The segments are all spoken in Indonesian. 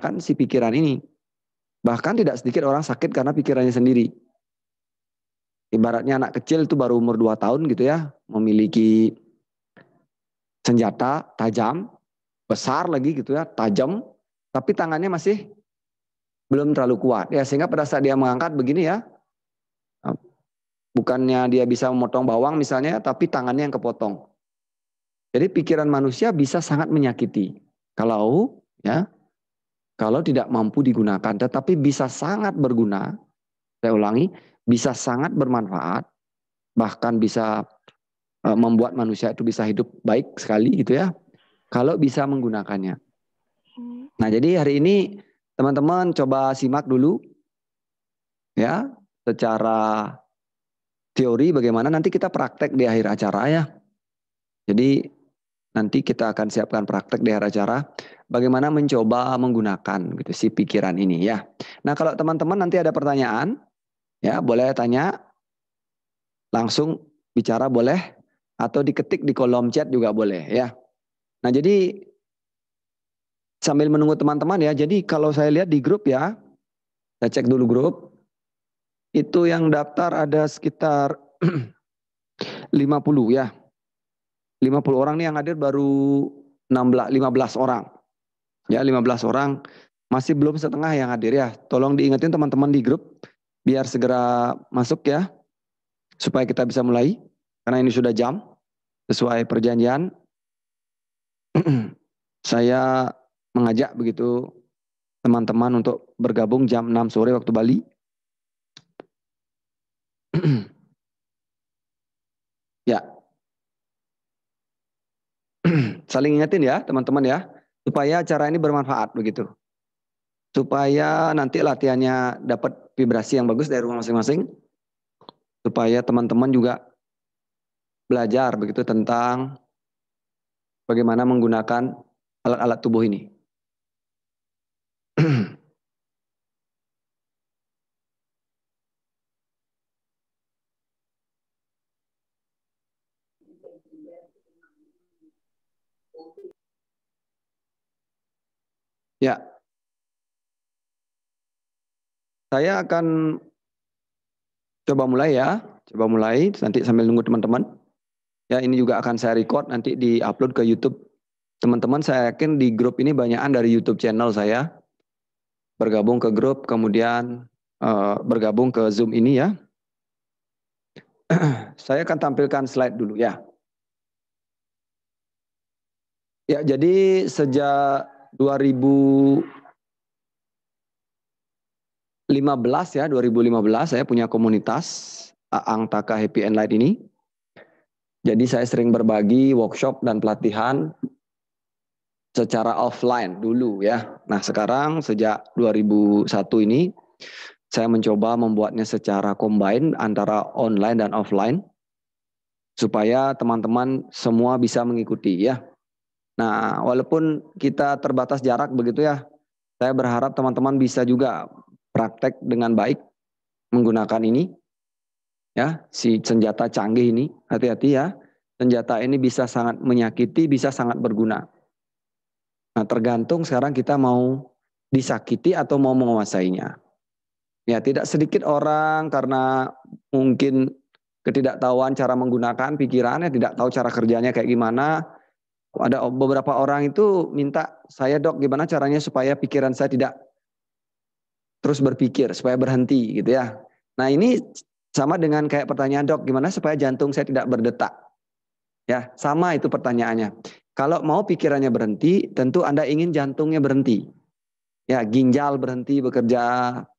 kan si pikiran ini. Bahkan tidak sedikit orang sakit karena pikirannya sendiri. Ibaratnya anak kecil itu baru umur 2 tahun gitu ya, memiliki senjata tajam, besar lagi gitu ya, tajam, tapi tangannya masih belum terlalu kuat. Ya sehingga pada saat dia mengangkat begini ya, bukannya dia bisa memotong bawang misalnya, tapi tangannya yang kepotong. Jadi pikiran manusia bisa sangat menyakiti kalau ya kalau tidak mampu digunakan, tetapi bisa sangat berguna, saya ulangi, bisa sangat bermanfaat, bahkan bisa e, membuat manusia itu bisa hidup baik sekali gitu ya, kalau bisa menggunakannya. Hmm. Nah jadi hari ini teman-teman coba simak dulu ya secara teori bagaimana nanti kita praktek di akhir acara ya. Jadi nanti kita akan siapkan praktek di akhir acara bagaimana mencoba menggunakan gitu si pikiran ini ya. Nah, kalau teman-teman nanti ada pertanyaan ya, boleh tanya langsung bicara boleh atau diketik di kolom chat juga boleh ya. Nah, jadi sambil menunggu teman-teman ya. Jadi kalau saya lihat di grup ya, saya cek dulu grup. Itu yang daftar ada sekitar 50 ya. 50 orang nih yang hadir baru 16 15 orang ya 15 orang masih belum setengah yang hadir ya tolong diingetin teman-teman di grup biar segera masuk ya supaya kita bisa mulai karena ini sudah jam sesuai perjanjian saya mengajak begitu teman-teman untuk bergabung jam 6 sore waktu Bali ya saling ingetin ya teman-teman ya supaya cara ini bermanfaat begitu. Supaya nanti latihannya dapat vibrasi yang bagus dari rumah masing-masing. Supaya teman-teman juga belajar begitu tentang bagaimana menggunakan alat-alat tubuh ini. Ya. Saya akan coba mulai ya. Coba mulai nanti sambil nunggu teman-teman. Ya, ini juga akan saya record nanti di-upload ke YouTube. Teman-teman saya yakin di grup ini banyakan dari YouTube channel saya. Bergabung ke grup kemudian uh, bergabung ke Zoom ini ya. saya akan tampilkan slide dulu ya. Ya, jadi sejak 2015 ya, 2015 saya punya komunitas Aang Taka Happy and Light ini. Jadi saya sering berbagi workshop dan pelatihan secara offline dulu ya. Nah sekarang sejak 2001 ini saya mencoba membuatnya secara combine antara online dan offline supaya teman-teman semua bisa mengikuti ya. Nah, walaupun kita terbatas jarak begitu ya, saya berharap teman-teman bisa juga praktek dengan baik menggunakan ini. Ya, si senjata canggih ini, hati-hati ya. Senjata ini bisa sangat menyakiti, bisa sangat berguna. Nah, tergantung sekarang kita mau disakiti atau mau menguasainya. Ya, tidak sedikit orang karena mungkin ketidaktahuan cara menggunakan pikirannya, tidak tahu cara kerjanya kayak gimana, ada beberapa orang itu minta saya dok gimana caranya supaya pikiran saya tidak terus berpikir supaya berhenti gitu ya. Nah ini sama dengan kayak pertanyaan dok gimana supaya jantung saya tidak berdetak. Ya sama itu pertanyaannya. Kalau mau pikirannya berhenti, tentu Anda ingin jantungnya berhenti. Ya, ginjal berhenti bekerja,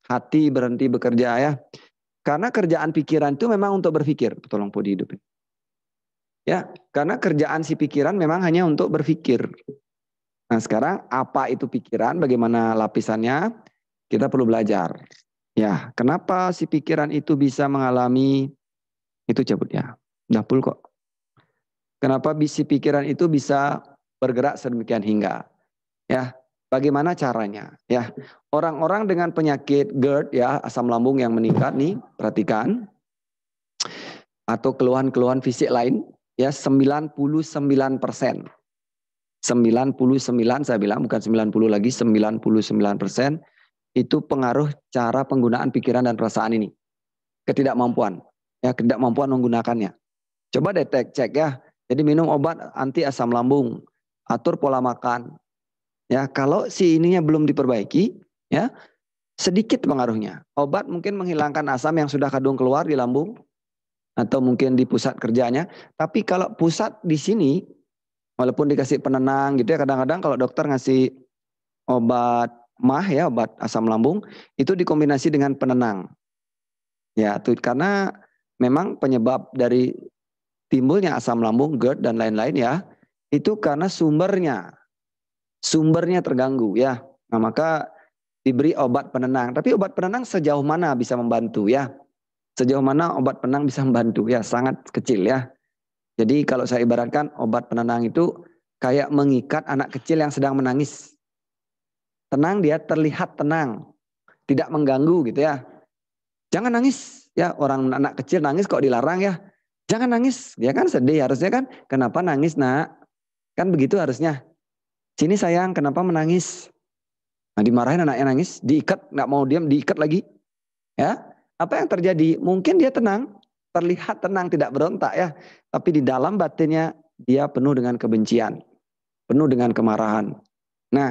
hati berhenti bekerja ya. Karena kerjaan pikiran itu memang untuk berpikir. Tolong pun hidupin. Ya, karena kerjaan si pikiran memang hanya untuk berpikir. Nah, sekarang apa itu pikiran, bagaimana lapisannya? Kita perlu belajar. Ya, kenapa si pikiran itu bisa mengalami itu cabut ya. Dapul kok. Kenapa si pikiran itu bisa bergerak sedemikian hingga? Ya, bagaimana caranya? Ya, orang-orang dengan penyakit GERD ya, asam lambung yang meningkat nih, perhatikan atau keluhan-keluhan fisik lain ya 99 persen. 99 saya bilang bukan 90 lagi 99 persen itu pengaruh cara penggunaan pikiran dan perasaan ini ketidakmampuan ya ketidakmampuan menggunakannya coba detek cek ya jadi minum obat anti asam lambung atur pola makan ya kalau si ininya belum diperbaiki ya sedikit pengaruhnya obat mungkin menghilangkan asam yang sudah kadung keluar di lambung atau mungkin di pusat kerjanya. Tapi kalau pusat di sini, walaupun dikasih penenang gitu ya, kadang-kadang kalau dokter ngasih obat mah ya obat asam lambung itu dikombinasi dengan penenang. Ya, tuh karena memang penyebab dari timbulnya asam lambung, GERD dan lain-lain ya, itu karena sumbernya sumbernya terganggu ya. Nah, maka diberi obat penenang. Tapi obat penenang sejauh mana bisa membantu ya? Sejauh mana obat penang bisa membantu? Ya, sangat kecil ya. Jadi kalau saya ibaratkan obat penenang itu kayak mengikat anak kecil yang sedang menangis. Tenang dia terlihat tenang, tidak mengganggu gitu ya. Jangan nangis ya orang anak kecil nangis kok dilarang ya. Jangan nangis, dia ya kan sedih harusnya kan. Kenapa nangis nak? Kan begitu harusnya. Sini sayang, kenapa menangis? Nah dimarahin anaknya nangis, diikat nggak mau diam, diikat lagi. Ya, apa yang terjadi? Mungkin dia tenang, terlihat tenang, tidak berontak ya. Tapi di dalam batinnya dia penuh dengan kebencian, penuh dengan kemarahan. Nah,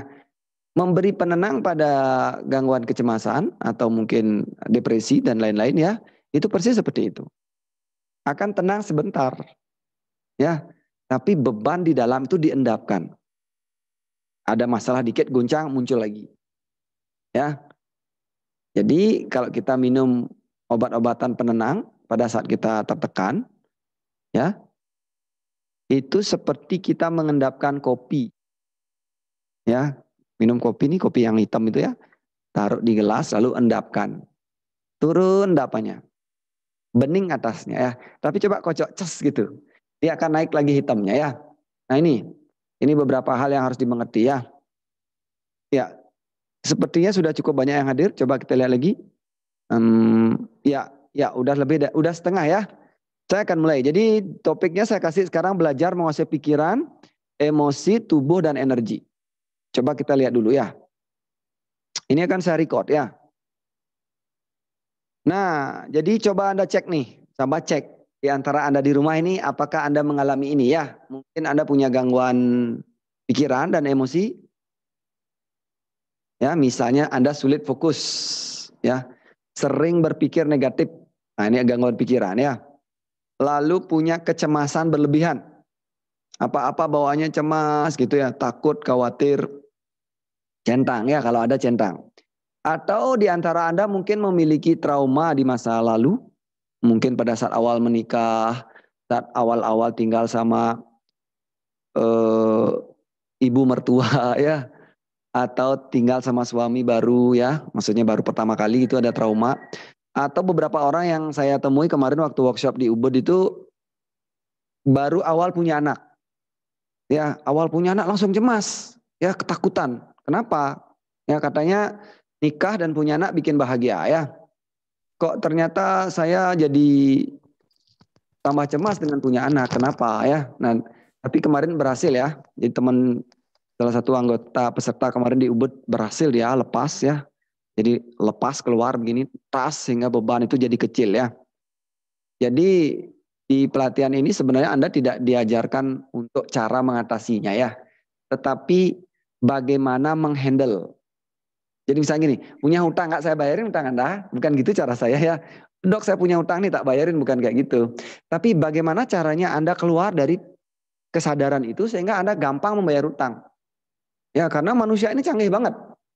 memberi penenang pada gangguan kecemasan atau mungkin depresi dan lain-lain ya, itu persis seperti itu. Akan tenang sebentar. Ya, tapi beban di dalam itu diendapkan. Ada masalah dikit guncang muncul lagi. Ya. Jadi kalau kita minum obat-obatan penenang pada saat kita tertekan, ya, itu seperti kita mengendapkan kopi. Ya, minum kopi ini kopi yang hitam itu ya, taruh di gelas lalu endapkan. Turun endapannya. Bening atasnya ya. Tapi coba kocok ces gitu. Dia akan naik lagi hitamnya ya. Nah ini, ini beberapa hal yang harus dimengerti ya. Ya, sepertinya sudah cukup banyak yang hadir. Coba kita lihat lagi. Um, ya, ya udah lebih udah setengah ya. Saya akan mulai. Jadi topiknya saya kasih sekarang belajar menguasai pikiran, emosi, tubuh dan energi. Coba kita lihat dulu ya. Ini akan saya record ya. Nah, jadi coba Anda cek nih. Coba cek di antara Anda di rumah ini apakah Anda mengalami ini ya? Mungkin Anda punya gangguan pikiran dan emosi. Ya, misalnya Anda sulit fokus, ya sering berpikir negatif. Nah, ini gangguan pikiran ya. Lalu punya kecemasan berlebihan. Apa-apa bawaannya cemas gitu ya, takut, khawatir, centang ya kalau ada centang. Atau di antara Anda mungkin memiliki trauma di masa lalu, mungkin pada saat awal menikah, saat awal-awal tinggal sama eh, ibu mertua ya, atau tinggal sama suami baru ya, maksudnya baru pertama kali itu ada trauma. Atau beberapa orang yang saya temui kemarin waktu workshop di Ubud itu baru awal punya anak. Ya, awal punya anak langsung cemas, ya ketakutan. Kenapa? Ya katanya nikah dan punya anak bikin bahagia ya. Kok ternyata saya jadi tambah cemas dengan punya anak. Kenapa ya? Nah, tapi kemarin berhasil ya. Jadi teman salah satu anggota peserta kemarin di Ubud berhasil ya lepas ya. Jadi lepas keluar begini tas sehingga beban itu jadi kecil ya. Jadi di pelatihan ini sebenarnya Anda tidak diajarkan untuk cara mengatasinya ya. Tetapi bagaimana menghandle. Jadi misalnya gini, punya hutang nggak saya bayarin hutang Anda? Bukan gitu cara saya ya. Dok saya punya hutang nih tak bayarin bukan kayak gitu. Tapi bagaimana caranya Anda keluar dari kesadaran itu sehingga Anda gampang membayar hutang. Ya, karena manusia ini canggih banget.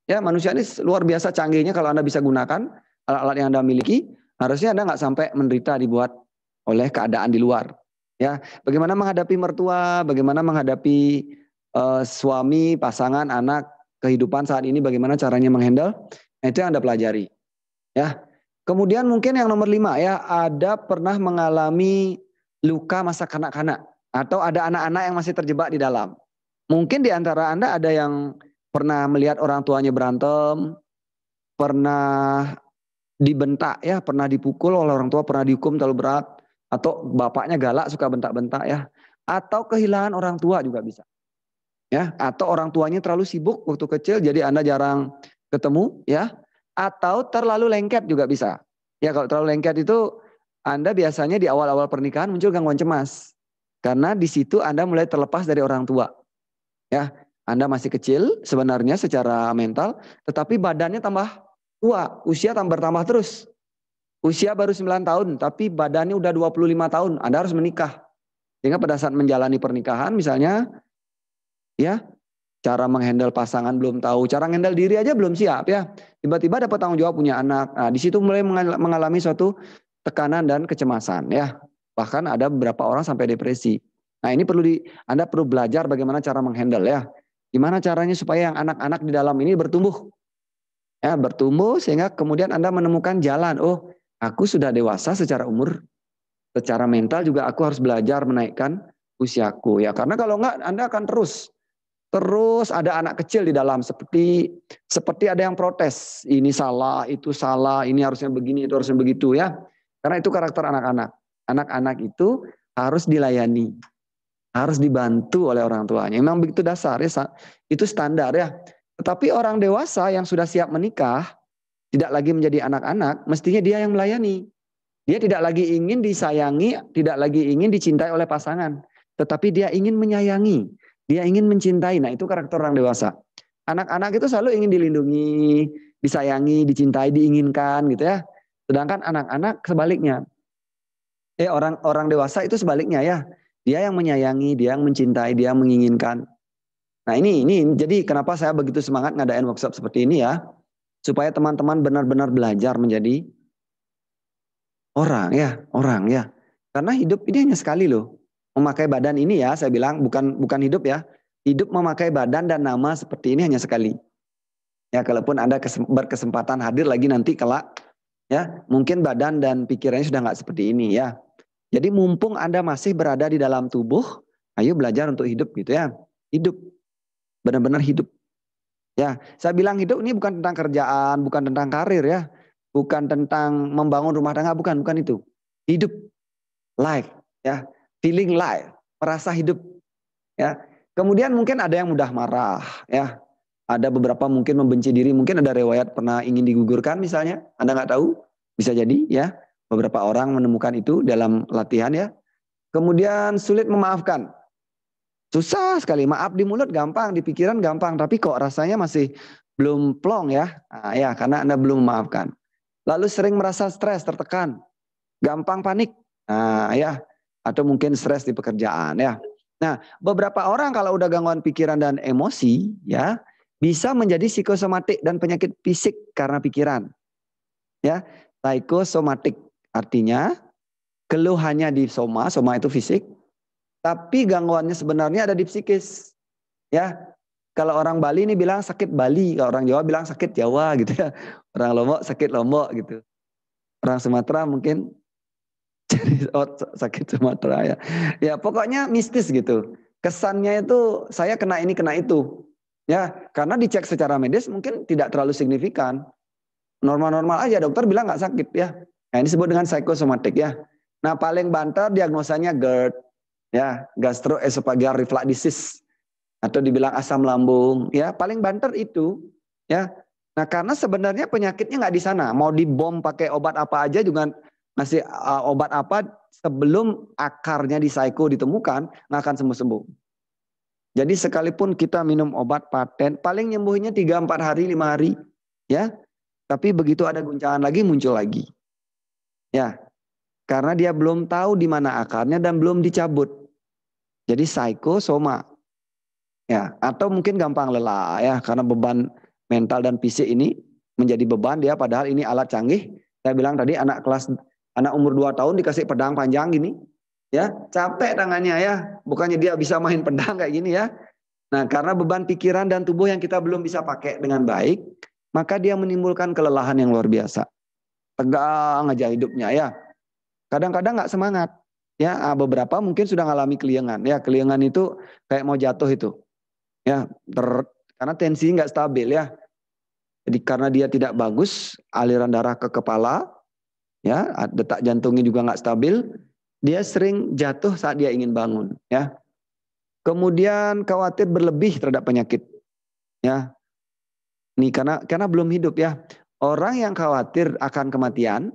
Ya, manusia ini luar biasa canggihnya kalau Anda bisa gunakan alat-alat yang Anda miliki, harusnya Anda nggak sampai menderita dibuat oleh keadaan di luar. Ya, bagaimana menghadapi mertua, bagaimana menghadapi uh, suami, pasangan, anak, kehidupan saat ini bagaimana caranya menghandle? Nah, itu yang Anda pelajari. Ya. Kemudian mungkin yang nomor lima ya, ada pernah mengalami luka masa kanak-kanak atau ada anak-anak yang masih terjebak di dalam. Mungkin di antara Anda ada yang pernah melihat orang tuanya berantem, pernah dibentak ya, pernah dipukul oleh orang tua, pernah dihukum terlalu berat, atau bapaknya galak suka bentak-bentak ya, atau kehilangan orang tua juga bisa. Ya, atau orang tuanya terlalu sibuk waktu kecil jadi Anda jarang ketemu ya, atau terlalu lengket juga bisa. Ya, kalau terlalu lengket itu Anda biasanya di awal-awal pernikahan muncul gangguan cemas. Karena di situ Anda mulai terlepas dari orang tua. Ya, Anda masih kecil sebenarnya secara mental, tetapi badannya tambah tua, usia tambah bertambah terus. Usia baru 9 tahun, tapi badannya udah 25 tahun. Anda harus menikah. Sehingga pada saat menjalani pernikahan misalnya, ya cara menghandle pasangan belum tahu, cara menghandle diri aja belum siap ya. Tiba-tiba dapat tanggung jawab punya anak. Nah, di situ mulai mengalami suatu tekanan dan kecemasan ya. Bahkan ada beberapa orang sampai depresi. Nah ini perlu di, Anda perlu belajar bagaimana cara menghandle ya. Gimana caranya supaya yang anak-anak di dalam ini bertumbuh. Ya, bertumbuh sehingga kemudian Anda menemukan jalan. Oh, aku sudah dewasa secara umur. Secara mental juga aku harus belajar menaikkan usiaku. Ya, karena kalau enggak Anda akan terus Terus ada anak kecil di dalam seperti seperti ada yang protes, ini salah, itu salah, ini harusnya begini, itu harusnya begitu ya. Karena itu karakter anak-anak. Anak-anak itu harus dilayani harus dibantu oleh orang tuanya. Memang begitu dasar ya, itu standar ya. Tetapi orang dewasa yang sudah siap menikah, tidak lagi menjadi anak-anak, mestinya dia yang melayani. Dia tidak lagi ingin disayangi, tidak lagi ingin dicintai oleh pasangan, tetapi dia ingin menyayangi, dia ingin mencintai. Nah, itu karakter orang dewasa. Anak-anak itu selalu ingin dilindungi, disayangi, dicintai, diinginkan gitu ya. Sedangkan anak-anak sebaliknya. Eh orang orang dewasa itu sebaliknya ya dia yang menyayangi, dia yang mencintai, dia yang menginginkan. Nah ini, ini jadi kenapa saya begitu semangat ngadain workshop seperti ini ya. Supaya teman-teman benar-benar belajar menjadi orang ya, orang ya. Karena hidup ini hanya sekali loh. Memakai badan ini ya, saya bilang bukan bukan hidup ya. Hidup memakai badan dan nama seperti ini hanya sekali. Ya, kalaupun Anda berkesempatan hadir lagi nanti kelak, ya mungkin badan dan pikirannya sudah nggak seperti ini ya. Jadi mumpung Anda masih berada di dalam tubuh, ayo belajar untuk hidup gitu ya. Hidup. Benar-benar hidup. Ya, saya bilang hidup ini bukan tentang kerjaan, bukan tentang karir ya. Bukan tentang membangun rumah tangga, bukan, bukan itu. Hidup. Life, ya. Feeling life, merasa hidup. Ya. Kemudian mungkin ada yang mudah marah, ya. Ada beberapa mungkin membenci diri, mungkin ada riwayat pernah ingin digugurkan misalnya, Anda nggak tahu, bisa jadi ya Beberapa orang menemukan itu dalam latihan ya. Kemudian sulit memaafkan. Susah sekali. Maaf di mulut gampang, di pikiran gampang. Tapi kok rasanya masih belum plong ya. Nah, ya karena Anda belum memaafkan. Lalu sering merasa stres, tertekan. Gampang panik. Nah, ya. Atau mungkin stres di pekerjaan ya. Nah, beberapa orang kalau udah gangguan pikiran dan emosi ya, bisa menjadi psikosomatik dan penyakit fisik karena pikiran. Ya, psikosomatik. Artinya keluhannya di soma, soma itu fisik, tapi gangguannya sebenarnya ada di psikis. Ya, kalau orang Bali ini bilang sakit Bali, kalau orang Jawa bilang sakit Jawa gitu ya. Orang Lombok sakit Lombok gitu. Orang Sumatera mungkin jadi oh, sakit Sumatera ya. Ya pokoknya mistis gitu. Kesannya itu saya kena ini kena itu. Ya, karena dicek secara medis mungkin tidak terlalu signifikan. Normal-normal aja dokter bilang nggak sakit ya. Nah, ini disebut dengan psikosomatik ya. Nah, paling banter diagnosanya GERD ya, gastroesophageal reflux disease atau dibilang asam lambung ya, paling banter itu ya. Nah, karena sebenarnya penyakitnya nggak di sana. Mau dibom pakai obat apa aja juga masih uh, obat apa sebelum akarnya di psiko ditemukan nggak akan sembuh-sembuh. Jadi sekalipun kita minum obat paten paling nyembuhnya 3 4 hari, 5 hari ya. Tapi begitu ada guncangan lagi muncul lagi. Ya, karena dia belum tahu di mana akarnya dan belum dicabut. Jadi psikosoma. Ya, atau mungkin gampang lelah ya karena beban mental dan fisik ini menjadi beban dia padahal ini alat canggih. Saya bilang tadi anak kelas anak umur 2 tahun dikasih pedang panjang gini ya, capek tangannya ya. Bukannya dia bisa main pedang kayak gini ya. Nah, karena beban pikiran dan tubuh yang kita belum bisa pakai dengan baik, maka dia menimbulkan kelelahan yang luar biasa tegang aja hidupnya ya. Kadang-kadang nggak semangat. Ya, ah, beberapa mungkin sudah mengalami keliangan Ya, Keliangan itu kayak mau jatuh itu. Ya, ter, karena tensi nggak stabil ya. Jadi karena dia tidak bagus, aliran darah ke kepala, ya, detak jantungnya juga nggak stabil, dia sering jatuh saat dia ingin bangun, ya. Kemudian khawatir berlebih terhadap penyakit, ya. Nih karena karena belum hidup ya. Orang yang khawatir akan kematian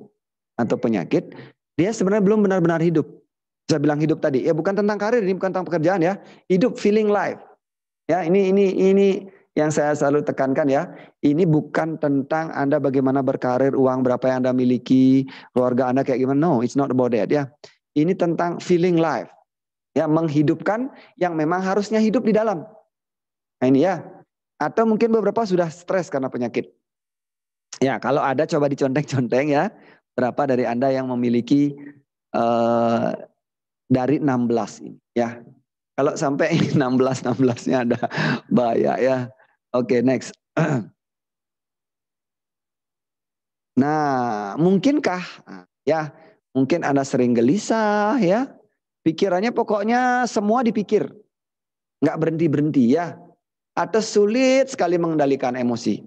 atau penyakit, dia sebenarnya belum benar-benar hidup. Saya bilang hidup tadi, ya bukan tentang karir, ini bukan tentang pekerjaan ya. Hidup feeling life. Ya, ini ini ini yang saya selalu tekankan ya, ini bukan tentang Anda bagaimana berkarir, uang berapa yang Anda miliki, keluarga Anda kayak gimana. No, it's not about that ya. Ini tentang feeling life. Ya, menghidupkan yang memang harusnya hidup di dalam. Nah, ini ya. Atau mungkin beberapa sudah stres karena penyakit. Ya, kalau ada coba diconteng-conteng ya. Berapa dari Anda yang memiliki uh, dari 16 ini ya. Kalau sampai 16 16-nya ada bahaya ya. Oke, okay, next. Nah, mungkinkah ya, mungkin Anda sering gelisah ya. Pikirannya pokoknya semua dipikir. Nggak berhenti-berhenti ya. Atau sulit sekali mengendalikan emosi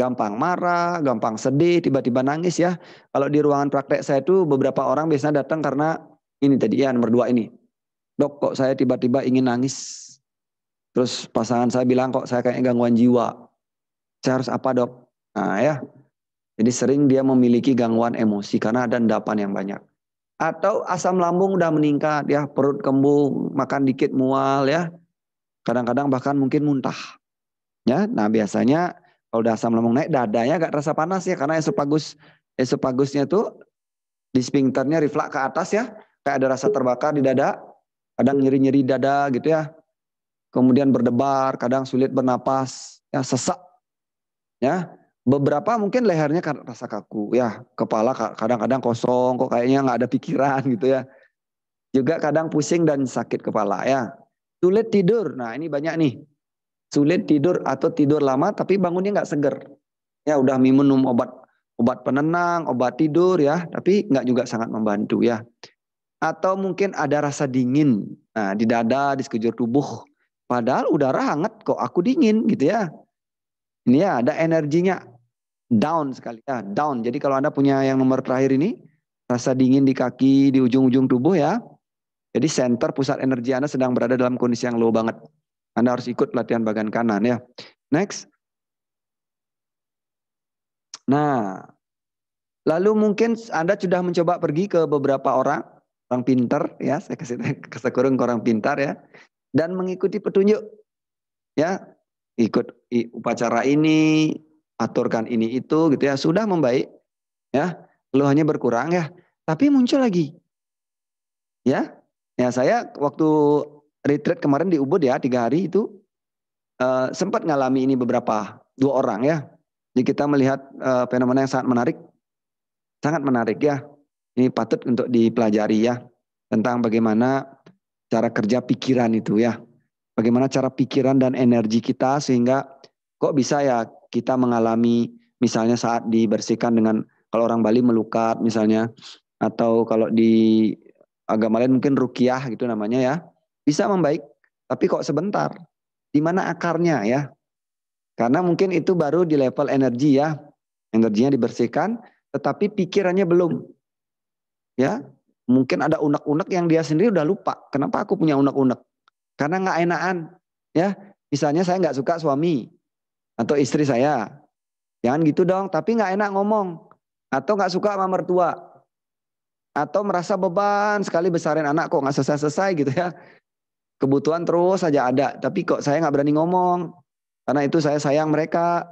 gampang marah, gampang sedih, tiba-tiba nangis ya. Kalau di ruangan praktek saya itu beberapa orang biasanya datang karena ini tadi ya nomor dua ini. Dok kok saya tiba-tiba ingin nangis. Terus pasangan saya bilang kok saya kayak gangguan jiwa. Saya harus apa dok? Nah ya. Jadi sering dia memiliki gangguan emosi karena ada endapan yang banyak. Atau asam lambung udah meningkat ya, perut kembung, makan dikit mual ya. Kadang-kadang bahkan mungkin muntah. Ya, nah biasanya kalau udah asam lambung naik, dadanya agak terasa panas ya karena esopagus esopagusnya tuh di sphincternya reflux ke atas ya, kayak ada rasa terbakar di dada, kadang nyeri-nyeri dada gitu ya. Kemudian berdebar, kadang sulit bernapas, ya sesak. Ya, beberapa mungkin lehernya rasa kaku, ya kepala kadang-kadang kosong kok kayaknya nggak ada pikiran gitu ya. Juga kadang pusing dan sakit kepala ya. Sulit tidur. Nah, ini banyak nih sulit tidur atau tidur lama tapi bangunnya nggak seger. Ya udah minum obat obat penenang, obat tidur ya, tapi nggak juga sangat membantu ya. Atau mungkin ada rasa dingin nah, di dada, di sekujur tubuh. Padahal udara hangat kok aku dingin gitu ya. Ini ya ada energinya down sekali ya, down. Jadi kalau Anda punya yang nomor terakhir ini, rasa dingin di kaki, di ujung-ujung tubuh ya. Jadi center pusat energi Anda sedang berada dalam kondisi yang low banget. Anda harus ikut latihan bagian kanan ya. Next. Nah, lalu mungkin Anda sudah mencoba pergi ke beberapa orang, orang pintar ya, saya kasih saya kurung ke orang pintar ya, dan mengikuti petunjuk. Ya, ikut upacara ini, aturkan ini itu gitu ya, sudah membaik ya, keluhannya berkurang ya, tapi muncul lagi. Ya, ya saya waktu retreat kemarin di Ubud ya tiga hari itu uh, sempat ngalami ini beberapa dua orang ya. Jadi kita melihat uh, fenomena yang sangat menarik, sangat menarik ya. Ini patut untuk dipelajari ya tentang bagaimana cara kerja pikiran itu ya. Bagaimana cara pikiran dan energi kita sehingga kok bisa ya kita mengalami misalnya saat dibersihkan dengan kalau orang Bali melukat misalnya atau kalau di agama lain mungkin rukiah gitu namanya ya bisa membaik, tapi kok sebentar. Di mana akarnya ya? Karena mungkin itu baru di level energi ya. Energinya dibersihkan, tetapi pikirannya belum. Ya, mungkin ada unek-unek yang dia sendiri udah lupa. Kenapa aku punya unek-unek? Karena nggak enakan, ya. Misalnya saya nggak suka suami atau istri saya, jangan gitu dong. Tapi nggak enak ngomong atau nggak suka sama mertua atau merasa beban sekali besarin anak kok nggak selesai-selesai gitu ya kebutuhan terus saja ada, tapi kok saya nggak berani ngomong karena itu saya sayang mereka.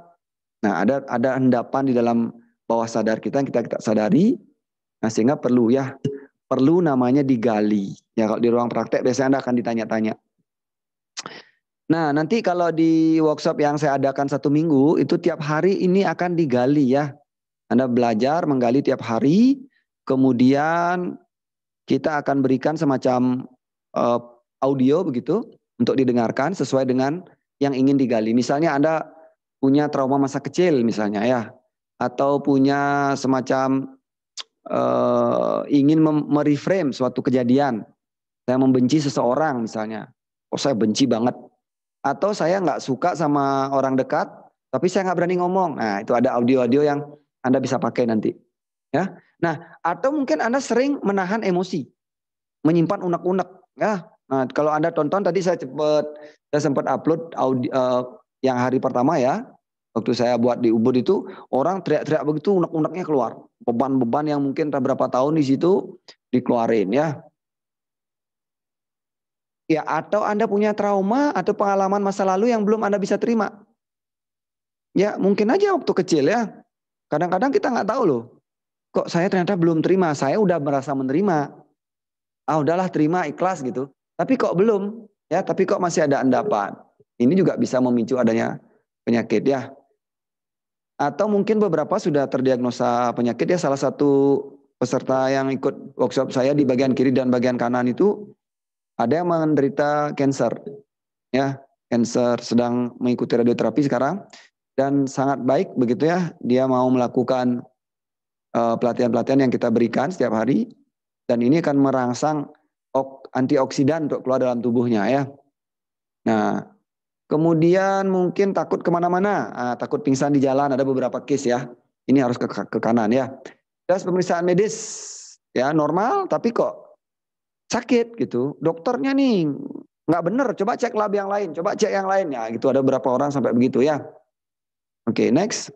Nah, ada ada hendapan di dalam bawah sadar kita yang kita kita sadari, nah sehingga perlu ya perlu namanya digali. Ya kalau di ruang praktek biasanya Anda akan ditanya-tanya. Nah, nanti kalau di workshop yang saya adakan satu minggu, itu tiap hari ini akan digali ya. Anda belajar menggali tiap hari, kemudian kita akan berikan semacam uh, audio begitu untuk didengarkan sesuai dengan yang ingin digali. Misalnya Anda punya trauma masa kecil misalnya ya atau punya semacam uh, ingin mereframe suatu kejadian. Saya membenci seseorang misalnya. Oh saya benci banget. Atau saya nggak suka sama orang dekat, tapi saya nggak berani ngomong. Nah itu ada audio-audio yang Anda bisa pakai nanti. Ya, Nah atau mungkin Anda sering menahan emosi. Menyimpan unek-unek. Ya, Nah, kalau Anda tonton tadi saya cepat saya sempat upload audio, uh, eh, yang hari pertama ya. Waktu saya buat di Ubud itu orang teriak-teriak begitu unek-uneknya keluar. Beban-beban yang mungkin berapa tahun di situ dikeluarin ya. Ya, atau Anda punya trauma atau pengalaman masa lalu yang belum Anda bisa terima. Ya, mungkin aja waktu kecil ya. Kadang-kadang kita nggak tahu loh. Kok saya ternyata belum terima, saya udah merasa menerima. Ah udahlah terima ikhlas gitu. Tapi kok belum? Ya, tapi kok masih ada endapan? Ini juga bisa memicu adanya penyakit ya. Atau mungkin beberapa sudah terdiagnosa penyakit ya. Salah satu peserta yang ikut workshop saya di bagian kiri dan bagian kanan itu ada yang menderita cancer. Ya, cancer sedang mengikuti radioterapi sekarang dan sangat baik begitu ya. Dia mau melakukan eh, pelatihan-pelatihan yang kita berikan setiap hari dan ini akan merangsang antioksidan untuk keluar dalam tubuhnya ya. Nah, kemudian mungkin takut kemana-mana, nah, takut pingsan di jalan ada beberapa case ya. Ini harus ke, ke kanan ya. Tes pemeriksaan medis ya normal tapi kok sakit gitu. Dokternya nih nggak bener. Coba cek lab yang lain, coba cek yang lain ya. Gitu ada beberapa orang sampai begitu ya. Oke okay, next.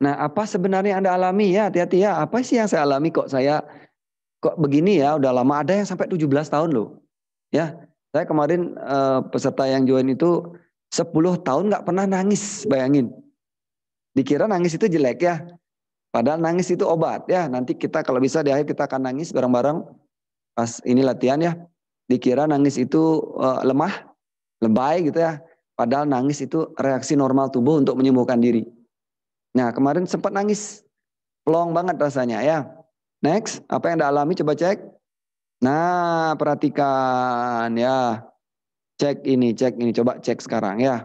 Nah apa sebenarnya anda alami ya? Hati-hati ya. Apa sih yang saya alami kok saya kok begini ya udah lama ada yang sampai 17 tahun loh ya saya kemarin uh, peserta yang join itu 10 tahun nggak pernah nangis bayangin dikira nangis itu jelek ya padahal nangis itu obat ya nanti kita kalau bisa di akhir kita akan nangis bareng-bareng pas ini latihan ya dikira nangis itu uh, lemah lebay gitu ya padahal nangis itu reaksi normal tubuh untuk menyembuhkan diri nah kemarin sempat nangis plong banget rasanya ya Next, apa yang Anda alami coba cek. Nah, perhatikan ya. Cek ini, cek ini, coba cek sekarang ya.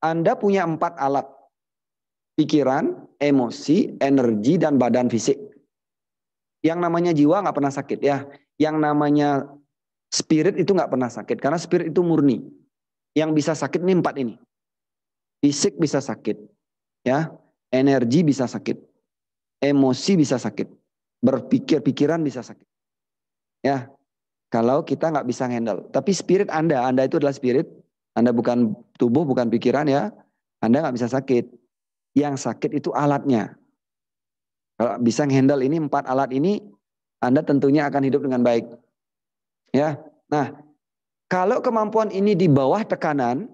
Anda punya empat alat. Pikiran, emosi, energi, dan badan fisik. Yang namanya jiwa nggak pernah sakit ya. Yang namanya spirit itu nggak pernah sakit. Karena spirit itu murni. Yang bisa sakit ini empat ini. Fisik bisa sakit. ya Energi bisa sakit. Emosi bisa sakit berpikir pikiran bisa sakit. Ya, kalau kita nggak bisa handle. Tapi spirit Anda, Anda itu adalah spirit. Anda bukan tubuh, bukan pikiran ya. Anda nggak bisa sakit. Yang sakit itu alatnya. Kalau bisa handle ini empat alat ini, Anda tentunya akan hidup dengan baik. Ya, nah kalau kemampuan ini di bawah tekanan,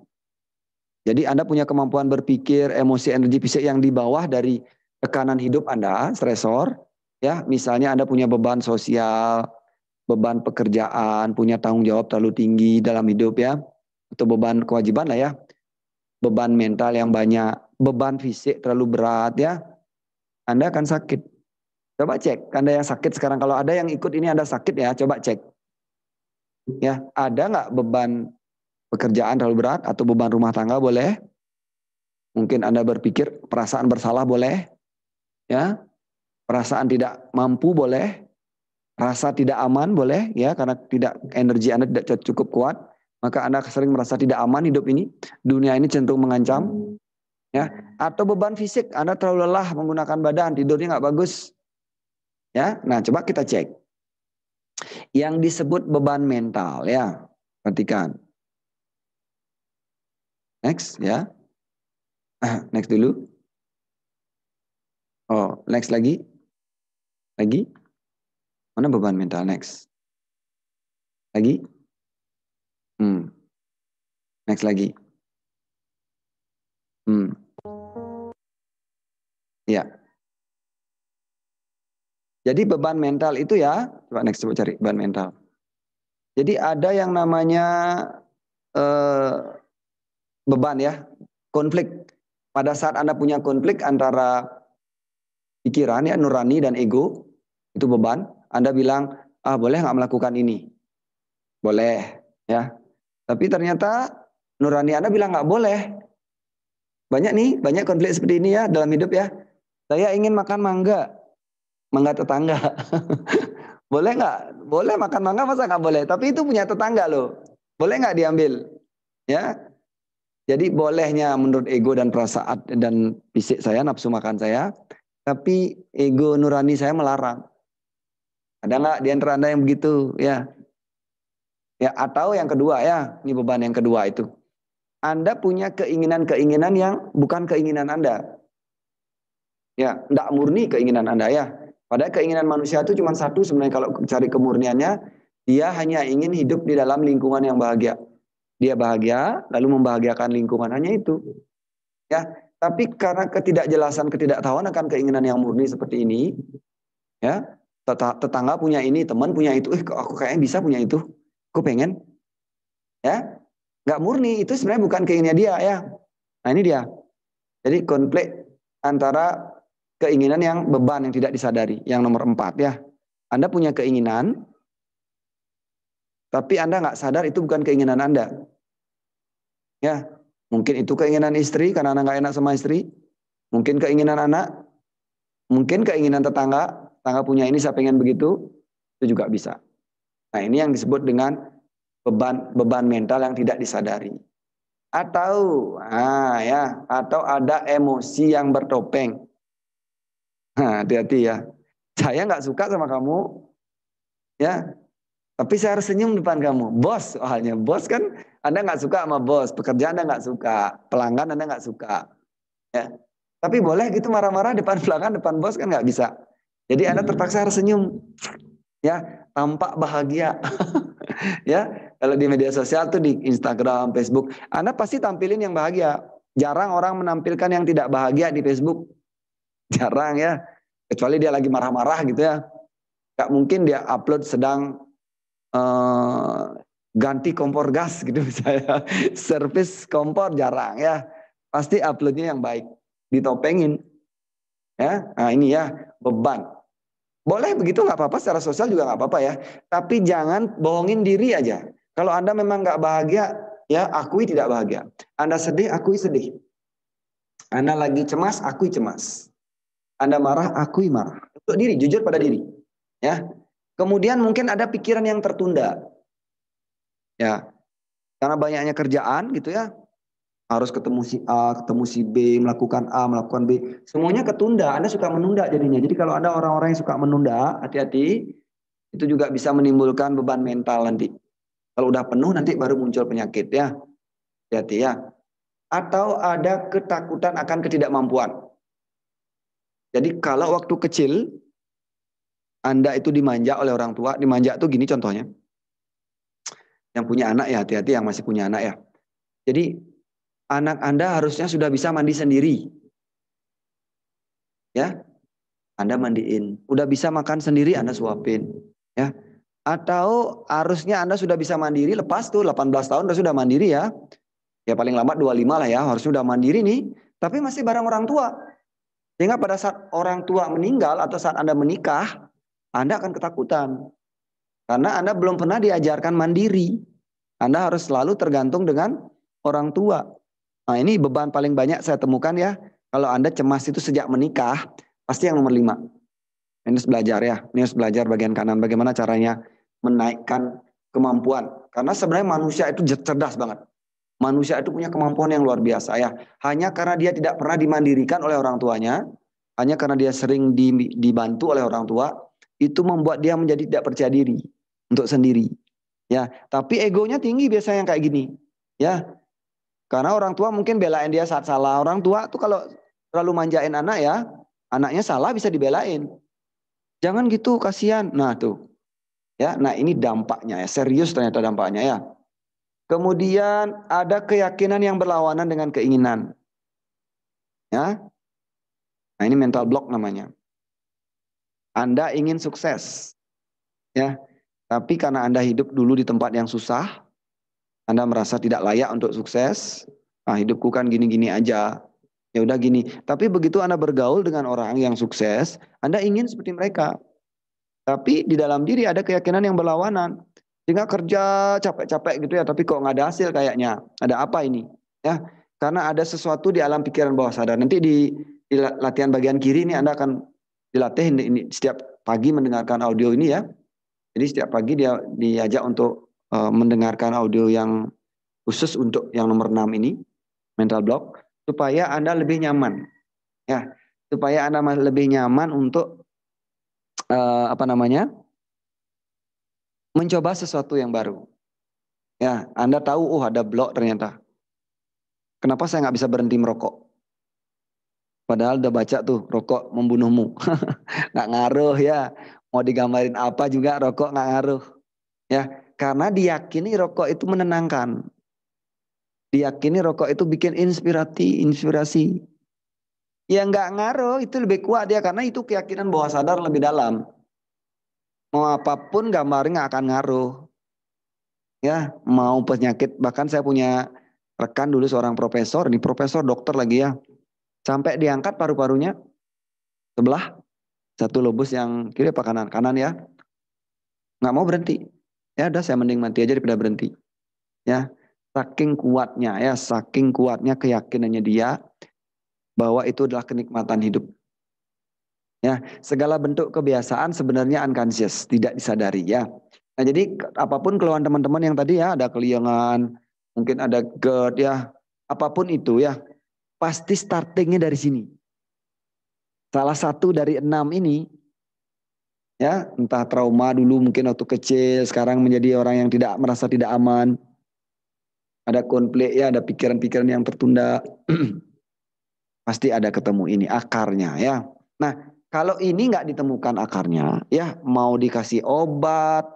jadi Anda punya kemampuan berpikir, emosi, energi fisik yang di bawah dari tekanan hidup Anda, stresor, Ya, misalnya Anda punya beban sosial, beban pekerjaan, punya tanggung jawab terlalu tinggi dalam hidup ya, atau beban kewajiban lah ya, beban mental yang banyak, beban fisik terlalu berat ya, Anda akan sakit. Coba cek, Anda yang sakit sekarang, kalau ada yang ikut ini Anda sakit ya, coba cek. Ya, ada nggak beban pekerjaan terlalu berat atau beban rumah tangga boleh? Mungkin Anda berpikir perasaan bersalah boleh? Ya, Perasaan tidak mampu boleh, rasa tidak aman boleh ya karena tidak energi Anda tidak cukup kuat, maka Anda sering merasa tidak aman hidup ini. Dunia ini cenderung mengancam ya atau beban fisik Anda terlalu lelah menggunakan badan, tidurnya nggak bagus. Ya. Nah, coba kita cek. Yang disebut beban mental ya. Perhatikan. Next ya. Ah, next dulu. Oh, next lagi. Lagi? Mana beban mental? Next. Lagi? Hmm. Next lagi. Hmm. Ya. Jadi beban mental itu ya, coba next coba cari beban mental. Jadi ada yang namanya eh, beban ya, konflik. Pada saat Anda punya konflik antara pikiran ya nurani dan ego, itu beban, Anda bilang, ah boleh nggak melakukan ini? Boleh, ya. Tapi ternyata nurani Anda bilang nggak boleh. Banyak nih, banyak konflik seperti ini ya dalam hidup ya. Saya ingin makan mangga, mangga tetangga. boleh nggak? Boleh makan mangga masa nggak boleh? Tapi itu punya tetangga loh. Boleh nggak diambil? Ya, jadi bolehnya menurut ego dan perasaan dan fisik saya, nafsu makan saya. Tapi ego nurani saya melarang. Ada nggak di antara Anda yang begitu? Ya. Ya, atau yang kedua ya, ini beban yang kedua itu. Anda punya keinginan-keinginan yang bukan keinginan Anda. Ya, tidak murni keinginan Anda ya. Padahal keinginan manusia itu cuma satu sebenarnya kalau cari kemurniannya, dia hanya ingin hidup di dalam lingkungan yang bahagia. Dia bahagia, lalu membahagiakan lingkungan hanya itu. Ya, tapi karena ketidakjelasan, ketidaktahuan akan keinginan yang murni seperti ini, ya, tetangga punya ini, teman punya itu, eh aku kayaknya bisa punya itu, aku pengen, ya, nggak murni itu sebenarnya bukan keinginan dia ya. Nah ini dia. Jadi konflik antara keinginan yang beban yang tidak disadari, yang nomor empat ya. Anda punya keinginan, tapi Anda nggak sadar itu bukan keinginan Anda. Ya, mungkin itu keinginan istri karena Anda nggak enak sama istri, mungkin keinginan anak, mungkin keinginan tetangga, tangga punya ini saya pengen begitu, itu juga bisa. Nah ini yang disebut dengan beban beban mental yang tidak disadari. Atau ah ya, atau ada emosi yang bertopeng. Nah, hati-hati ya. Saya nggak suka sama kamu, ya. Tapi saya harus senyum depan kamu. Bos soalnya. Bos kan Anda nggak suka sama bos. pekerjaan Anda nggak suka. Pelanggan Anda nggak suka. Ya. Tapi boleh gitu marah-marah depan pelanggan, depan bos kan nggak bisa. Jadi Anda terpaksa harus senyum. Ya, tampak bahagia. ya, kalau di media sosial tuh di Instagram, Facebook, Anda pasti tampilin yang bahagia. Jarang orang menampilkan yang tidak bahagia di Facebook. Jarang ya. Kecuali dia lagi marah-marah gitu ya. Gak mungkin dia upload sedang uh, ganti kompor gas gitu misalnya. Servis kompor jarang ya. Pasti uploadnya yang baik. Ditopengin. Ya, nah ini ya beban. Boleh begitu nggak apa-apa, secara sosial juga nggak apa-apa ya. Tapi jangan bohongin diri aja. Kalau Anda memang nggak bahagia, ya akui tidak bahagia. Anda sedih, akui sedih. Anda lagi cemas, akui cemas. Anda marah, akui marah. Untuk diri, jujur pada diri. Ya. Kemudian mungkin ada pikiran yang tertunda. Ya. Karena banyaknya kerjaan gitu ya harus ketemu si A, ketemu si B, melakukan A, melakukan B. Semuanya ketunda. Anda suka menunda jadinya. Jadi kalau anda orang-orang yang suka menunda, hati-hati. Itu juga bisa menimbulkan beban mental nanti. Kalau udah penuh nanti baru muncul penyakit ya. Hati-hati ya. Atau ada ketakutan akan ketidakmampuan. Jadi kalau waktu kecil Anda itu dimanja oleh orang tua, dimanja tuh gini contohnya. Yang punya anak ya hati-hati yang masih punya anak ya. Jadi anak Anda harusnya sudah bisa mandi sendiri. Ya. Anda mandiin, udah bisa makan sendiri Anda suapin, ya. Atau harusnya Anda sudah bisa mandiri lepas tuh 18 tahun udah sudah mandiri ya. Ya paling lambat 25 lah ya, harus sudah mandiri nih, tapi masih barang orang tua. Sehingga pada saat orang tua meninggal atau saat Anda menikah, Anda akan ketakutan. Karena Anda belum pernah diajarkan mandiri. Anda harus selalu tergantung dengan orang tua. Nah ini beban paling banyak saya temukan ya. Kalau Anda cemas itu sejak menikah, pasti yang nomor lima. Ini belajar ya. Ini belajar bagian kanan. Bagaimana caranya menaikkan kemampuan. Karena sebenarnya manusia itu cerdas banget. Manusia itu punya kemampuan yang luar biasa ya. Hanya karena dia tidak pernah dimandirikan oleh orang tuanya, hanya karena dia sering dibantu oleh orang tua, itu membuat dia menjadi tidak percaya diri untuk sendiri. Ya, tapi egonya tinggi biasanya yang kayak gini. Ya, karena orang tua mungkin belain dia saat salah. Orang tua tuh kalau terlalu manjain anak ya, anaknya salah bisa dibelain. Jangan gitu, kasihan. Nah tuh. Ya, nah ini dampaknya ya, serius ternyata dampaknya ya. Kemudian ada keyakinan yang berlawanan dengan keinginan. Ya. Nah, ini mental block namanya. Anda ingin sukses. Ya. Tapi karena Anda hidup dulu di tempat yang susah, anda merasa tidak layak untuk sukses, ah hidupku kan gini-gini aja, ya udah gini. Tapi begitu Anda bergaul dengan orang yang sukses, Anda ingin seperti mereka. Tapi di dalam diri ada keyakinan yang berlawanan. Sehingga kerja capek-capek gitu ya, tapi kok nggak ada hasil kayaknya. Ada apa ini? Ya, karena ada sesuatu di alam pikiran bawah sadar. Nanti di, di latihan bagian kiri ini Anda akan dilatih ini, ini setiap pagi mendengarkan audio ini ya. Jadi setiap pagi dia diajak untuk uh, mendengarkan audio yang khusus untuk yang nomor 6 ini mental block supaya Anda lebih nyaman. Ya, supaya Anda lebih nyaman untuk uh, apa namanya? mencoba sesuatu yang baru. Ya, Anda tahu oh ada blok ternyata. Kenapa saya nggak bisa berhenti merokok? Padahal udah baca tuh rokok membunuhmu. nggak ngaruh ya. Mau digambarin apa juga rokok nggak ngaruh. Ya, karena diyakini rokok itu menenangkan. Diyakini rokok itu bikin inspirasi, inspirasi. Ya nggak ngaruh, itu lebih kuat dia karena itu keyakinan bawah sadar lebih dalam. Mau apapun gambarnya nggak akan ngaruh. Ya, mau penyakit bahkan saya punya rekan dulu seorang profesor, ini profesor dokter lagi ya. Sampai diangkat paru-parunya sebelah satu lobus yang kiri apa kanan? Kanan ya. Nggak mau berhenti. Ya udah saya mending mati aja daripada berhenti. Ya, saking kuatnya ya, saking kuatnya keyakinannya dia bahwa itu adalah kenikmatan hidup. Ya, segala bentuk kebiasaan sebenarnya unconscious, tidak disadari ya. Nah, jadi apapun keluhan teman-teman yang tadi ya, ada keliangan, mungkin ada GERD ya, apapun itu ya, pasti startingnya dari sini. Salah satu dari enam ini ya entah trauma dulu mungkin waktu kecil sekarang menjadi orang yang tidak merasa tidak aman ada konflik ya ada pikiran-pikiran yang tertunda pasti ada ketemu ini akarnya ya nah kalau ini nggak ditemukan akarnya ya mau dikasih obat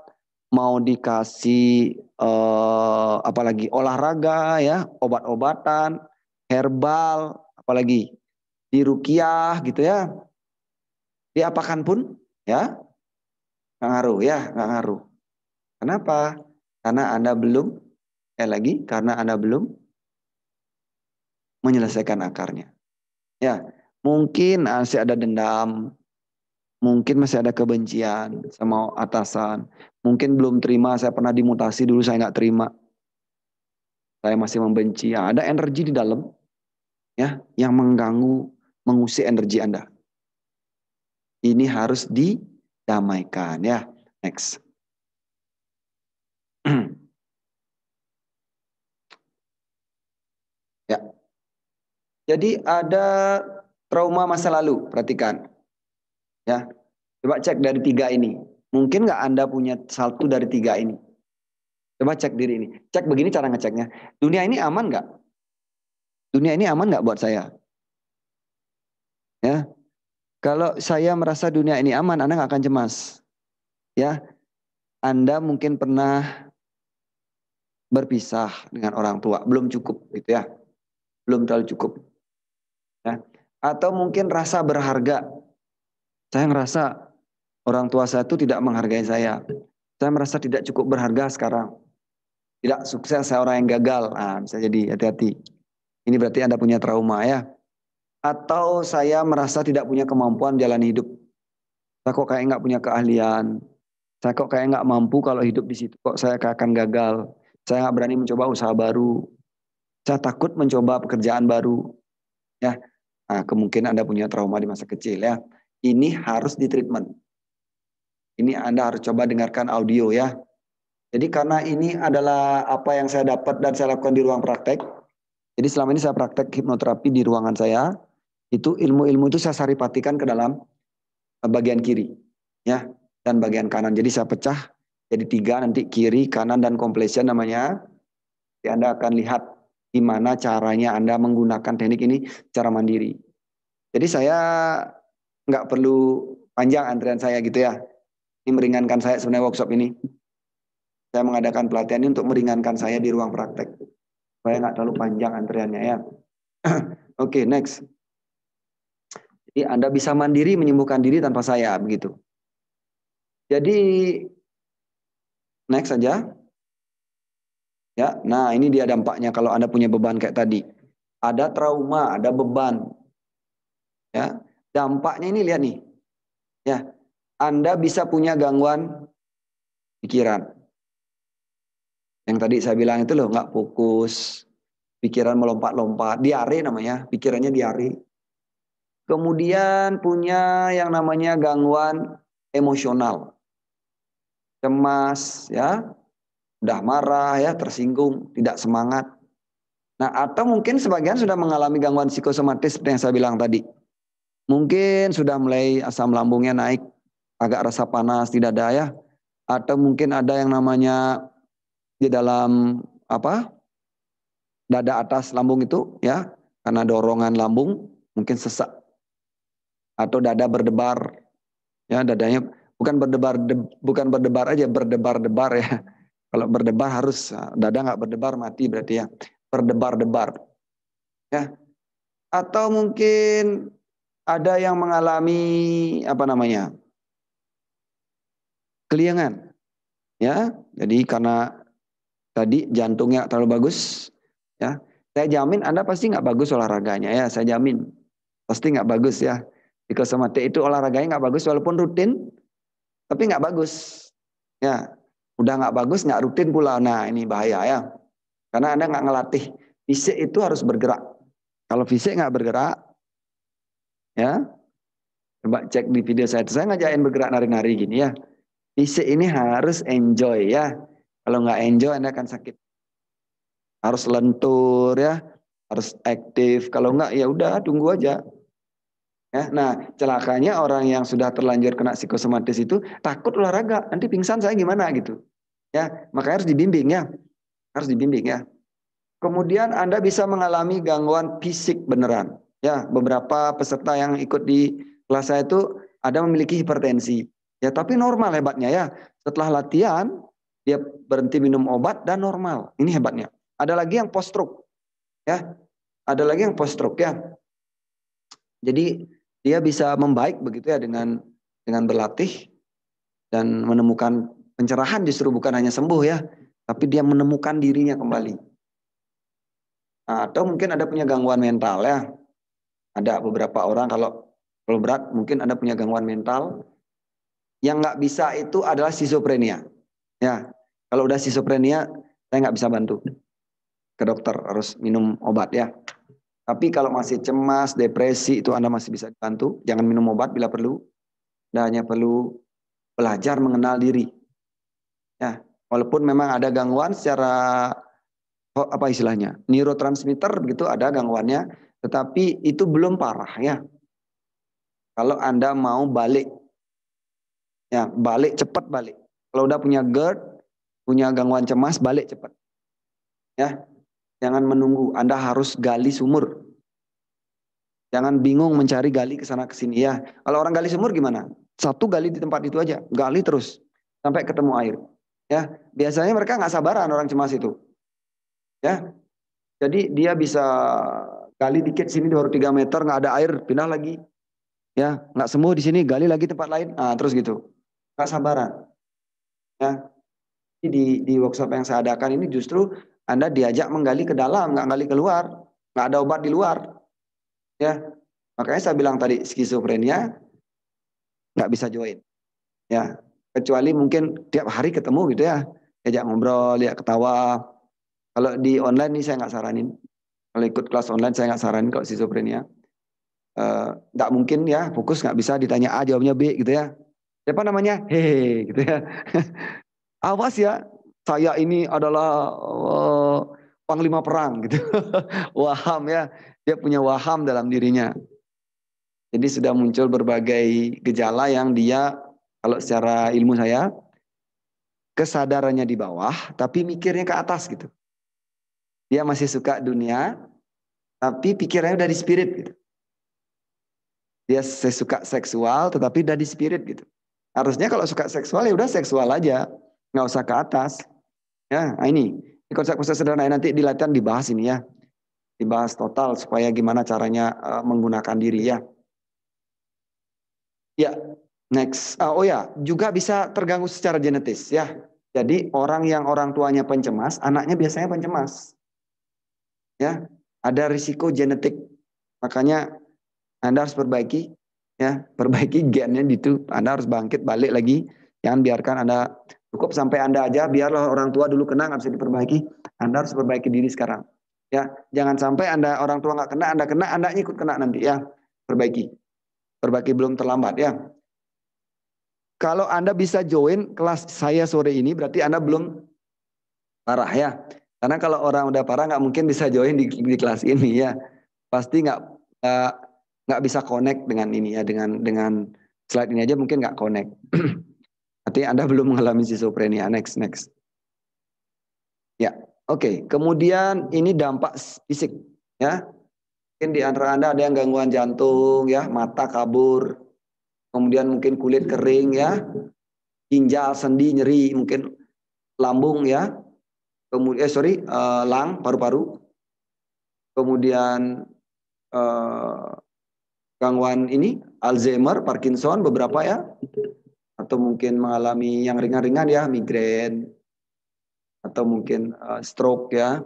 mau dikasih eh, apalagi olahraga ya obat-obatan herbal apalagi dirukiah gitu ya diapakan pun ya Nggak ngaruh ya, nggak ngaruh. Kenapa? Karena Anda belum, eh lagi, karena Anda belum menyelesaikan akarnya. Ya, mungkin masih ada dendam, mungkin masih ada kebencian sama atasan, mungkin belum terima, saya pernah dimutasi dulu saya nggak terima, saya masih membenci, ya, ada energi di dalam ya yang mengganggu, mengusik energi Anda. Ini harus di damaikan ya. Next. ya. Jadi ada trauma masa lalu, perhatikan. Ya. Coba cek dari tiga ini. Mungkin nggak Anda punya satu dari tiga ini. Coba cek diri ini. Cek begini cara ngeceknya. Dunia ini aman nggak? Dunia ini aman nggak buat saya? Ya, kalau saya merasa dunia ini aman, Anda nggak akan cemas. Ya, Anda mungkin pernah berpisah dengan orang tua, belum cukup gitu ya. Belum terlalu cukup. Ya. Atau mungkin rasa berharga. Saya ngerasa orang tua saya itu tidak menghargai saya. Saya merasa tidak cukup berharga sekarang. Tidak sukses saya orang yang gagal. Nah, bisa jadi hati-hati. Ini berarti Anda punya trauma ya atau saya merasa tidak punya kemampuan jalan hidup. Saya kok kayak nggak punya keahlian. Saya kok kayak nggak mampu kalau hidup di situ. Kok saya akan gagal. Saya nggak berani mencoba usaha baru. Saya takut mencoba pekerjaan baru. Ya, nah, kemungkinan Anda punya trauma di masa kecil ya. Ini harus ditreatment. Ini Anda harus coba dengarkan audio ya. Jadi karena ini adalah apa yang saya dapat dan saya lakukan di ruang praktek. Jadi selama ini saya praktek hipnoterapi di ruangan saya itu ilmu-ilmu itu saya saripatikan ke dalam eh, bagian kiri ya dan bagian kanan. Jadi saya pecah jadi tiga nanti kiri, kanan dan completion namanya. Jadi Anda akan lihat gimana caranya Anda menggunakan teknik ini secara mandiri. Jadi saya nggak perlu panjang antrian saya gitu ya. Ini meringankan saya sebenarnya workshop ini. Saya mengadakan pelatihan ini untuk meringankan saya di ruang praktek. Supaya nggak terlalu panjang antriannya ya. Oke, okay, next. Jadi Anda bisa mandiri menyembuhkan diri tanpa saya begitu. Jadi next saja. Ya, nah ini dia dampaknya kalau Anda punya beban kayak tadi. Ada trauma, ada beban. Ya, dampaknya ini lihat nih. Ya, Anda bisa punya gangguan pikiran. Yang tadi saya bilang itu loh nggak fokus, pikiran melompat-lompat, diare namanya, pikirannya diare. Kemudian punya yang namanya gangguan emosional. Cemas ya, udah marah ya, tersinggung, tidak semangat. Nah, atau mungkin sebagian sudah mengalami gangguan psikosomatis seperti yang saya bilang tadi. Mungkin sudah mulai asam lambungnya naik, agak rasa panas tidak ada ya. Atau mungkin ada yang namanya di dalam apa? dada atas lambung itu ya, karena dorongan lambung mungkin sesak atau dada berdebar. Ya, dadanya bukan berdebar de, bukan berdebar aja berdebar-debar ya. Kalau berdebar harus eh, dada nggak berdebar mati berarti ya. Berdebar-debar. Ya. Atau mungkin ada yang mengalami apa namanya? keliangan. Ya, jadi karena tadi jantungnya terlalu bagus, ya. Saya jamin Anda pasti nggak bagus olahraganya ya, saya jamin. Pasti nggak bagus ya. Psikosomatik itu olahraganya nggak bagus walaupun rutin, tapi nggak bagus. Ya, udah nggak bagus, nggak rutin pula. Nah ini bahaya ya. Karena Anda nggak ngelatih. Fisik itu harus bergerak. Kalau fisik nggak bergerak, ya coba cek di video saya. Saya ngajain bergerak nari-nari gini ya. Fisik ini harus enjoy ya. Kalau nggak enjoy Anda akan sakit. Harus lentur ya, harus aktif. Kalau nggak ya udah tunggu aja. Ya, nah, celakanya orang yang sudah terlanjur kena psikosomatis itu takut olahraga, nanti pingsan saya gimana gitu. Ya, makanya harus dibimbing ya. Harus dibimbing ya. Kemudian Anda bisa mengalami gangguan fisik beneran. Ya, beberapa peserta yang ikut di kelas saya itu ada memiliki hipertensi. Ya, tapi normal hebatnya ya. Setelah latihan, dia berhenti minum obat dan normal. Ini hebatnya. Ada lagi yang post stroke. Ya. Ada lagi yang post stroke ya. Jadi dia bisa membaik begitu ya dengan dengan berlatih dan menemukan pencerahan justru bukan hanya sembuh ya, tapi dia menemukan dirinya kembali. Nah, atau mungkin ada punya gangguan mental ya. Ada beberapa orang kalau kalau berat mungkin ada punya gangguan mental yang nggak bisa itu adalah sisoprenia Ya, kalau udah sisoprenia saya nggak bisa bantu. Ke dokter harus minum obat ya. Tapi kalau masih cemas, depresi itu Anda masih bisa dibantu. Jangan minum obat bila perlu. Anda hanya perlu belajar mengenal diri. Ya, walaupun memang ada gangguan secara oh, apa istilahnya? neurotransmitter begitu ada gangguannya, tetapi itu belum parah ya. Kalau Anda mau balik ya, balik cepat balik. Kalau udah punya GERD, punya gangguan cemas, balik cepat. Ya, Jangan menunggu, Anda harus gali sumur. Jangan bingung mencari gali ke sana ke sini ya. Kalau orang gali sumur gimana? Satu gali di tempat itu aja, gali terus sampai ketemu air. Ya, biasanya mereka nggak sabaran orang cemas itu. Ya. Jadi dia bisa gali dikit sini baru 3 meter nggak ada air, pindah lagi. Ya, nggak sembuh di sini, gali lagi tempat lain. Nah, terus gitu. Nggak sabaran. Ya. Di di workshop yang saya adakan ini justru anda diajak menggali ke dalam, nggak gali keluar, nggak ada obat di luar. Ya, makanya saya bilang tadi skizofrenia nggak bisa join. Ya, kecuali mungkin tiap hari ketemu gitu ya, diajak ngobrol, lihat ketawa. Kalau di online nih saya nggak saranin. Kalau ikut kelas online saya nggak saranin kalau skizofrenia. Eh, nggak uh, mungkin ya, fokus nggak bisa ditanya A jawabnya B gitu ya. Siapa namanya? Hehe gitu ya. Awas ya, saya ini adalah uh, panglima perang gitu. waham ya, dia punya waham dalam dirinya. Jadi sudah muncul berbagai gejala yang dia kalau secara ilmu saya kesadarannya di bawah tapi mikirnya ke atas gitu. Dia masih suka dunia tapi pikirannya udah di spirit gitu. Dia suka seksual tetapi udah di spirit gitu. Harusnya kalau suka seksual ya udah seksual aja, nggak usah ke atas. Ya, nah ini, ini konsep-konsep sederhana nanti di latihan dibahas ini ya. Dibahas total supaya gimana caranya uh, menggunakan diri ya. Ya, next. Uh, oh ya, juga bisa terganggu secara genetis ya. Jadi orang yang orang tuanya pencemas, anaknya biasanya pencemas. Ya, ada risiko genetik. Makanya Anda harus perbaiki ya, perbaiki gennya itu. Anda harus bangkit balik lagi. Jangan biarkan Anda Cukup sampai Anda aja, biarlah orang tua dulu kena, nggak bisa diperbaiki. Anda harus perbaiki diri sekarang. Ya, jangan sampai Anda orang tua nggak kena, Anda kena, Anda ikut kena nanti ya. Perbaiki. Perbaiki belum terlambat ya. Kalau Anda bisa join kelas saya sore ini, berarti Anda belum parah ya. Karena kalau orang udah parah nggak mungkin bisa join di, di kelas ini ya. Pasti nggak eh, nggak uh, bisa connect dengan ini ya, dengan dengan slide ini aja mungkin nggak connect. Berarti Anda belum mengalami schizophrenia. Next, next. Ya, oke. Okay. Kemudian ini dampak fisik, ya. Mungkin di antara Anda ada yang gangguan jantung, ya, mata kabur, kemudian mungkin kulit kering, ya, ginjal, sendi, nyeri, mungkin lambung, ya, kemudian eh, sorry, eh, lang, paru-paru, kemudian eh, gangguan ini Alzheimer, Parkinson, beberapa ya, atau mungkin mengalami yang ringan-ringan ya migrain atau mungkin uh, stroke ya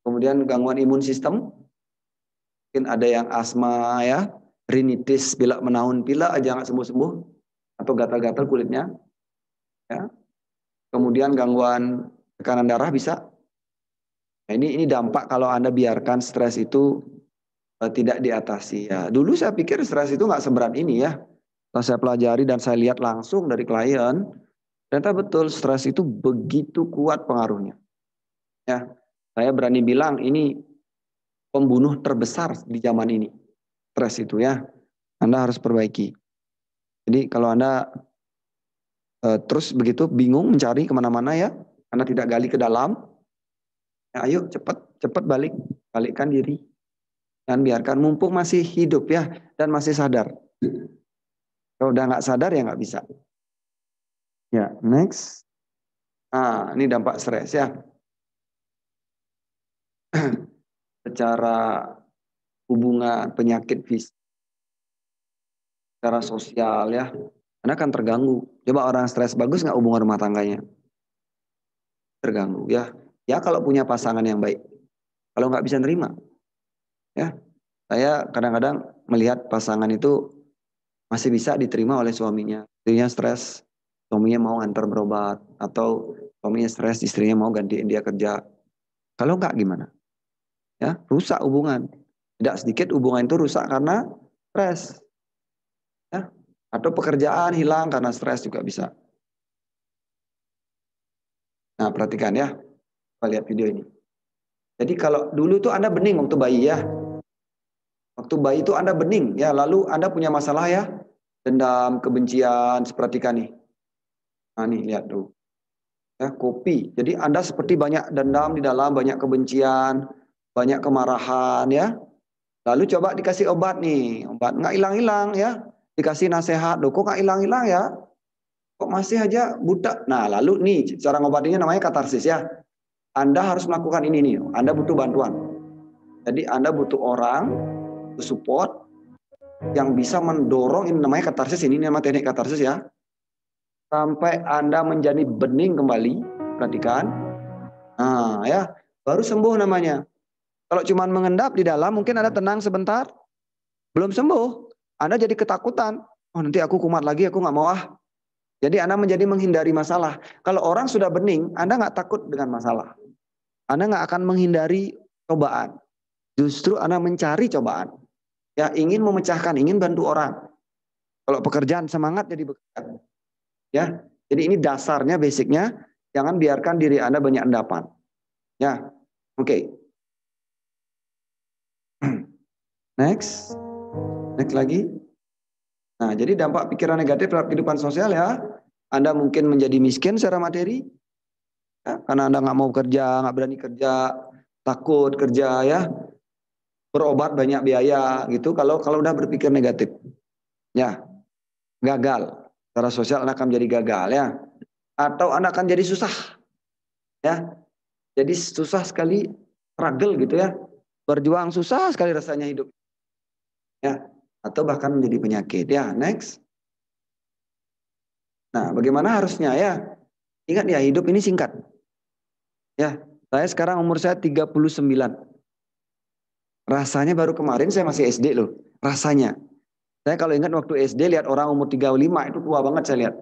kemudian gangguan imun sistem mungkin ada yang asma ya rinitis pilek menahun pilek aja nggak sembuh-sembuh atau gatal-gatal kulitnya ya kemudian gangguan tekanan darah bisa nah, ini ini dampak kalau anda biarkan stres itu uh, tidak diatasi ya dulu saya pikir stres itu nggak seberat ini ya setelah saya pelajari dan saya lihat langsung dari klien, ternyata betul stres itu begitu kuat pengaruhnya. Ya, saya berani bilang ini pembunuh terbesar di zaman ini. Stres itu ya. Anda harus perbaiki. Jadi kalau Anda e, terus begitu bingung mencari kemana-mana ya, Anda tidak gali ke dalam, ya, ayo cepat, cepat balik, balikkan diri. Dan biarkan mumpung masih hidup ya, dan masih sadar. Kalau udah nggak sadar ya nggak bisa. Ya, next. Ah, ini dampak stres ya. Secara hubungan penyakit fisik, secara sosial ya, karena akan terganggu. Coba orang stres bagus nggak hubungan rumah tangganya? Terganggu ya. Ya kalau punya pasangan yang baik. Kalau nggak bisa nerima. Ya, saya kadang-kadang melihat pasangan itu masih bisa diterima oleh suaminya. Istrinya stres, suaminya mau antar berobat, atau suaminya stres, istrinya mau gantiin dia kerja. Kalau enggak gimana? Ya, rusak hubungan. Tidak sedikit hubungan itu rusak karena stres. Ya, atau pekerjaan hilang karena stres juga bisa. Nah, perhatikan ya. Kita lihat video ini. Jadi kalau dulu tuh Anda bening waktu bayi ya. Waktu bayi itu Anda bening ya, lalu Anda punya masalah ya, dendam, kebencian, sepertikan nih. Nah, nih lihat tuh. Ya, kopi. Jadi Anda seperti banyak dendam di dalam, banyak kebencian, banyak kemarahan ya. Lalu coba dikasih obat nih, obat nggak hilang-hilang ya. Dikasih nasihat, loh kok nggak hilang-hilang ya? Kok masih aja buta? Nah lalu nih, cara ngobatinnya namanya katarsis ya. Anda harus melakukan ini nih, Anda butuh bantuan. Jadi Anda butuh orang, support, yang bisa mendorong ini namanya katarsis ini nama teknik katarsis ya sampai anda menjadi bening kembali perhatikan nah ya baru sembuh namanya kalau cuma mengendap di dalam mungkin anda tenang sebentar belum sembuh anda jadi ketakutan oh nanti aku kumat lagi aku nggak mau ah jadi anda menjadi menghindari masalah kalau orang sudah bening anda nggak takut dengan masalah anda nggak akan menghindari cobaan justru anda mencari cobaan Ya, ingin memecahkan, ingin bantu orang. Kalau pekerjaan semangat jadi bekerja. Ya. Jadi ini dasarnya basicnya jangan biarkan diri Anda banyak endapan. Ya. Oke. Okay. Next. Next lagi. Nah, jadi dampak pikiran negatif terhadap kehidupan sosial ya. Anda mungkin menjadi miskin secara materi. Ya, karena Anda nggak mau kerja, nggak berani kerja, takut kerja ya berobat banyak biaya gitu kalau kalau udah berpikir negatif ya gagal secara sosial anak akan jadi gagal ya atau anak akan jadi susah ya jadi susah sekali struggle gitu ya berjuang susah sekali rasanya hidup ya atau bahkan menjadi penyakit ya next nah bagaimana harusnya ya ingat ya hidup ini singkat ya saya sekarang umur saya 39 Rasanya baru kemarin saya masih SD loh, rasanya. Saya kalau ingat waktu SD lihat orang umur 35 itu tua banget saya lihat.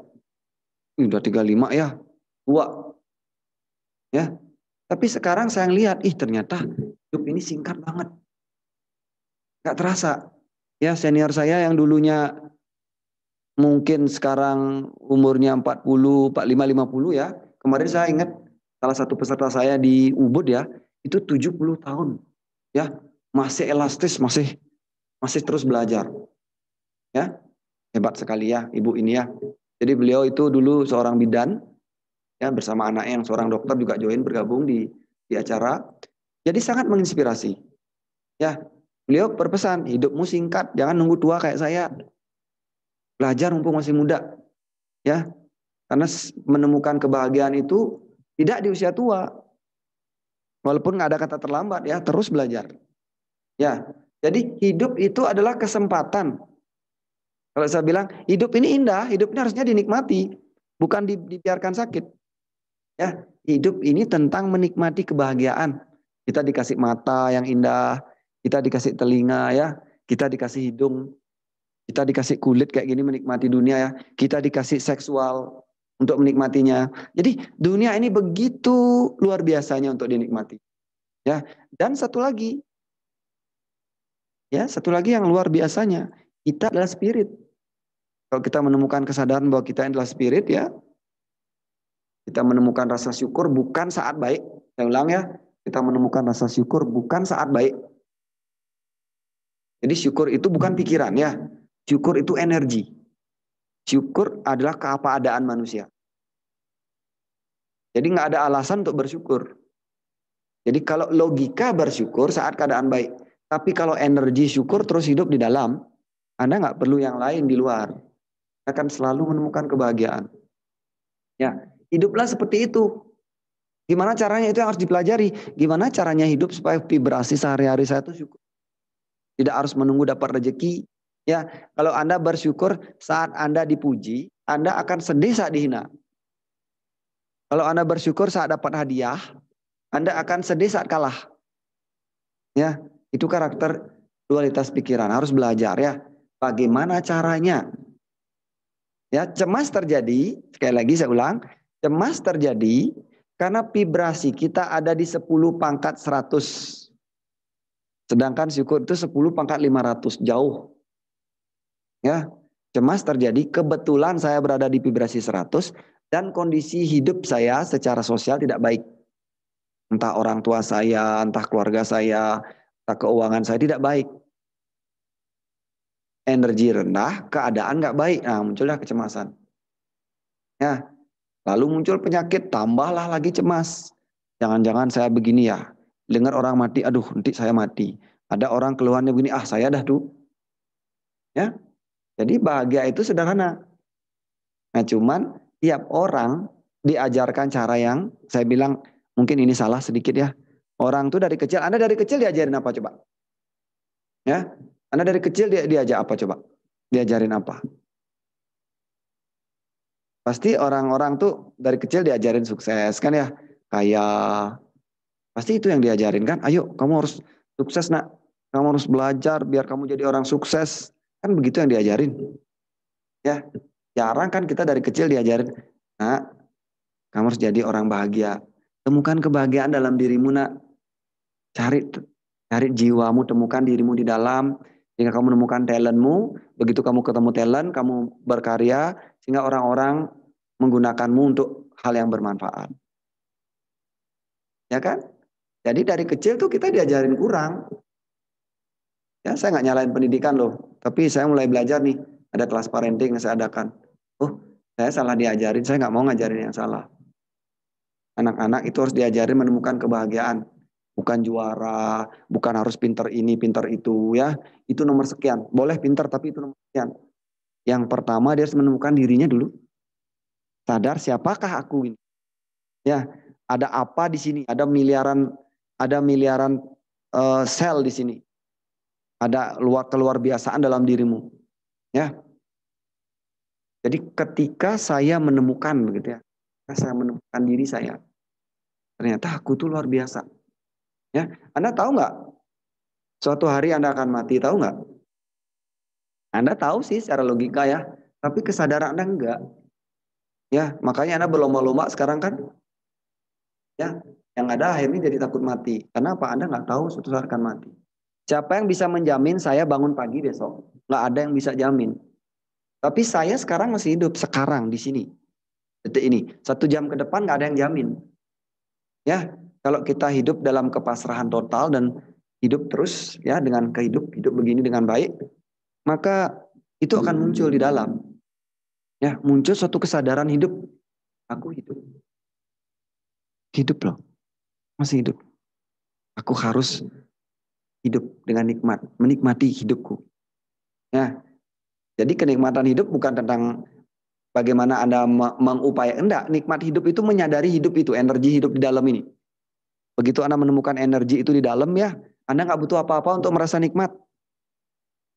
Udah 35 ya, tua. Ya. Tapi sekarang saya lihat, ih ternyata hidup ini singkat banget. Gak terasa. Ya senior saya yang dulunya mungkin sekarang umurnya 40, 45, 50 ya. Kemarin saya ingat salah satu peserta saya di Ubud ya, itu 70 tahun. Ya, masih elastis, masih masih terus belajar. Ya. Hebat sekali ya ibu ini ya. Jadi beliau itu dulu seorang bidan ya bersama anaknya yang seorang dokter juga join bergabung di di acara. Jadi sangat menginspirasi. Ya, beliau berpesan, hidupmu singkat, jangan nunggu tua kayak saya. Belajar mumpung masih muda. Ya. Karena menemukan kebahagiaan itu tidak di usia tua. Walaupun nggak ada kata terlambat ya, terus belajar. Ya, jadi hidup itu adalah kesempatan. Kalau saya bilang hidup ini indah, hidup ini harusnya dinikmati, bukan dibiarkan sakit. Ya, hidup ini tentang menikmati kebahagiaan. Kita dikasih mata yang indah, kita dikasih telinga ya, kita dikasih hidung, kita dikasih kulit kayak gini menikmati dunia ya, kita dikasih seksual untuk menikmatinya. Jadi dunia ini begitu luar biasanya untuk dinikmati. Ya, dan satu lagi Ya, satu lagi yang luar biasanya, kita adalah spirit. Kalau kita menemukan kesadaran bahwa kita adalah spirit ya, kita menemukan rasa syukur bukan saat baik. Saya ulang ya, kita menemukan rasa syukur bukan saat baik. Jadi syukur itu bukan pikiran ya. Syukur itu energi. Syukur adalah keadaan manusia. Jadi nggak ada alasan untuk bersyukur. Jadi kalau logika bersyukur saat keadaan baik, tapi kalau energi syukur terus hidup di dalam, Anda nggak perlu yang lain di luar. Akan selalu menemukan kebahagiaan. Ya, hiduplah seperti itu. Gimana caranya itu yang harus dipelajari. Gimana caranya hidup supaya vibrasi sehari-hari saya itu syukur. Tidak harus menunggu dapat rezeki. Ya, kalau Anda bersyukur saat Anda dipuji, Anda akan sedih saat dihina. Kalau Anda bersyukur saat dapat hadiah, Anda akan sedih saat kalah. Ya, itu karakter dualitas pikiran. Harus belajar ya. Bagaimana caranya? Ya, cemas terjadi, sekali lagi saya ulang, cemas terjadi karena vibrasi kita ada di 10 pangkat 100. Sedangkan syukur itu 10 pangkat 500, jauh. Ya, cemas terjadi kebetulan saya berada di vibrasi 100 dan kondisi hidup saya secara sosial tidak baik. Entah orang tua saya, entah keluarga saya, keuangan saya tidak baik. Energi rendah, keadaan nggak baik. Nah, muncullah kecemasan. Ya, lalu muncul penyakit, tambahlah lagi cemas. Jangan-jangan saya begini ya. Dengar orang mati, aduh nanti saya mati. Ada orang keluhannya begini, ah saya dah tuh. Ya, jadi bahagia itu sederhana. Nah cuman tiap orang diajarkan cara yang saya bilang mungkin ini salah sedikit ya. Orang tuh dari kecil, Anda dari kecil diajarin apa coba? Ya, Anda dari kecil dia diajak apa coba? Diajarin apa? Pasti orang-orang tuh dari kecil diajarin sukses kan ya, Kayak Pasti itu yang diajarin kan. Ayo, kamu harus sukses nak. Kamu harus belajar biar kamu jadi orang sukses. Kan begitu yang diajarin. Ya, jarang kan kita dari kecil diajarin, nak, kamu harus jadi orang bahagia. Temukan kebahagiaan dalam dirimu nak Cari cari jiwamu, temukan dirimu di dalam sehingga kamu menemukan talentmu. Begitu kamu ketemu talent, kamu berkarya sehingga orang-orang menggunakanmu untuk hal yang bermanfaat. Ya kan? Jadi dari kecil tuh kita diajarin kurang. Ya, saya nggak nyalain pendidikan loh, tapi saya mulai belajar nih. Ada kelas parenting yang saya adakan. Oh, saya salah diajarin, saya nggak mau ngajarin yang salah. Anak-anak itu harus diajarin menemukan kebahagiaan bukan juara, bukan harus pinter ini, pinter itu ya. Itu nomor sekian. Boleh pinter tapi itu nomor sekian. Yang pertama dia harus menemukan dirinya dulu. Sadar siapakah aku ini? Ya, ada apa di sini? Ada miliaran ada miliaran uh, sel di sini. Ada luar keluar biasaan dalam dirimu. Ya. Jadi ketika saya menemukan begitu ya, saya menemukan diri saya, ternyata aku tuh luar biasa Ya, Anda tahu nggak? Suatu hari Anda akan mati, tahu nggak? Anda tahu sih secara logika ya, tapi kesadaran Anda enggak. Ya, makanya Anda berlomba-lomba sekarang kan? Ya, yang ada akhirnya jadi takut mati. Kenapa? Anda nggak tahu suatu saat akan mati. Siapa yang bisa menjamin saya bangun pagi besok? Nggak ada yang bisa jamin. Tapi saya sekarang masih hidup sekarang di sini, detik ini. Satu jam ke depan nggak ada yang jamin. Ya, kalau kita hidup dalam kepasrahan total dan hidup terus ya dengan kehidup hidup begini dengan baik, maka itu akan muncul di dalam. Ya, muncul suatu kesadaran hidup. Aku hidup. Hidup loh. Masih hidup. Aku harus hidup dengan nikmat, menikmati hidupku. Ya. Jadi kenikmatan hidup bukan tentang bagaimana Anda mengupayakan enggak, nikmat hidup itu menyadari hidup itu, energi hidup di dalam ini. Begitu Anda menemukan energi itu di dalam ya, Anda nggak butuh apa-apa untuk merasa nikmat.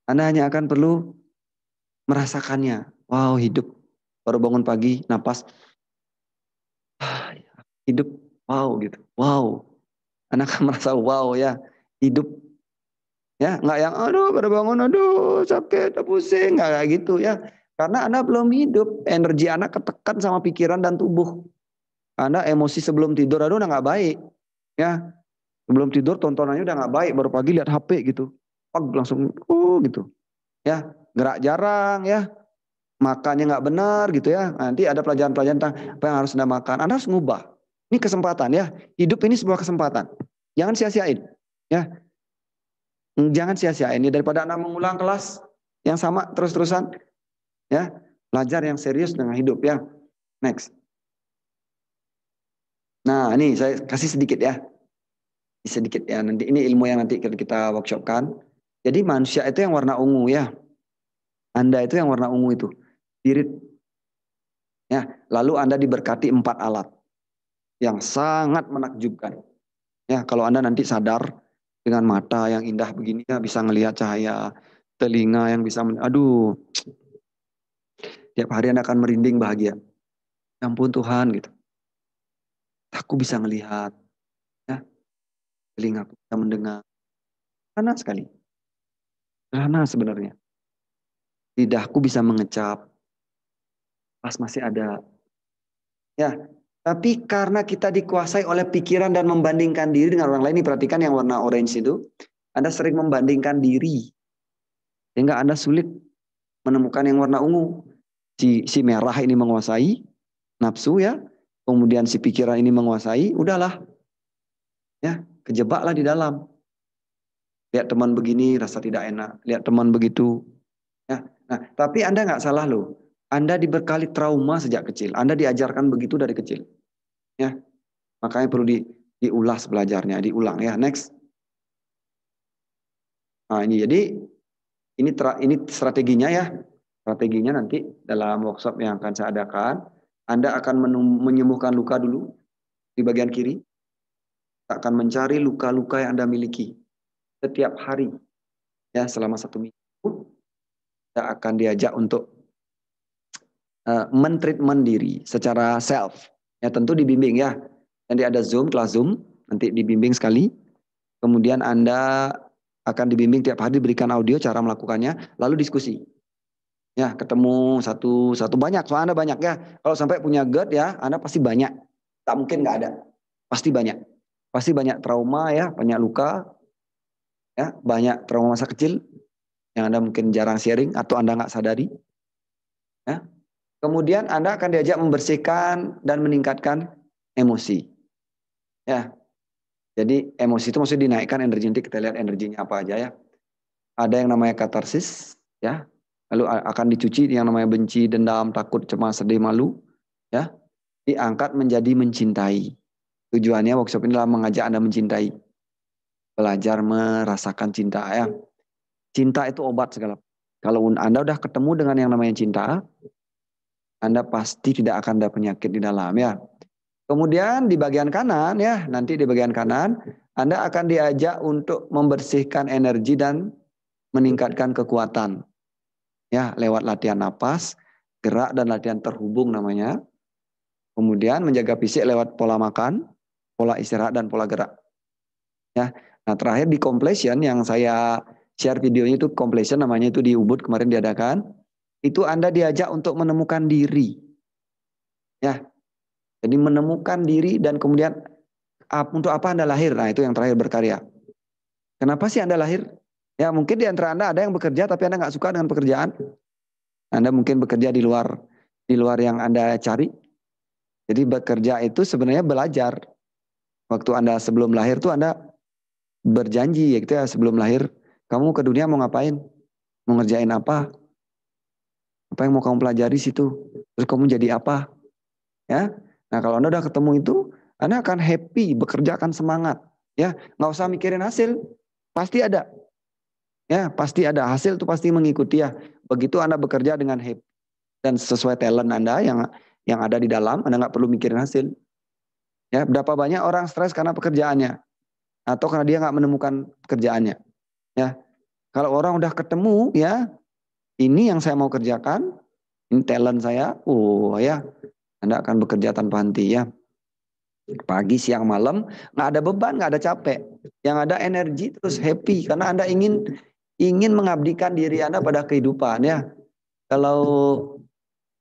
Anda hanya akan perlu merasakannya. Wow, hidup. Baru bangun pagi, napas. Hidup. Wow, gitu. Wow. Anda akan merasa wow ya. Hidup. Ya, nggak yang aduh baru bangun, aduh sakit, pusing, nggak kayak gitu ya. Karena Anda belum hidup, energi anak ketekan sama pikiran dan tubuh. Anda emosi sebelum tidur, aduh udah nggak baik. Ya, sebelum tidur tontonannya udah nggak baik, baru pagi lihat HP gitu. Pag langsung uh gitu. Ya, gerak jarang ya. Makannya nggak benar gitu ya. Nah, nanti ada pelajaran-pelajaran tentang apa yang harus Anda makan. Anda harus ngubah. Ini kesempatan ya. Hidup ini sebuah kesempatan. Jangan sia-siain. Ya. Jangan sia-siain. Ya, daripada Anda mengulang kelas yang sama terus-terusan. Ya. Belajar yang serius dengan hidup ya. Next. Nah, ini saya kasih sedikit ya. Sedikit ya nanti ini ilmu yang nanti kita workshopkan. Jadi manusia itu yang warna ungu ya. Anda itu yang warna ungu itu. Spirit. Ya, lalu Anda diberkati empat alat yang sangat menakjubkan. Ya, kalau Anda nanti sadar dengan mata yang indah begini ya bisa ngelihat cahaya, telinga yang bisa men aduh. Tiap hari Anda akan merinding bahagia. Ya ampun Tuhan gitu. Aku bisa melihat, ya, Telinga aku bisa mendengar. Sederhana sekali. Sederhana sebenarnya. Lidahku bisa mengecap. Pas masih ada. Ya, tapi karena kita dikuasai oleh pikiran dan membandingkan diri dengan orang lain, ini perhatikan yang warna orange itu, Anda sering membandingkan diri. Sehingga Anda sulit menemukan yang warna ungu. Si, si merah ini menguasai nafsu ya, kemudian si pikiran ini menguasai, udahlah. Ya, kejebaklah di dalam. Lihat teman begini rasa tidak enak, lihat teman begitu. Ya. Nah, tapi Anda nggak salah loh. Anda diberkali trauma sejak kecil. Anda diajarkan begitu dari kecil. Ya. Makanya perlu di, diulas belajarnya, diulang ya. Next. Nah, ini jadi ini tra, ini strateginya ya. Strateginya nanti dalam workshop yang akan saya adakan anda akan menyembuhkan luka dulu di bagian kiri. Akan mencari luka-luka yang Anda miliki setiap hari. Ya, selama satu minggu Anda akan diajak untuk uh, eh, mentreatment diri secara self. Ya, tentu dibimbing ya. Nanti ada Zoom, kelas Zoom, nanti dibimbing sekali. Kemudian Anda akan dibimbing tiap hari diberikan audio cara melakukannya, lalu diskusi ya ketemu satu satu banyak soalnya anda banyak ya kalau sampai punya GERD ya anda pasti banyak tak mungkin nggak ada pasti banyak pasti banyak trauma ya banyak luka ya banyak trauma masa kecil yang anda mungkin jarang sharing atau anda nggak sadari ya kemudian anda akan diajak membersihkan dan meningkatkan emosi ya jadi emosi itu maksudnya dinaikkan energi nanti kita lihat energinya apa aja ya ada yang namanya katarsis ya lalu akan dicuci yang namanya benci, dendam, takut, cemas, sedih, malu, ya diangkat menjadi mencintai. Tujuannya workshop ini adalah mengajak Anda mencintai. Belajar merasakan cinta ya. Cinta itu obat segala. Kalau Anda sudah ketemu dengan yang namanya cinta, Anda pasti tidak akan ada penyakit di dalam ya. Kemudian di bagian kanan ya, nanti di bagian kanan Anda akan diajak untuk membersihkan energi dan meningkatkan kekuatan ya lewat latihan napas, gerak dan latihan terhubung namanya. Kemudian menjaga fisik lewat pola makan, pola istirahat dan pola gerak. Ya. Nah, terakhir di completion yang saya share videonya itu completion namanya itu di Ubud kemarin diadakan. Itu Anda diajak untuk menemukan diri. Ya. Jadi menemukan diri dan kemudian untuk apa Anda lahir? Nah, itu yang terakhir berkarya. Kenapa sih Anda lahir? Ya mungkin di antara Anda ada yang bekerja tapi Anda nggak suka dengan pekerjaan. Anda mungkin bekerja di luar di luar yang Anda cari. Jadi bekerja itu sebenarnya belajar. Waktu Anda sebelum lahir tuh Anda berjanji ya gitu ya sebelum lahir kamu ke dunia mau ngapain? Mau ngerjain apa? Apa yang mau kamu pelajari situ? Terus kamu jadi apa? Ya. Nah, kalau Anda udah ketemu itu, Anda akan happy, bekerja akan semangat. Ya, nggak usah mikirin hasil, pasti ada Ya, pasti ada hasil itu pasti mengikuti ya. Begitu Anda bekerja dengan happy dan sesuai talent Anda yang yang ada di dalam, Anda nggak perlu mikirin hasil. Ya, berapa banyak orang stres karena pekerjaannya atau karena dia nggak menemukan pekerjaannya. Ya, kalau orang udah ketemu ya, ini yang saya mau kerjakan, ini talent saya, oh ya, Anda akan bekerja tanpa henti ya. Pagi, siang, malam, nggak ada beban, nggak ada capek. Yang ada energi terus happy karena Anda ingin ingin mengabdikan diri Anda pada kehidupan ya. Kalau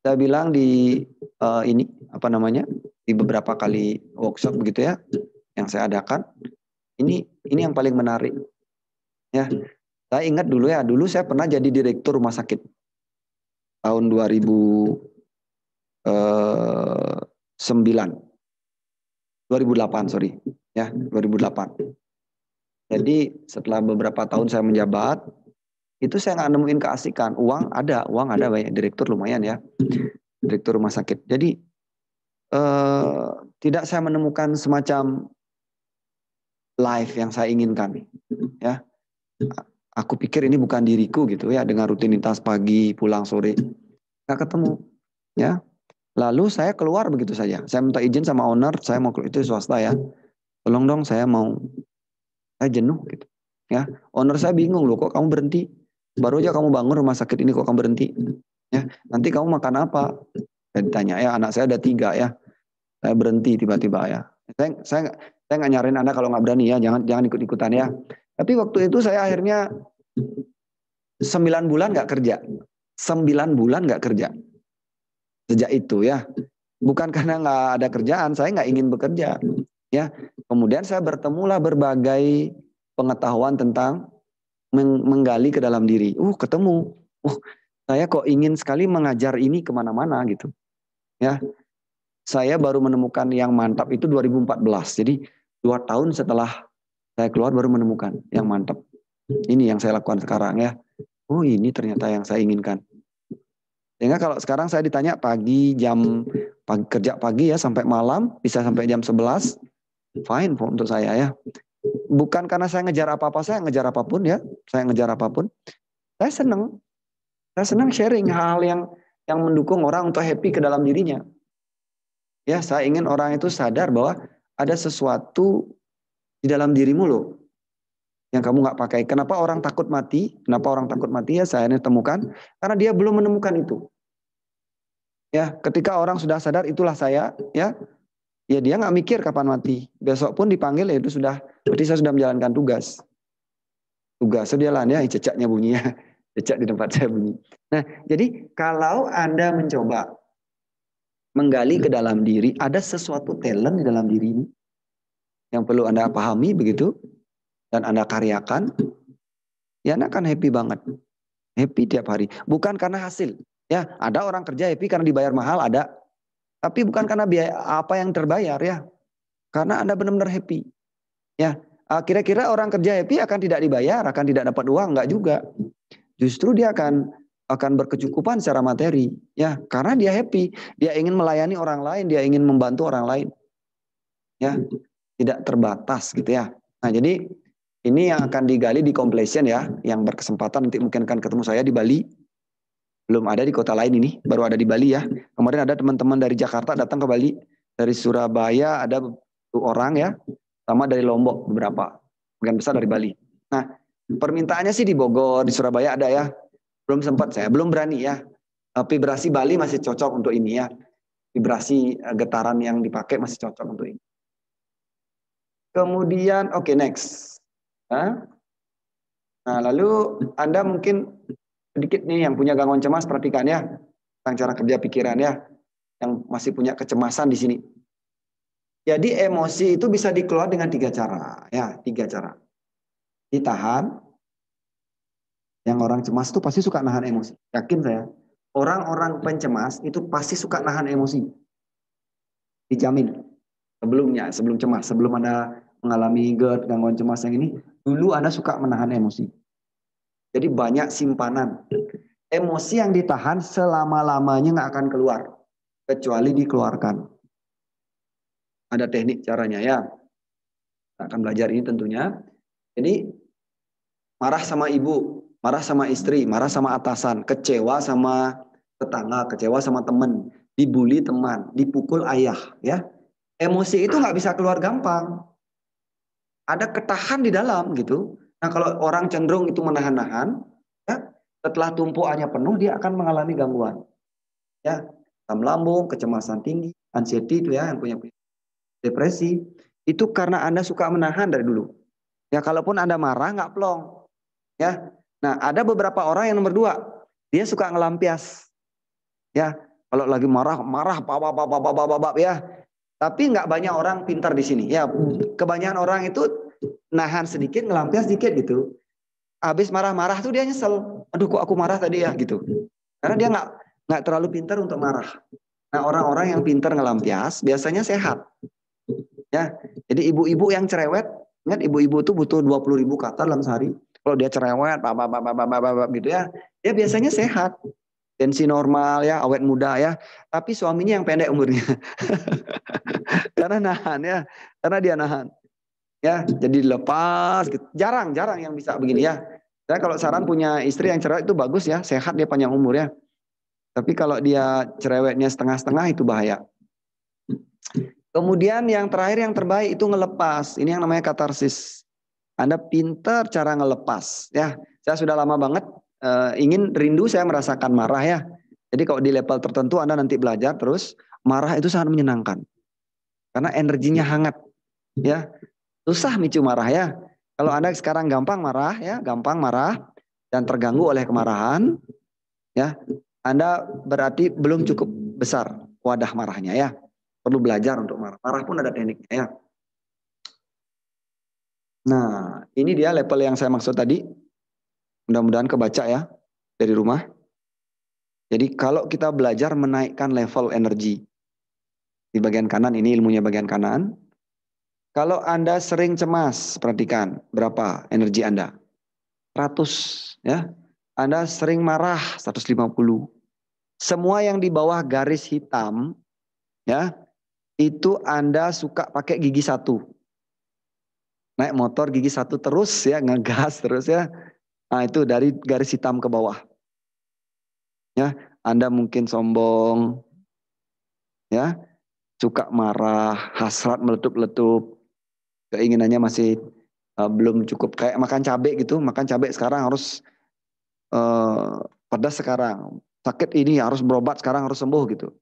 saya bilang di uh, ini apa namanya? di beberapa kali workshop begitu ya yang saya adakan. Ini ini yang paling menarik. Ya. Saya ingat dulu ya, dulu saya pernah jadi direktur rumah sakit. Tahun 2009. 2008, eh, sorry. Ya, 2008. Jadi setelah beberapa tahun saya menjabat, itu saya nggak nemuin keasikan. Uang ada, uang ada banyak. Iya. Direktur lumayan ya, mm-hmm. direktur rumah sakit. Jadi eh, tidak saya menemukan semacam life yang saya inginkan, ya. Aku pikir ini bukan diriku gitu ya dengan rutinitas pagi pulang sore nggak ketemu, ya. Lalu saya keluar begitu saja. Saya minta izin sama owner, saya mau itu swasta ya. Tolong dong saya mau saya nah, jenuh gitu ya owner saya bingung loh kok kamu berhenti baru aja kamu bangun rumah sakit ini kok kamu berhenti ya nanti kamu makan apa saya ditanya ya anak saya ada tiga ya saya berhenti tiba-tiba ya saya saya saya nggak nyarin anda kalau nggak berani ya jangan jangan ikut-ikutan ya tapi waktu itu saya akhirnya sembilan bulan nggak kerja sembilan bulan nggak kerja sejak itu ya bukan karena nggak ada kerjaan saya nggak ingin bekerja ya Kemudian saya bertemulah berbagai pengetahuan tentang menggali ke dalam diri. Uh, ketemu. Uh, saya kok ingin sekali mengajar ini kemana-mana gitu. Ya, saya baru menemukan yang mantap itu 2014. Jadi dua tahun setelah saya keluar baru menemukan yang mantap. Ini yang saya lakukan sekarang ya. Oh ini ternyata yang saya inginkan. Sehingga kalau sekarang saya ditanya pagi jam pagi, kerja pagi ya sampai malam bisa sampai jam 11 fine pun untuk saya ya. Bukan karena saya ngejar apa-apa, saya ngejar apapun ya. Saya ngejar apapun. Saya senang. Saya senang sharing hal-hal yang yang mendukung orang untuk happy ke dalam dirinya. Ya, saya ingin orang itu sadar bahwa ada sesuatu di dalam dirimu loh yang kamu nggak pakai. Kenapa orang takut mati? Kenapa orang takut mati ya? Saya ini temukan karena dia belum menemukan itu. Ya, ketika orang sudah sadar itulah saya, ya ya dia nggak mikir kapan mati. Besok pun dipanggil ya itu sudah, berarti saya sudah menjalankan tugas. Tugas so, dia lah, ya cecaknya ya cecak di tempat saya bunyi. Nah, jadi kalau Anda mencoba menggali ke dalam diri, ada sesuatu talent di dalam diri ini yang perlu Anda pahami begitu, dan Anda karyakan, ya Anda akan happy banget. Happy tiap hari. Bukan karena hasil. Ya, ada orang kerja happy karena dibayar mahal, ada tapi bukan karena biaya apa yang terbayar ya. Karena Anda benar-benar happy. Ya, ah, kira-kira orang kerja happy akan tidak dibayar, akan tidak dapat uang enggak juga. Justru dia akan akan berkecukupan secara materi ya, karena dia happy, dia ingin melayani orang lain, dia ingin membantu orang lain. Ya, tidak terbatas gitu ya. Nah, jadi ini yang akan digali di Completion ya, yang berkesempatan nanti mungkin akan ketemu saya di Bali belum ada di kota lain ini, baru ada di Bali ya. Kemarin ada teman-teman dari Jakarta datang ke Bali, dari Surabaya ada orang ya, sama dari Lombok beberapa, bagian besar dari Bali. Nah, permintaannya sih di Bogor, di Surabaya ada ya. Belum sempat saya, belum berani ya. Eh, vibrasi Bali masih cocok untuk ini ya. Vibrasi eh, getaran yang dipakai masih cocok untuk ini. Kemudian, oke okay, next. Nah, lalu Anda mungkin sedikit nih yang punya gangguan cemas perhatikan ya tentang cara kerja pikiran ya yang masih punya kecemasan di sini. Jadi emosi itu bisa dikelola dengan tiga cara ya tiga cara ditahan. Yang orang cemas itu pasti suka nahan emosi yakin saya. Orang-orang pencemas itu pasti suka nahan emosi dijamin sebelumnya sebelum cemas sebelum anda mengalami GERD gangguan cemas yang ini dulu anda suka menahan emosi jadi banyak simpanan. Emosi yang ditahan selama-lamanya nggak akan keluar. Kecuali dikeluarkan. Ada teknik caranya ya. Kita akan belajar ini tentunya. Jadi marah sama ibu, marah sama istri, marah sama atasan, kecewa sama tetangga, kecewa sama teman, dibully teman, dipukul ayah ya. Emosi itu nggak bisa keluar gampang. Ada ketahan di dalam gitu Nah, kalau orang cenderung itu menahan-nahan, ya, setelah tumpuannya penuh dia akan mengalami gangguan. Ya, asam lambung, kecemasan tinggi, anxiety itu ya yang punya depresi. Itu karena Anda suka menahan dari dulu. Ya, kalaupun Anda marah nggak plong. Ya. Nah, ada beberapa orang yang nomor dua, dia suka ngelampias. Ya, kalau lagi marah, marah, babab, babab, babab, ya. Tapi nggak banyak orang pintar di sini. Ya, kebanyakan orang itu nahan sedikit, ngelampias sedikit gitu. Habis marah-marah tuh dia nyesel. Aduh kok aku marah tadi ya gitu. Karena dia nggak nggak terlalu pintar untuk marah. Nah orang-orang yang pintar ngelampias biasanya sehat. Ya, jadi ibu-ibu yang cerewet, ingat ibu-ibu tuh butuh 20 ribu kata dalam sehari. Kalau dia cerewet, bab, bab, bab, bab, gitu ya, dia biasanya sehat. Tensi normal ya, awet muda ya. Tapi suaminya yang pendek umurnya. Karena nahan ya, karena dia nahan ya jadi lepas gitu. jarang jarang yang bisa begini ya saya kalau saran punya istri yang cerewet itu bagus ya sehat dia panjang umur ya tapi kalau dia cerewetnya setengah-setengah itu bahaya kemudian yang terakhir yang terbaik itu ngelepas ini yang namanya katarsis anda pinter cara ngelepas ya saya sudah lama banget uh, ingin rindu saya merasakan marah ya jadi kalau di level tertentu anda nanti belajar terus marah itu sangat menyenangkan karena energinya hangat ya Susah micu marah ya. Kalau Anda sekarang gampang marah ya, gampang marah dan terganggu oleh kemarahan ya, Anda berarti belum cukup besar wadah marahnya ya. Perlu belajar untuk marah. Marah pun ada tekniknya ya. Nah, ini dia level yang saya maksud tadi. Mudah-mudahan kebaca ya dari rumah. Jadi kalau kita belajar menaikkan level energi. Di bagian kanan ini ilmunya bagian kanan. Kalau Anda sering cemas, perhatikan berapa energi Anda. 100 ya. Anda sering marah 150. Semua yang di bawah garis hitam ya, itu Anda suka pakai gigi satu. Naik motor gigi satu terus ya, ngegas terus ya. Nah, itu dari garis hitam ke bawah. Ya, Anda mungkin sombong. Ya, suka marah, hasrat meletup-letup, keinginannya masih uh, belum cukup kayak makan cabai gitu makan cabai sekarang harus uh, pedas sekarang sakit ini harus berobat sekarang harus sembuh gitu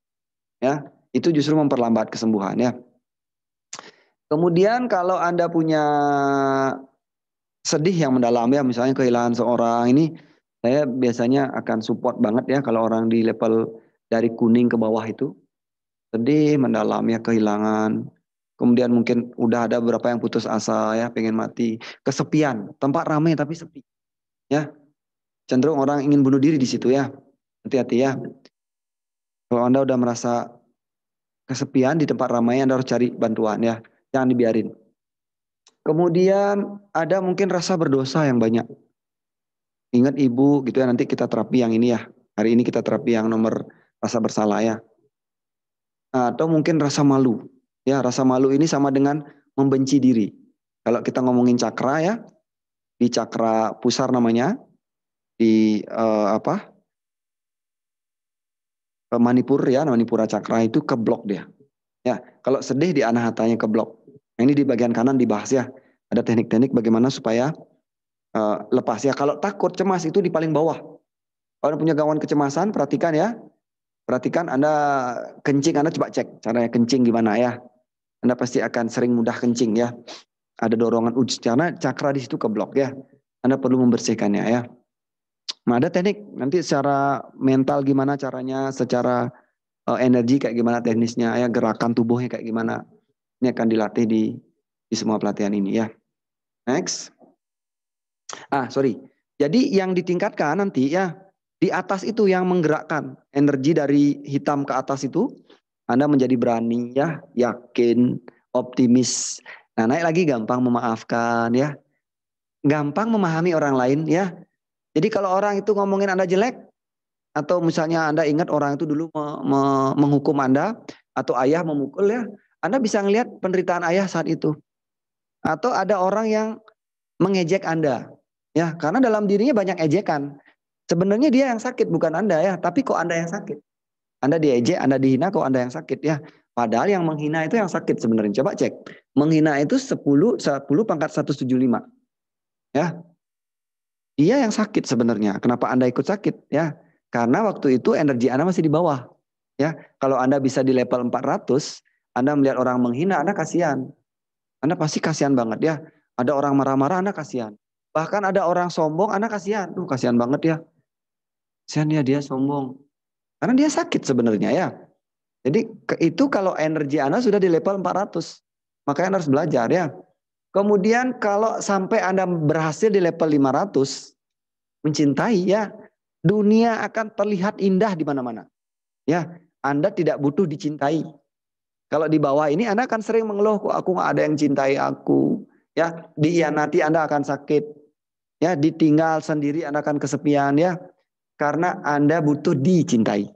ya itu justru memperlambat kesembuhan ya kemudian kalau anda punya sedih yang mendalam ya misalnya kehilangan seorang ini saya biasanya akan support banget ya kalau orang di level dari kuning ke bawah itu sedih mendalam ya kehilangan kemudian mungkin udah ada beberapa yang putus asa ya pengen mati kesepian tempat ramai tapi sepi ya cenderung orang ingin bunuh diri di situ ya hati-hati ya kalau anda udah merasa kesepian di tempat ramai anda harus cari bantuan ya jangan dibiarin kemudian ada mungkin rasa berdosa yang banyak ingat ibu gitu ya nanti kita terapi yang ini ya hari ini kita terapi yang nomor rasa bersalah ya atau mungkin rasa malu Ya, rasa malu ini sama dengan membenci diri. Kalau kita ngomongin cakra ya, di cakra pusar namanya, di uh, apa? Eh, Manipur ya, Manipura cakra itu keblok dia. Ya, kalau sedih di anahatanya keblok. Nah, ini di bagian kanan dibahas ya. Ada teknik-teknik bagaimana supaya uh, lepas ya. Kalau takut, cemas itu di paling bawah. Kalau punya gangguan kecemasan, perhatikan ya. Perhatikan Anda kencing, Anda coba cek caranya kencing gimana ya. Anda pasti akan sering mudah kencing ya. Ada dorongan uji karena cakra di situ keblok ya. Anda perlu membersihkannya ya. Nah, ada teknik nanti secara mental gimana caranya, secara uh, energi kayak gimana teknisnya, ya gerakan tubuhnya kayak gimana. Ini akan dilatih di di semua pelatihan ini ya. Next. Ah, sorry. Jadi yang ditingkatkan nanti ya di atas itu yang menggerakkan energi dari hitam ke atas itu anda menjadi berani ya, yakin, optimis. Nah, naik lagi gampang memaafkan ya. Gampang memahami orang lain ya. Jadi kalau orang itu ngomongin Anda jelek atau misalnya Anda ingat orang itu dulu me me menghukum Anda atau ayah memukul ya, Anda bisa ngelihat penderitaan ayah saat itu. Atau ada orang yang mengejek Anda. Ya, karena dalam dirinya banyak ejekan. Sebenarnya dia yang sakit bukan Anda ya, tapi kok Anda yang sakit? Anda diejek, Anda dihina kok Anda yang sakit ya. Padahal yang menghina itu yang sakit sebenarnya. Coba cek. Menghina itu 10 10 pangkat 175. Ya. Dia yang sakit sebenarnya. Kenapa Anda ikut sakit ya? Karena waktu itu energi Anda masih di bawah. Ya, kalau Anda bisa di level 400, Anda melihat orang menghina, Anda kasihan. Anda pasti kasihan banget ya. Ada orang marah-marah, Anda kasihan. Bahkan ada orang sombong, Anda kasihan. Duh, kasihan banget ya. Kasihan ya dia sombong. Karena dia sakit sebenarnya ya. Jadi itu kalau energi Anda sudah di level 400. Makanya Anda harus belajar ya. Kemudian kalau sampai Anda berhasil di level 500, mencintai ya, dunia akan terlihat indah di mana-mana. Ya, Anda tidak butuh dicintai. Kalau di bawah ini Anda akan sering mengeluh, kok aku nggak ada yang cintai aku. Ya, nanti Anda akan sakit. Ya, ditinggal sendiri Anda akan kesepian ya karena Anda butuh dicintai.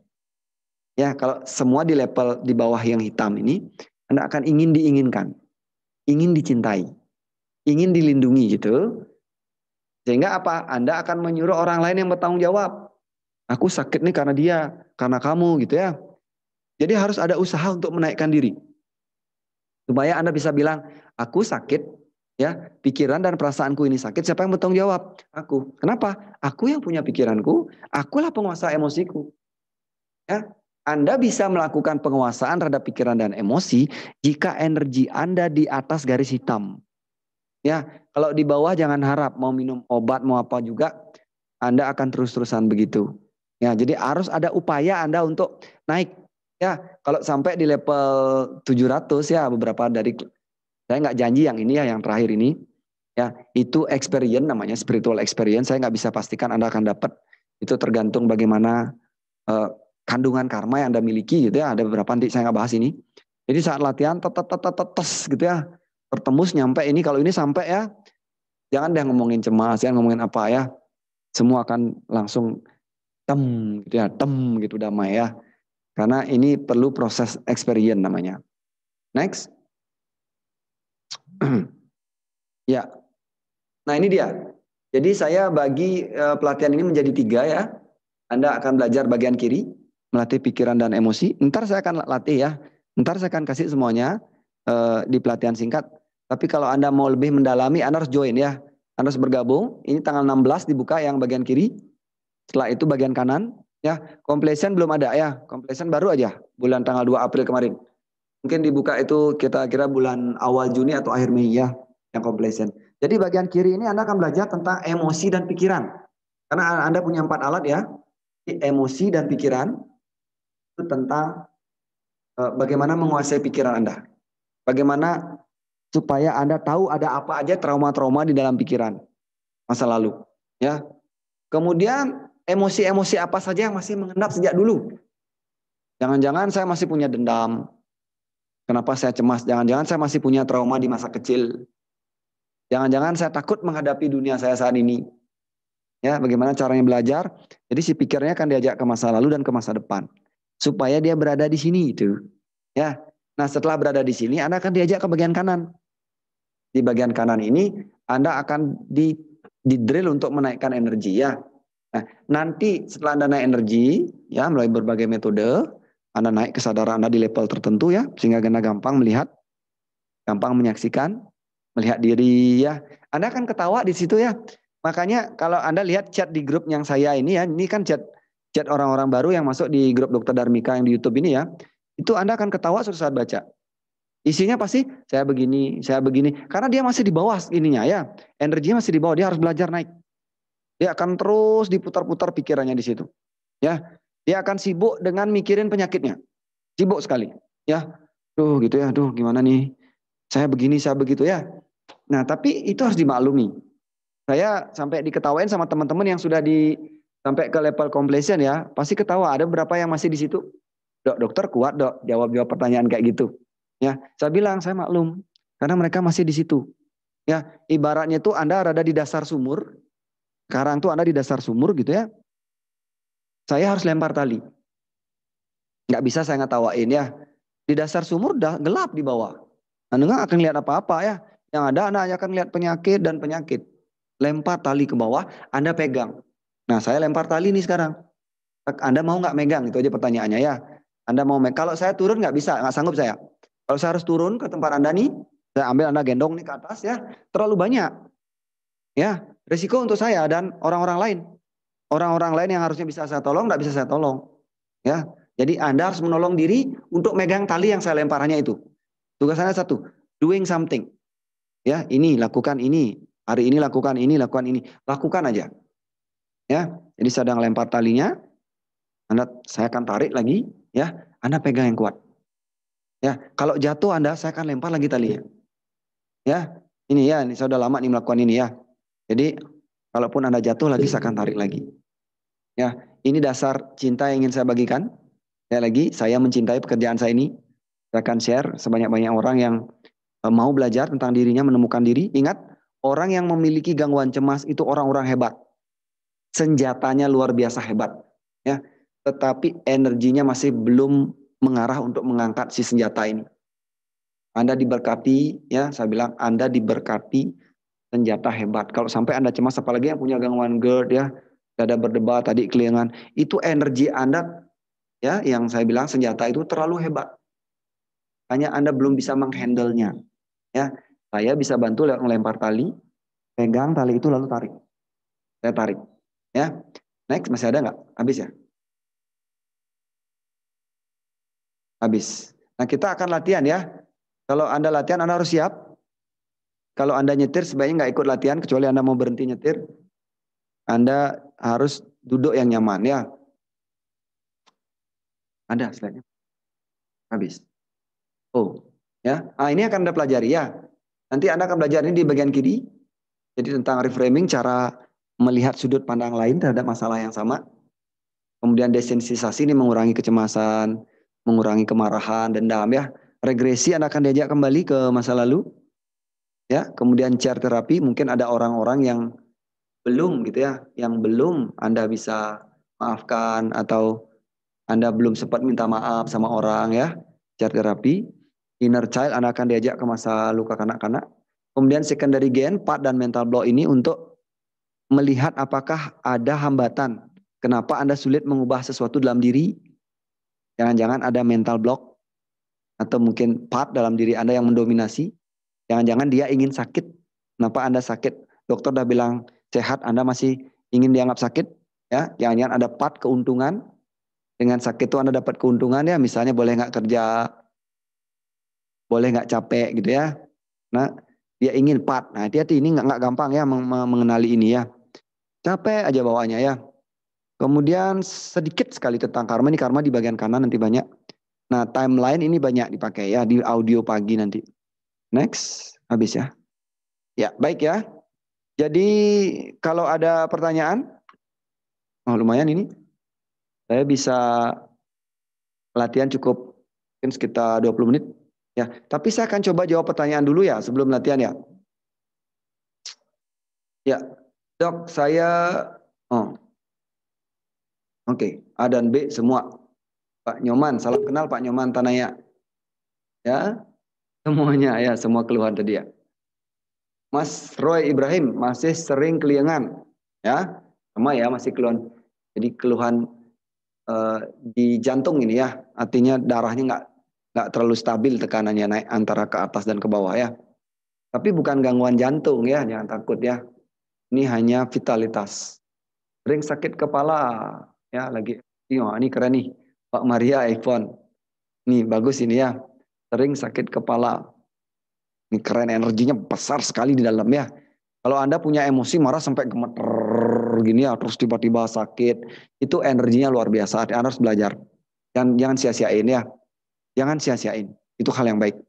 Ya, kalau semua di level di bawah yang hitam ini, Anda akan ingin diinginkan, ingin dicintai, ingin dilindungi gitu. Sehingga apa? Anda akan menyuruh orang lain yang bertanggung jawab. Aku sakit nih karena dia, karena kamu gitu ya. Jadi harus ada usaha untuk menaikkan diri. Supaya Anda bisa bilang, aku sakit ya pikiran dan perasaanku ini sakit siapa yang bertanggung jawab aku kenapa aku yang punya pikiranku akulah penguasa emosiku ya anda bisa melakukan penguasaan terhadap pikiran dan emosi jika energi Anda di atas garis hitam. Ya, kalau di bawah jangan harap mau minum obat mau apa juga Anda akan terus-terusan begitu. Ya, jadi harus ada upaya Anda untuk naik. Ya, kalau sampai di level 700 ya beberapa dari saya nggak janji yang ini ya, yang terakhir ini. Ya, itu experience namanya, spiritual experience. Saya nggak bisa pastikan Anda akan dapat. Itu tergantung bagaimana eh, kandungan karma yang Anda miliki gitu ya. Ada beberapa nanti saya nggak bahas ini. Jadi saat latihan tetes gitu ya. Tertembus nyampe ini kalau ini sampai ya jangan deh ngomongin cemas, jangan ngomongin apa ya. Semua akan langsung tem gitu ya, tem gitu damai ya. Karena ini perlu proses experience namanya. Next. ya. Nah, ini dia. Jadi saya bagi eh, pelatihan ini menjadi tiga ya. Anda akan belajar bagian kiri, melatih pikiran dan emosi. Ntar saya akan latih ya. Ntar saya akan kasih semuanya eh, di pelatihan singkat. Tapi kalau Anda mau lebih mendalami, Anda harus join ya. Anda harus bergabung. Ini tanggal 16 dibuka yang bagian kiri. Setelah itu bagian kanan. Ya, completion belum ada ya. Completion baru aja bulan tanggal 2 April kemarin. Mungkin dibuka itu kita kira bulan awal Juni atau akhir Mei ya yang complacent. Jadi bagian kiri ini Anda akan belajar tentang emosi dan pikiran. Karena Anda punya empat alat ya. Emosi dan pikiran itu tentang e, bagaimana menguasai pikiran Anda. Bagaimana supaya Anda tahu ada apa aja trauma-trauma di dalam pikiran masa lalu, ya. Kemudian emosi-emosi apa saja yang masih mengendap sejak dulu. Jangan-jangan saya masih punya dendam, Kenapa saya cemas? Jangan-jangan saya masih punya trauma di masa kecil. Jangan-jangan saya takut menghadapi dunia saya saat ini. Ya, bagaimana caranya belajar? Jadi si pikirnya akan diajak ke masa lalu dan ke masa depan supaya dia berada di sini itu. Ya. Nah, setelah berada di sini Anda akan diajak ke bagian kanan. Di bagian kanan ini Anda akan di di drill untuk menaikkan energi ya. Nah, nanti setelah Anda naik energi ya melalui berbagai metode, anda naik kesadaran Anda di level tertentu ya, sehingga Anda gampang melihat, gampang menyaksikan, melihat diri ya. Anda akan ketawa di situ ya. Makanya kalau Anda lihat chat di grup yang saya ini ya, ini kan chat chat orang-orang baru yang masuk di grup Dokter Darmika yang di YouTube ini ya, itu Anda akan ketawa suatu saat baca. Isinya pasti saya begini, saya begini. Karena dia masih di bawah ininya ya. Energinya masih di bawah, dia harus belajar naik. Dia akan terus diputar-putar pikirannya di situ. Ya, dia akan sibuk dengan mikirin penyakitnya. Sibuk sekali. Ya, tuh gitu ya, tuh gimana nih. Saya begini, saya begitu ya. Nah tapi itu harus dimaklumi. Saya sampai diketawain sama teman-teman yang sudah di sampai ke level completion ya. Pasti ketawa, ada berapa yang masih di situ. Dok, dokter kuat dok, jawab-jawab pertanyaan kayak gitu. Ya, saya bilang saya maklum karena mereka masih di situ. Ya, ibaratnya tuh Anda ada di dasar sumur. Sekarang tuh Anda di dasar sumur gitu ya. Saya harus lempar tali. Nggak bisa saya ngetawain ya. Di dasar sumur dah gelap di bawah. Anda nah, nggak akan lihat apa-apa ya. Yang ada Anda hanya akan lihat penyakit dan penyakit. Lempar tali ke bawah, Anda pegang. Nah saya lempar tali ini sekarang. Anda mau nggak megang? Itu aja pertanyaannya ya. Anda mau megang. Kalau saya turun nggak bisa, nggak sanggup saya. Kalau saya harus turun ke tempat Anda nih, saya ambil Anda gendong nih ke atas ya. Terlalu banyak. Ya, risiko untuk saya dan orang-orang lain. Orang-orang lain yang harusnya bisa saya tolong, tidak bisa saya tolong. Ya, Jadi Anda harus menolong diri untuk megang tali yang saya lemparannya itu. Tugas Anda satu, doing something. Ya, ini lakukan ini, hari ini lakukan ini, lakukan ini, lakukan aja. Ya, jadi sedang lempar talinya, Anda saya akan tarik lagi, ya. Anda pegang yang kuat. Ya, kalau jatuh Anda saya akan lempar lagi talinya. Ya, ini ya, ini saya lama nih melakukan ini ya. Jadi Kalaupun Anda jatuh lagi, saya akan tarik lagi. Ya, ini dasar cinta yang ingin saya bagikan. Ya lagi, saya mencintai pekerjaan saya ini. Saya akan share sebanyak-banyak orang yang eh, mau belajar tentang dirinya, menemukan diri. Ingat, orang yang memiliki gangguan cemas itu orang-orang hebat. Senjatanya luar biasa hebat. Ya, tetapi energinya masih belum mengarah untuk mengangkat si senjata ini. Anda diberkati, ya, saya bilang Anda diberkati senjata hebat. Kalau sampai Anda cemas, apalagi yang punya gangguan GERD ya, ada berdebat tadi kelingan, itu energi Anda ya yang saya bilang senjata itu terlalu hebat. Hanya Anda belum bisa menghandlenya. Ya, saya bisa bantu lewat melempar tali, pegang tali itu lalu tarik. Saya tarik. Ya, next masih ada nggak? Habis ya? Habis. Nah kita akan latihan ya. Kalau Anda latihan, Anda harus siap kalau Anda nyetir sebaiknya nggak ikut latihan kecuali Anda mau berhenti nyetir. Anda harus duduk yang nyaman ya. Ada slide-nya? Habis. Oh, ya. Ah, ini akan Anda pelajari ya. Nanti Anda akan belajar ini di bagian kiri. Jadi tentang reframing cara melihat sudut pandang lain terhadap masalah yang sama. Kemudian desensitisasi ini mengurangi kecemasan, mengurangi kemarahan, dendam ya. Regresi Anda akan diajak kembali ke masa lalu ya kemudian chair terapi mungkin ada orang-orang yang belum gitu ya yang belum anda bisa maafkan atau anda belum sempat minta maaf sama orang ya chair terapi inner child anda akan diajak ke masa luka kanak-kanak kemudian secondary gen, part dan mental block ini untuk melihat apakah ada hambatan kenapa anda sulit mengubah sesuatu dalam diri jangan-jangan ada mental block atau mungkin part dalam diri anda yang mendominasi Jangan-jangan dia ingin sakit. Kenapa Anda sakit? Dokter udah bilang sehat, Anda masih ingin dianggap sakit? Ya, jangan-jangan ada part keuntungan. Dengan sakit itu Anda dapat keuntungan ya, misalnya boleh nggak kerja, boleh nggak capek gitu ya. Nah, dia ingin part. Nah, hati-hati ini nggak gampang ya mengenali ini ya. Capek aja bawaannya ya. Kemudian sedikit sekali tentang karma. Ini karma di bagian kanan nanti banyak. Nah timeline ini banyak dipakai ya di audio pagi nanti. Next, habis ya. Ya, baik ya. Jadi kalau ada pertanyaan, oh lumayan ini. Saya bisa latihan cukup mungkin sekitar 20 menit. Ya, tapi saya akan coba jawab pertanyaan dulu ya sebelum latihan ya. Ya, dok saya oh. Oke, okay. A dan B semua. Pak Nyoman, salam kenal Pak Nyoman Tanaya. Ya, Semuanya ya, semua keluhan tadi ya. Mas Roy Ibrahim masih sering keliangan ya. Sama ya masih keluhan. Jadi keluhan uh, di jantung ini ya, artinya darahnya nggak nggak terlalu stabil tekanannya naik antara ke atas dan ke bawah ya. Tapi bukan gangguan jantung ya, jangan takut ya. Ini hanya vitalitas. Sering sakit kepala ya lagi. ini keren nih. Pak Maria iPhone. Nih bagus ini ya sering sakit kepala. Ini keren energinya besar sekali di dalam ya Kalau Anda punya emosi marah sampai gemeter gini ya, terus tiba-tiba sakit, itu energinya luar biasa. Anda harus belajar. Dan jangan sia-siain ya. Jangan sia-siain. Itu hal yang baik.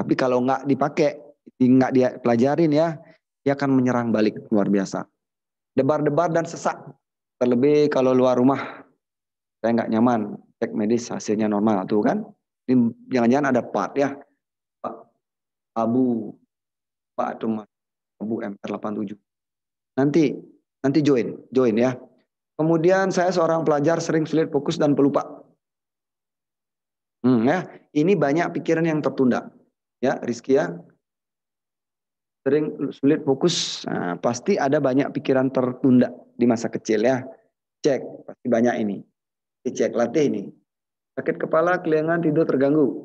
Tapi kalau nggak dipakai, nggak dia pelajarin ya, dia akan menyerang balik luar biasa. Debar-debar dan sesak. Terlebih kalau luar rumah, saya nggak nyaman. Cek medis hasilnya normal tuh kan jangan-jangan ada part ya. Pak Abu Pak Atum Abu MR87. Nanti nanti join, join ya. Kemudian saya seorang pelajar sering sulit fokus dan pelupa. Hmm, ya, ini banyak pikiran yang tertunda. Ya, Rizky ya. Sering sulit fokus, nah, pasti ada banyak pikiran tertunda di masa kecil ya. Cek, pasti banyak ini. Dicek latih ini sakit kepala, kelengan, tidur terganggu.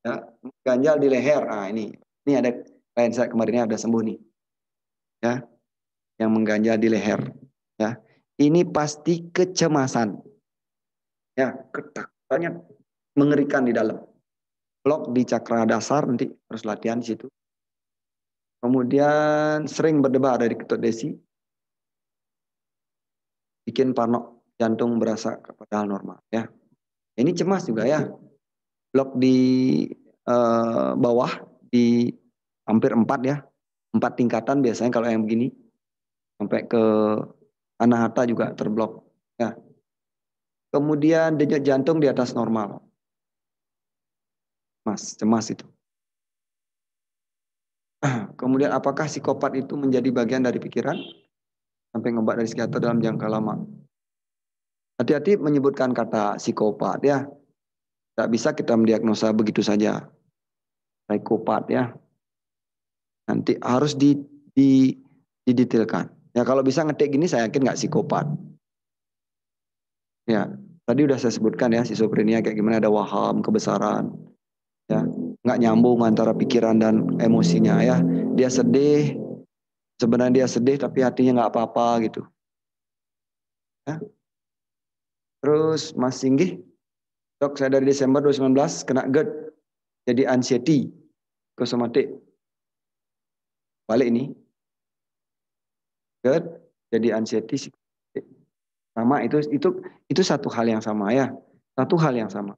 Ya, ganjal di leher. Ah, ini ini ada klien saya kemarinnya ada sembuh nih. Ya. Yang mengganjal di leher, ya. Ini pasti kecemasan. Ya, ketakutannya mengerikan di dalam. Blok di cakra dasar nanti harus latihan di situ. Kemudian sering berdebar dari ketuk desi. Bikin parno jantung berasa kepada normal ya. Ini cemas juga ya. Blok di uh, bawah di hampir empat ya. Empat tingkatan biasanya kalau yang begini. Sampai ke anak harta juga terblok. Ya. Kemudian denyut jantung di atas normal. Mas, cemas itu. Kemudian apakah psikopat itu menjadi bagian dari pikiran? Sampai ngebak dari psikiater dalam jangka lama. Hati-hati menyebutkan kata psikopat ya. Tidak bisa kita mendiagnosa begitu saja. Psikopat ya. Nanti harus di, di, didetailkan. Ya kalau bisa ngetik gini saya yakin nggak psikopat. Ya, tadi udah saya sebutkan ya ini kayak gimana ada waham kebesaran. Ya, nggak nyambung antara pikiran dan emosinya ya. Dia sedih, sebenarnya dia sedih tapi hatinya nggak apa-apa gitu. Ya, Terus Mas Singgih, dok saya dari Desember 2019 kena GERD, jadi anxiety, kosomatik. Balik ini. GERD, jadi anxiety, Sama, itu, itu, itu satu hal yang sama ya. Satu hal yang sama.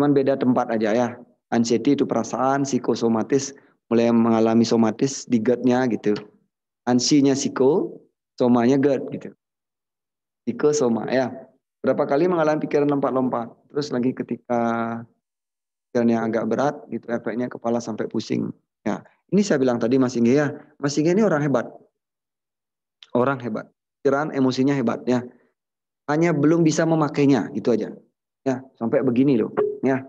Cuman beda tempat aja ya. Anxiety itu perasaan, psikosomatis, mulai mengalami somatis di GERD-nya gitu. Ansinya psiko, somanya GERD gitu. Psiko, soma ya berapa kali mengalami pikiran lompat-lompat. Terus lagi ketika pikiran yang agak berat, gitu efeknya kepala sampai pusing. Ya, ini saya bilang tadi Mas Ingge ya, Mas Ingge ini orang hebat. Orang hebat. Pikiran emosinya hebat ya. Hanya belum bisa memakainya, gitu aja. Ya, sampai begini loh. Ya.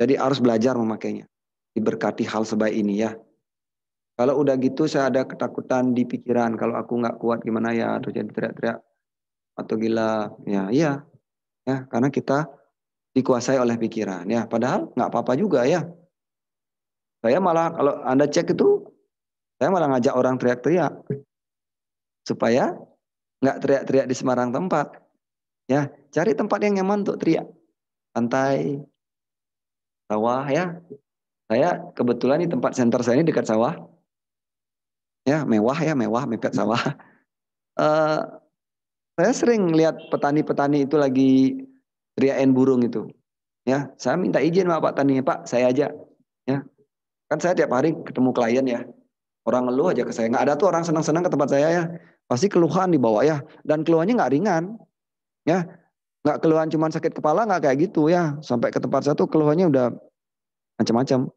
Jadi harus belajar memakainya. Diberkati hal sebaik ini ya. Kalau udah gitu saya ada ketakutan di pikiran. Kalau aku nggak kuat gimana ya atau jadi teriak-teriak atau gila ya iya ya karena kita dikuasai oleh pikiran ya padahal nggak apa-apa juga ya saya malah kalau anda cek itu saya malah ngajak orang teriak-teriak supaya nggak teriak-teriak di Semarang tempat ya cari tempat yang nyaman untuk teriak pantai sawah ya saya kebetulan di tempat center saya ini dekat sawah ya mewah ya mewah mepet sawah uh, Saya sering lihat petani-petani itu lagi riain burung itu. Ya, saya minta izin sama Pak Taninya, Pak, saya aja. Ya. Kan saya tiap hari ketemu klien ya. Orang ngeluh aja ke saya. Nggak ada tuh orang senang-senang ke tempat saya ya. Pasti keluhan dibawa ya. Dan keluhannya nggak ringan. Ya, nggak keluhan cuma sakit kepala nggak kayak gitu ya. Sampai ke tempat saya tuh keluhannya udah macam-macam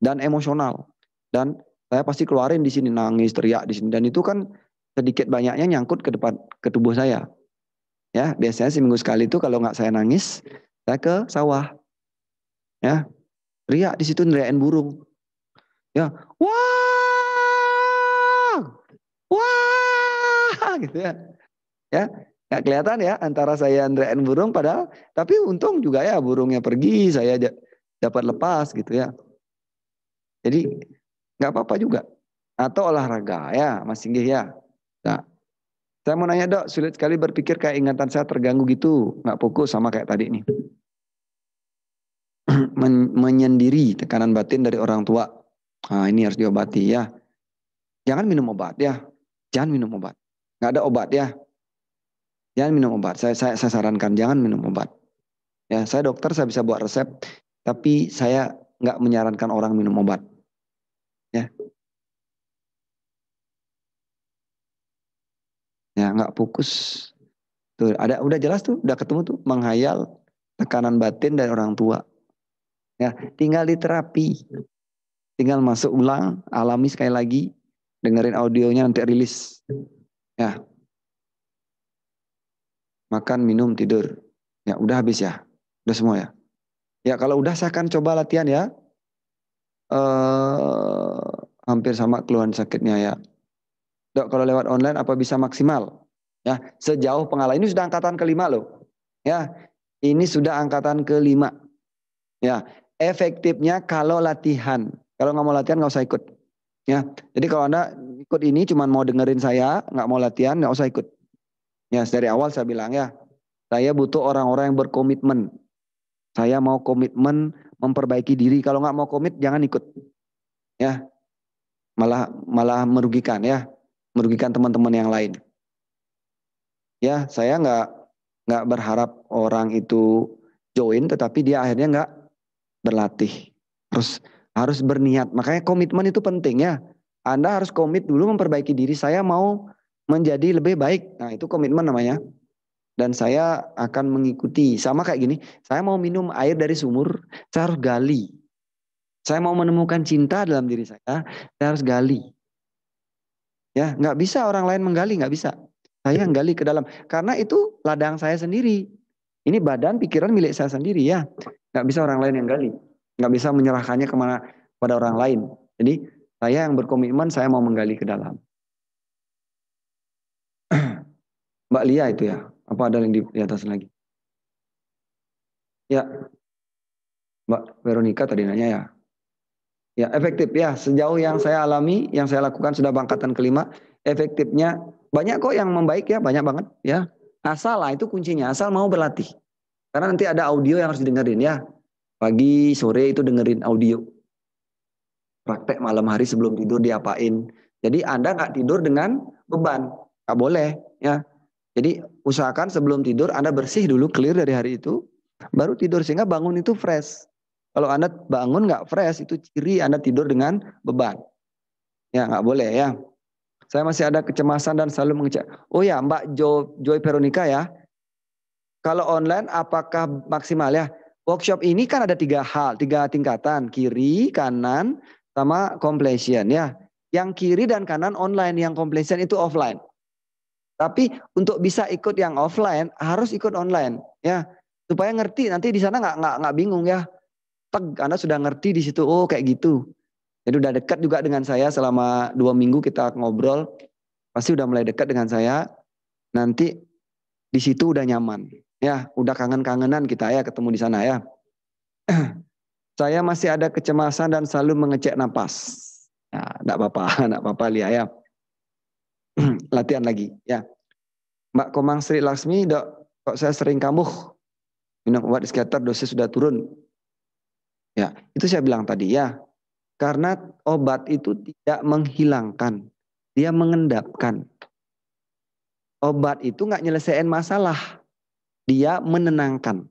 dan emosional. Dan saya pasti keluarin di sini nangis, teriak di sini dan itu kan sedikit banyaknya nyangkut ke depan ke tubuh saya. Ya, biasanya seminggu sekali itu kalau nggak saya nangis, saya ke sawah. Ya, riak di situ neriakin burung. Ya, wah, wah, gitu ya. Ya, nggak kelihatan ya antara saya neriakin burung padahal, tapi untung juga ya burungnya pergi, saya dapat lepas gitu ya. Jadi nggak apa-apa juga. Atau olahraga ya, masih Singgih ya. Nah, saya mau nanya dok, sulit sekali berpikir kayak ingatan saya terganggu gitu, nggak fokus sama kayak tadi ini Men menyendiri tekanan batin dari orang tua. Nah, ini harus diobati ya. Jangan minum obat ya. Jangan minum obat. Nggak ada obat ya. Jangan minum obat. Saya, saya, saya sarankan jangan minum obat. Ya, saya dokter, saya bisa buat resep, tapi saya nggak menyarankan orang minum obat. ya nggak fokus tuh ada udah jelas tuh udah ketemu tuh menghayal tekanan batin dari orang tua ya tinggal di terapi, tinggal masuk ulang alami sekali lagi dengerin audionya nanti rilis ya makan minum tidur ya udah habis ya udah semua ya ya kalau udah saya akan coba latihan ya eh hampir sama keluhan sakitnya ya dok kalau lewat online apa bisa maksimal? Ya, sejauh pengalaman ini sudah angkatan kelima loh. Ya, ini sudah angkatan kelima. Ya, efektifnya kalau latihan. Kalau nggak mau latihan nggak usah ikut. Ya, jadi kalau anda ikut ini cuma mau dengerin saya, nggak mau latihan nggak usah ikut. Ya, dari awal saya bilang ya, saya butuh orang-orang yang berkomitmen. Saya mau komitmen memperbaiki diri. Kalau nggak mau komit jangan ikut. Ya, malah malah merugikan ya merugikan teman-teman yang lain. Ya, saya nggak nggak berharap orang itu join, tetapi dia akhirnya nggak berlatih. Terus harus berniat. Makanya komitmen itu penting ya. Anda harus komit dulu memperbaiki diri. Saya mau menjadi lebih baik. Nah itu komitmen namanya. Dan saya akan mengikuti. Sama kayak gini. Saya mau minum air dari sumur. Saya harus gali. Saya mau menemukan cinta dalam diri saya. Saya harus gali. Ya, nggak bisa orang lain menggali, nggak bisa. Saya iya. gali ke dalam karena itu ladang saya sendiri. Ini badan, pikiran milik saya sendiri ya. Nggak bisa orang lain yang gali. Nggak bisa menyerahkannya kemana pada orang lain. Jadi saya yang berkomitmen, saya mau menggali ke dalam. Mbak Lia itu ya. Apa ada yang di, di atas lagi? Ya. Mbak Veronica tadi nanya ya. Ya, efektif ya. Sejauh yang saya alami, yang saya lakukan sudah bangkatan kelima, efektifnya banyak kok yang membaik ya, banyak banget ya. Asal lah itu kuncinya, asal mau berlatih. Karena nanti ada audio yang harus didengerin ya. Pagi, sore itu dengerin audio. Praktek malam hari sebelum tidur diapain. Jadi Anda nggak tidur dengan beban. Nggak boleh ya. Jadi usahakan sebelum tidur Anda bersih dulu, clear dari hari itu. Baru tidur sehingga bangun itu fresh. Kalau Anda bangun nggak fresh, itu ciri Anda tidur dengan beban. Ya, nggak boleh ya. Saya masih ada kecemasan dan selalu mengecek. Oh ya, Mbak jo, Joy Veronica ya. Kalau online apakah maksimal ya? Workshop ini kan ada tiga hal, tiga tingkatan. Kiri, kanan, sama completion ya. Yang kiri dan kanan online, yang completion itu offline. Tapi untuk bisa ikut yang offline harus ikut online ya supaya ngerti nanti di sana nggak bingung ya teg, Anda sudah ngerti di situ, oh kayak gitu. Jadi udah dekat juga dengan saya selama dua minggu kita ngobrol, pasti udah mulai dekat dengan saya. Nanti di situ udah nyaman, ya udah kangen-kangenan kita ya ketemu di sana ya. saya masih ada kecemasan dan selalu mengecek napas. Ya, nggak apa-apa, nggak apa-apa lihat ya. Latihan lagi ya. Mbak Komang Sri Laksmi, dok, kok saya sering kambuh? Minum obat skater dosis sudah turun. Ya, itu saya bilang tadi ya. Karena obat itu tidak menghilangkan, dia mengendapkan. Obat itu nggak nyelesain masalah, dia menenangkan.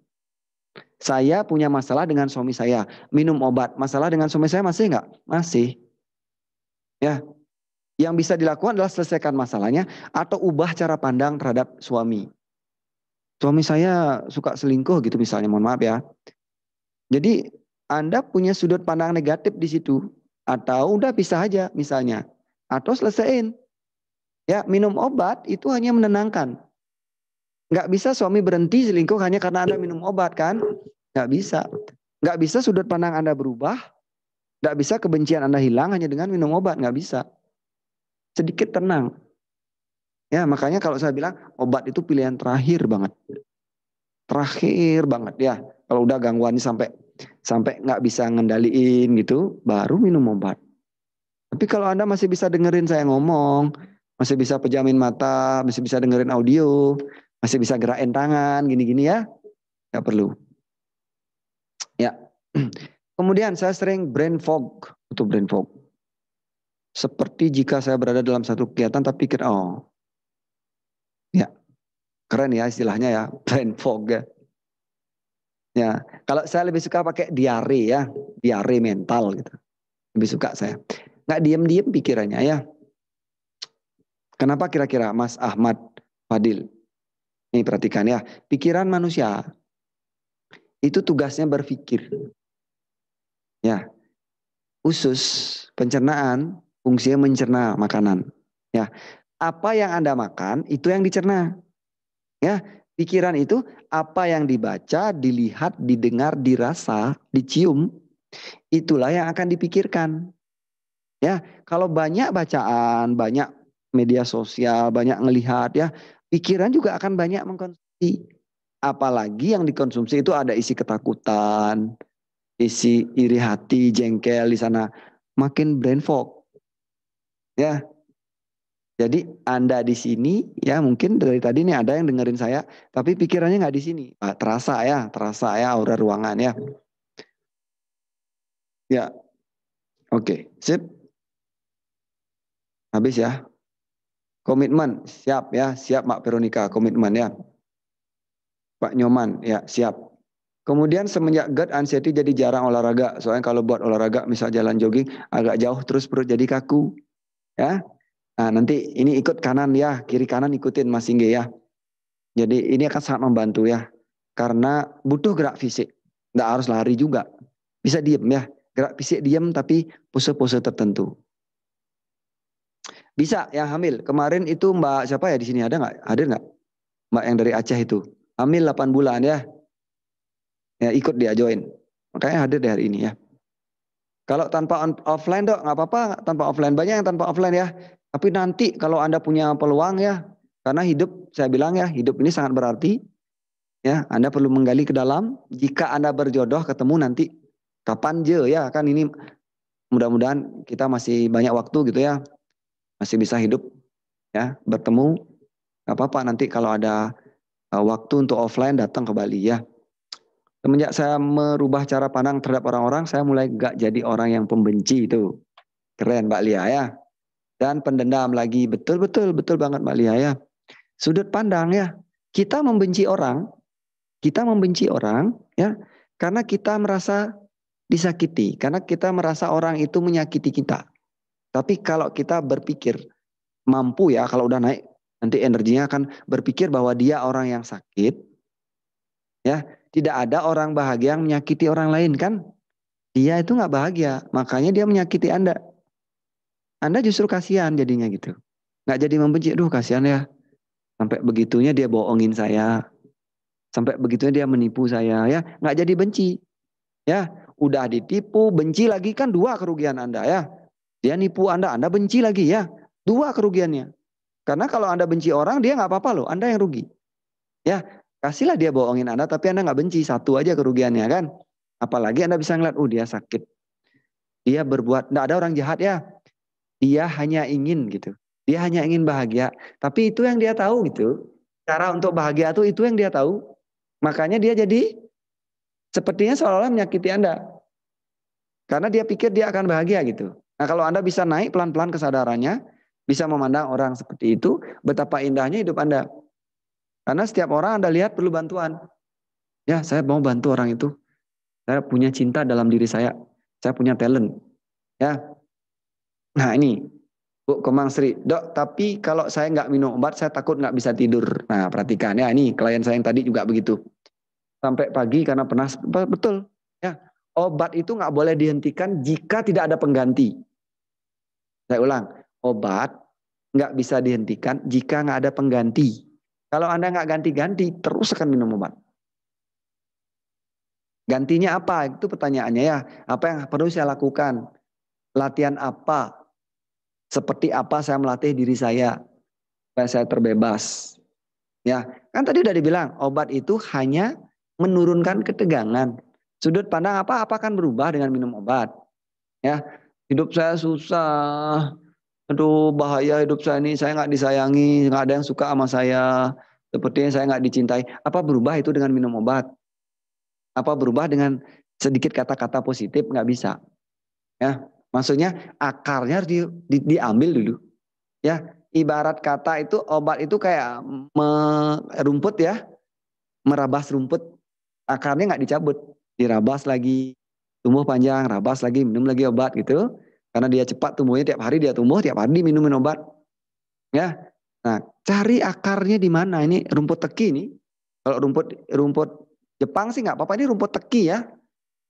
Saya punya masalah dengan suami saya, minum obat. Masalah dengan suami saya masih nggak? Masih. Ya, yang bisa dilakukan adalah selesaikan masalahnya atau ubah cara pandang terhadap suami. Suami saya suka selingkuh gitu misalnya, mohon maaf ya. Jadi anda punya sudut pandang negatif di situ atau udah bisa aja misalnya atau selesaiin. Ya, minum obat itu hanya menenangkan. Nggak bisa suami berhenti selingkuh hanya karena Anda minum obat kan? Nggak bisa. Nggak bisa sudut pandang Anda berubah. Nggak bisa kebencian Anda hilang hanya dengan minum obat. Nggak bisa. Sedikit tenang. Ya, makanya kalau saya bilang obat itu pilihan terakhir banget. Terakhir banget ya. Kalau udah gangguannya sampai sampai nggak bisa ngendaliin gitu, baru minum obat. Tapi kalau Anda masih bisa dengerin saya ngomong, masih bisa pejamin mata, masih bisa dengerin audio, masih bisa gerakin tangan, gini-gini ya, nggak perlu. Ya. Kemudian saya sering brain fog, itu brain fog. Seperti jika saya berada dalam satu kegiatan tapi pikir, oh, ya, keren ya istilahnya ya, brain fog ya Ya, kalau saya lebih suka pakai diare ya, diare mental gitu. Lebih suka saya. Nggak diam-diam pikirannya ya. Kenapa kira-kira Mas Ahmad Fadil? Ini perhatikan ya, pikiran manusia itu tugasnya berpikir. Ya. Usus pencernaan fungsinya mencerna makanan. Ya. Apa yang Anda makan itu yang dicerna. Ya, Pikiran itu apa yang dibaca, dilihat, didengar, dirasa, dicium, itulah yang akan dipikirkan. Ya, kalau banyak bacaan, banyak media sosial, banyak ngelihat ya, pikiran juga akan banyak mengkonsumsi. Apalagi yang dikonsumsi itu ada isi ketakutan, isi iri hati, jengkel di sana, makin brain fog. Ya, jadi Anda di sini ya mungkin dari tadi nih ada yang dengerin saya tapi pikirannya nggak di sini. Nah, terasa ya, terasa ya aura ruangan ya. Ya. Oke, okay. sip. Habis ya. Komitmen, siap ya, siap Mak Veronica, komitmen ya. Pak Nyoman, ya siap. Kemudian semenjak GERD anxiety jadi jarang olahraga. Soalnya kalau buat olahraga misal jalan jogging agak jauh terus perut jadi kaku. Ya, Nah, nanti ini ikut kanan ya, kiri kanan ikutin Mas Singgi ya. Jadi ini akan sangat membantu ya. Karena butuh gerak fisik. Nggak harus lari juga. Bisa diem ya. Gerak fisik diem tapi pose-pose tertentu. Bisa yang hamil. Kemarin itu Mbak siapa ya di sini ada nggak? Hadir nggak? Mbak yang dari Aceh itu. Hamil 8 bulan ya. Ya ikut dia join. Makanya hadir deh hari ini ya. Kalau tanpa offline dok nggak apa-apa tanpa offline. Banyak yang tanpa offline ya. Tapi nanti kalau Anda punya peluang ya, karena hidup saya bilang ya, hidup ini sangat berarti. Ya, Anda perlu menggali ke dalam. Jika Anda berjodoh ketemu nanti kapan je ya kan ini mudah-mudahan kita masih banyak waktu gitu ya. Masih bisa hidup ya, bertemu. Gak apa-apa nanti kalau ada eh, waktu untuk offline datang ke Bali ya. Semenjak saya merubah cara pandang terhadap orang-orang, saya mulai gak jadi orang yang pembenci itu. Keren Mbak Lia ya dan pendendam lagi. Betul betul betul banget Mbak Lia ya. Sudut pandang ya. Kita membenci orang, kita membenci orang ya karena kita merasa disakiti, karena kita merasa orang itu menyakiti kita. Tapi kalau kita berpikir mampu ya kalau udah naik nanti energinya akan berpikir bahwa dia orang yang sakit. Ya, tidak ada orang bahagia yang menyakiti orang lain kan? Dia itu nggak bahagia, makanya dia menyakiti Anda. Anda justru kasihan jadinya gitu. Nggak jadi membenci, aduh kasihan ya. Sampai begitunya dia bohongin saya. Sampai begitunya dia menipu saya ya. Nggak jadi benci. Ya, udah ditipu, benci lagi kan dua kerugian Anda ya. Dia nipu Anda, Anda benci lagi ya. Dua kerugiannya. Karena kalau Anda benci orang, dia nggak apa-apa loh. Anda yang rugi. Ya, kasihlah dia bohongin Anda, tapi Anda nggak benci. Satu aja kerugiannya kan. Apalagi Anda bisa ngeliat, oh dia sakit. Dia berbuat, nggak ada orang jahat ya dia hanya ingin gitu. Dia hanya ingin bahagia, tapi itu yang dia tahu gitu. Cara untuk bahagia itu itu yang dia tahu. Makanya dia jadi sepertinya seolah-olah menyakiti Anda. Karena dia pikir dia akan bahagia gitu. Nah, kalau Anda bisa naik pelan-pelan kesadarannya, bisa memandang orang seperti itu, betapa indahnya hidup Anda. Karena setiap orang Anda lihat perlu bantuan. Ya, saya mau bantu orang itu. Saya punya cinta dalam diri saya. Saya punya talent. Ya, Nah ini, Bu Komang Sri, dok tapi kalau saya nggak minum obat saya takut nggak bisa tidur. Nah perhatikan ya ini klien saya yang tadi juga begitu. Sampai pagi karena pernah, betul. ya Obat itu nggak boleh dihentikan jika tidak ada pengganti. Saya ulang, obat nggak bisa dihentikan jika nggak ada pengganti. Kalau Anda nggak ganti-ganti, terus akan minum obat. Gantinya apa? Itu pertanyaannya ya. Apa yang perlu saya lakukan? Latihan apa? Seperti apa saya melatih diri saya supaya saya terbebas. Ya, kan tadi udah dibilang obat itu hanya menurunkan ketegangan. Sudut pandang apa apa akan berubah dengan minum obat. Ya, hidup saya susah. Aduh bahaya hidup saya ini, saya nggak disayangi, nggak ada yang suka sama saya. Sepertinya saya nggak dicintai. Apa berubah itu dengan minum obat? Apa berubah dengan sedikit kata-kata positif? Nggak bisa. Ya, Maksudnya akarnya harus di, di, diambil dulu. Ya, ibarat kata itu obat itu kayak merumput ya, merabas rumput. Akarnya nggak dicabut, dirabas lagi, tumbuh panjang, rabas lagi, minum lagi obat gitu. Karena dia cepat tumbuhnya tiap hari dia tumbuh, tiap hari minum obat. Ya. Nah, cari akarnya di mana? Ini rumput teki ini Kalau rumput rumput Jepang sih nggak apa-apa, ini rumput teki ya.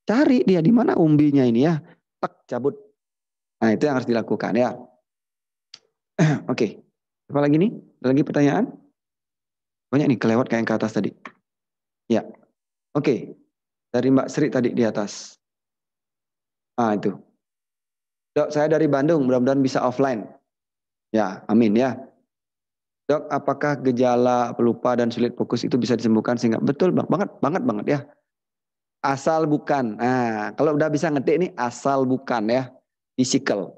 Cari dia di mana umbinya ini ya. Tek cabut Nah, itu yang harus dilakukan ya. Oke. Okay. Apa lagi nih? Ada lagi pertanyaan? Banyak nih kelewat kayak yang ke atas tadi. Ya. Oke. Okay. Dari Mbak Sri tadi di atas. Ah, itu. Dok, saya dari Bandung, mudah-mudahan bisa offline. Ya, amin ya. Dok, apakah gejala pelupa dan sulit fokus itu bisa disembuhkan sehingga betul bang, banget banget banget ya. Asal bukan. Nah, kalau udah bisa ngetik nih asal bukan ya fisikal.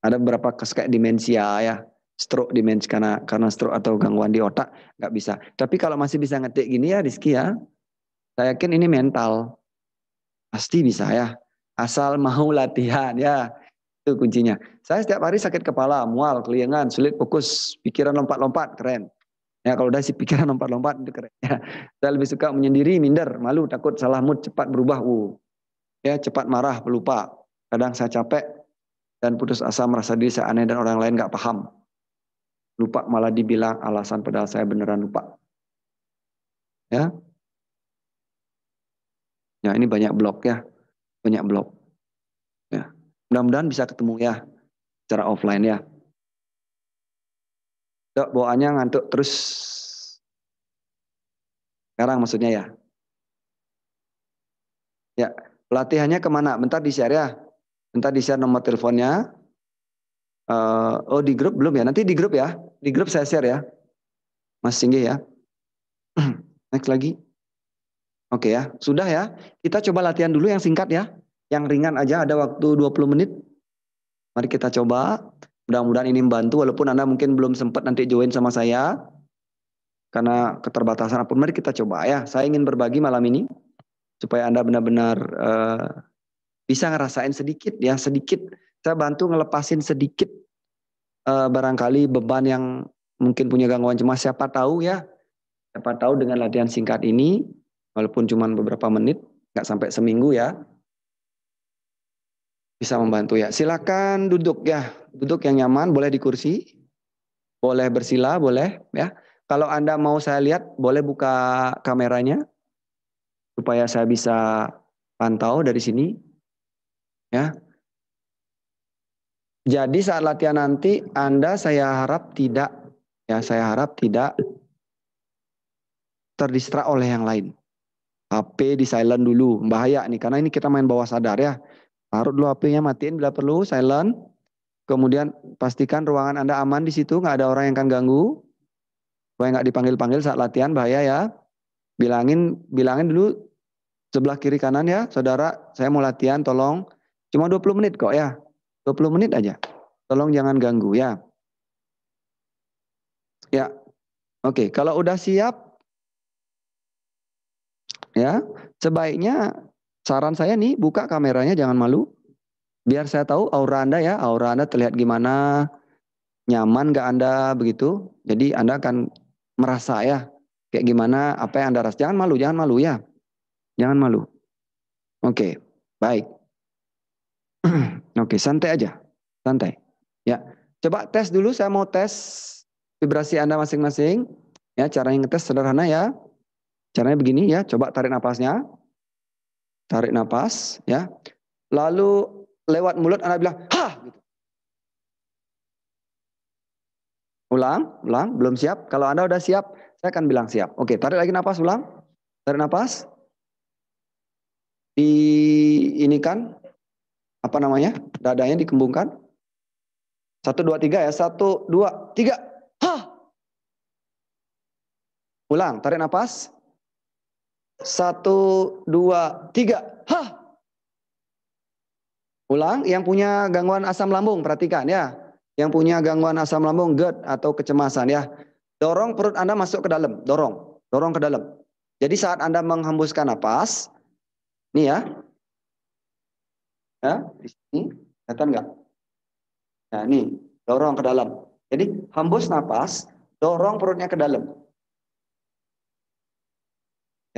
Ada beberapa kayak demensia ya, stroke demensia karena karena stroke atau gangguan di otak nggak bisa. Tapi kalau masih bisa ngetik gini ya Rizky ya, saya yakin ini mental. Pasti bisa ya. Asal mau latihan ya. Itu kuncinya. Saya setiap hari sakit kepala, mual, kelingan, sulit fokus, pikiran lompat-lompat, keren. Ya kalau udah si pikiran lompat-lompat itu keren. Ya. Saya lebih suka menyendiri, minder, malu, takut salah mood, cepat berubah. Uh. Ya cepat marah, pelupa. Kadang saya capek dan putus asa merasa diri saya aneh dan orang lain nggak paham. Lupa malah dibilang alasan padahal saya beneran lupa. Ya. Ya, ini banyak blok ya. Banyak blok. Ya. Mudah-mudahan bisa ketemu ya secara offline ya. Dok, bawaannya ngantuk terus. Sekarang maksudnya ya. Ya, pelatihannya kemana? Bentar di share ya. Entah di share nomor teleponnya. Uh, oh di grup belum ya? Nanti di grup ya. Di grup saya share ya. Mas Singgih ya. Next lagi. Oke okay ya, sudah ya. Kita coba latihan dulu yang singkat ya. Yang ringan aja ada waktu 20 menit. Mari kita coba. Mudah-mudahan ini membantu walaupun Anda mungkin belum sempat nanti join sama saya. Karena keterbatasan apapun mari kita coba ya. Saya ingin berbagi malam ini supaya Anda benar-benar uh, bisa ngerasain sedikit ya sedikit saya bantu ngelepasin sedikit uh, barangkali beban yang mungkin punya gangguan cemas siapa tahu ya siapa tahu dengan latihan singkat ini walaupun cuma beberapa menit nggak sampai seminggu ya bisa membantu ya silakan duduk ya duduk yang nyaman boleh di kursi boleh bersila boleh ya kalau anda mau saya lihat boleh buka kameranya supaya saya bisa pantau dari sini Ya. Jadi saat latihan nanti Anda saya harap tidak ya saya harap tidak terdistra oleh yang lain. HP di silent dulu, bahaya nih karena ini kita main bawah sadar ya. Taruh dulu HP-nya matiin bila perlu silent. Kemudian pastikan ruangan Anda aman di situ, nggak ada orang yang akan ganggu. Supaya nggak dipanggil-panggil saat latihan bahaya ya. Bilangin bilangin dulu sebelah kiri kanan ya, saudara, saya mau latihan tolong Cuma 20 menit kok ya. 20 menit aja. Tolong jangan ganggu ya. Ya. Oke, kalau udah siap ya, sebaiknya saran saya nih buka kameranya jangan malu. Biar saya tahu aura Anda ya, aura Anda terlihat gimana, nyaman gak Anda begitu. Jadi Anda akan merasa ya kayak gimana apa yang Anda rasa. Jangan malu, jangan malu ya. Jangan malu. Oke, baik. Oke, santai aja. Santai. Ya. Coba tes dulu saya mau tes vibrasi Anda masing-masing. Ya, caranya ngetes sederhana ya. Caranya begini ya, coba tarik napasnya. Tarik napas ya. Lalu lewat mulut Anda bilang, "Ha!" gitu. Ulang, ulang, belum siap. Kalau Anda udah siap, saya akan bilang siap. Oke, tarik lagi napas ulang. Tarik napas. Di ini kan apa namanya dadanya dikembungkan satu dua tiga ya satu dua tiga ha ulang tarik nafas satu dua tiga ha ulang yang punya gangguan asam lambung perhatikan ya yang punya gangguan asam lambung GERD atau kecemasan ya dorong perut anda masuk ke dalam dorong dorong ke dalam jadi saat anda menghembuskan nafas nih ya Ya, di sini kelihatan nggak? Nah, ini dorong ke dalam. Jadi hembus nafas, dorong perutnya ke dalam.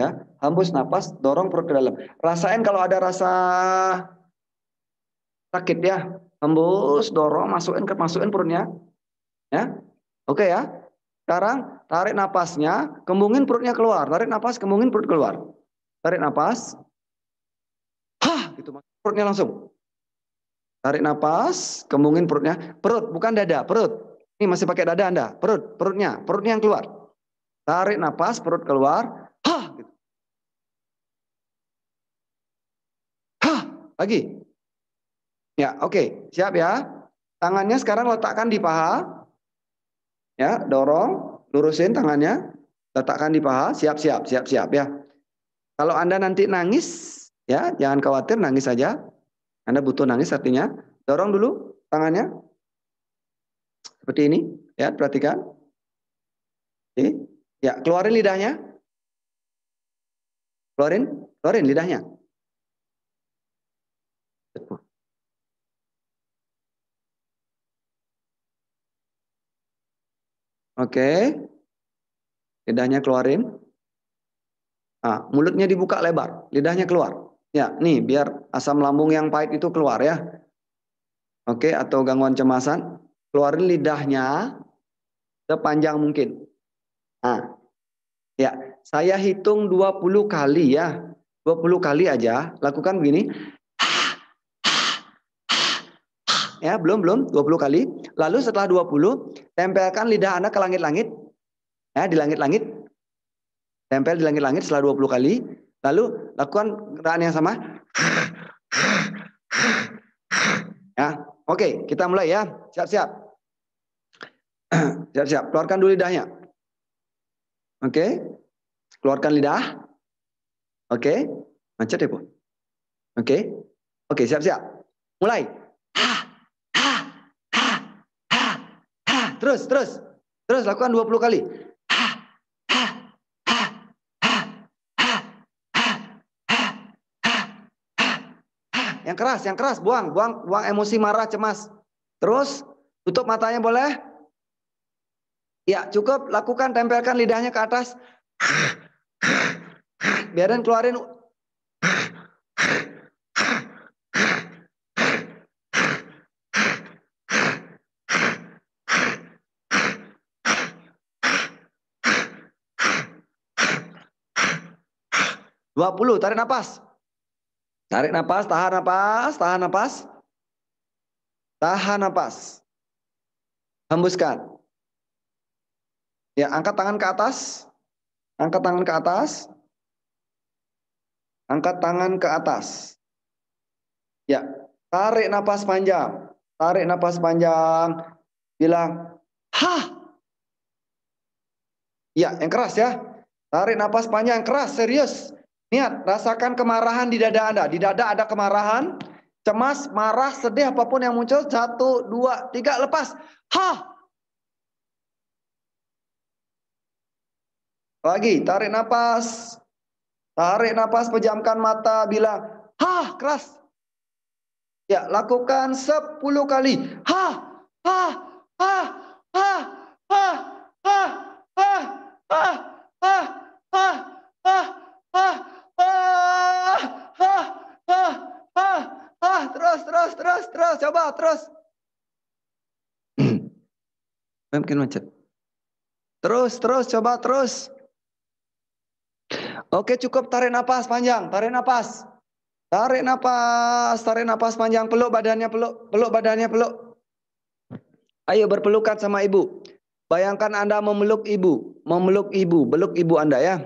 Ya, hembus nafas, dorong perut ke dalam. Rasain kalau ada rasa sakit ya, hembus, dorong, masukin ke masukin perutnya. Ya. Oke ya. Sekarang tarik napasnya, kembungin perutnya keluar. Tarik napas, kembungin perut keluar. Tarik napas, perutnya langsung. Tarik nafas, kemungin perutnya, perut bukan dada, perut. Ini masih pakai dada Anda, perut, perutnya, perutnya yang keluar. Tarik nafas, perut keluar, hah gitu. Hah, lagi. Ya, oke, okay. siap ya. Tangannya sekarang letakkan di paha. Ya, dorong, lurusin tangannya, letakkan di paha, siap-siap, siap-siap ya. Kalau Anda nanti nangis, Ya, jangan khawatir nangis saja. Anda butuh nangis artinya dorong dulu tangannya seperti ini. Ya, perhatikan. Oke. Ya, keluarin lidahnya. Keluarin, keluarin lidahnya. Oke. Lidahnya keluarin. Ah, mulutnya dibuka lebar, lidahnya keluar. Ya, nih biar asam lambung yang pahit itu keluar ya. Oke, atau gangguan cemasan. Keluarin lidahnya sepanjang mungkin. Nah, ya, saya hitung 20 kali ya. 20 kali aja. Lakukan begini. Ya, belum, belum. 20 kali. Lalu setelah 20, tempelkan lidah Anda ke langit-langit. Ya, di langit-langit. Tempel di langit-langit setelah 20 kali. Lalu lakukan gerakan yang sama. Ya, oke, kita mulai ya. Siap-siap. Siap-siap. Keluarkan dulu lidahnya. Oke. Keluarkan lidah. Oke. Macet ya, Bu. Oke. Oke, siap-siap. Mulai. Terus, terus. Terus lakukan 20 kali. yang keras, yang keras, buang, buang, buang emosi marah, cemas. Terus tutup matanya boleh? Ya, cukup lakukan tempelkan lidahnya ke atas. Biarin keluarin Dua puluh, tarik nafas. Tarik napas, tahan napas, tahan napas. Tahan napas. Hembuskan. Ya, angkat tangan ke atas. Angkat tangan ke atas. Angkat tangan ke atas. Ya, tarik napas panjang. Tarik napas panjang. Bilang, ha. Ya, yang keras ya. Tarik napas panjang, keras, serius. Niat, rasakan kemarahan di dada Anda. Di dada ada kemarahan, cemas, marah, sedih, apapun yang muncul. Satu, dua, tiga, lepas. Hah! Lagi, tarik nafas. Tarik nafas, pejamkan mata, bilang hah, keras. Ya, lakukan sepuluh kali. Ha, ha, ha, ha, ha, ha, ha, ha, terus, terus, coba, terus. Mungkin macet. Terus, terus, coba, terus. Oke, cukup tarik napas panjang, tarik napas. Tarik napas, tarik napas panjang, peluk badannya, peluk, peluk badannya, peluk. Ayo berpelukan sama ibu. Bayangkan Anda memeluk ibu, memeluk ibu, peluk ibu Anda ya.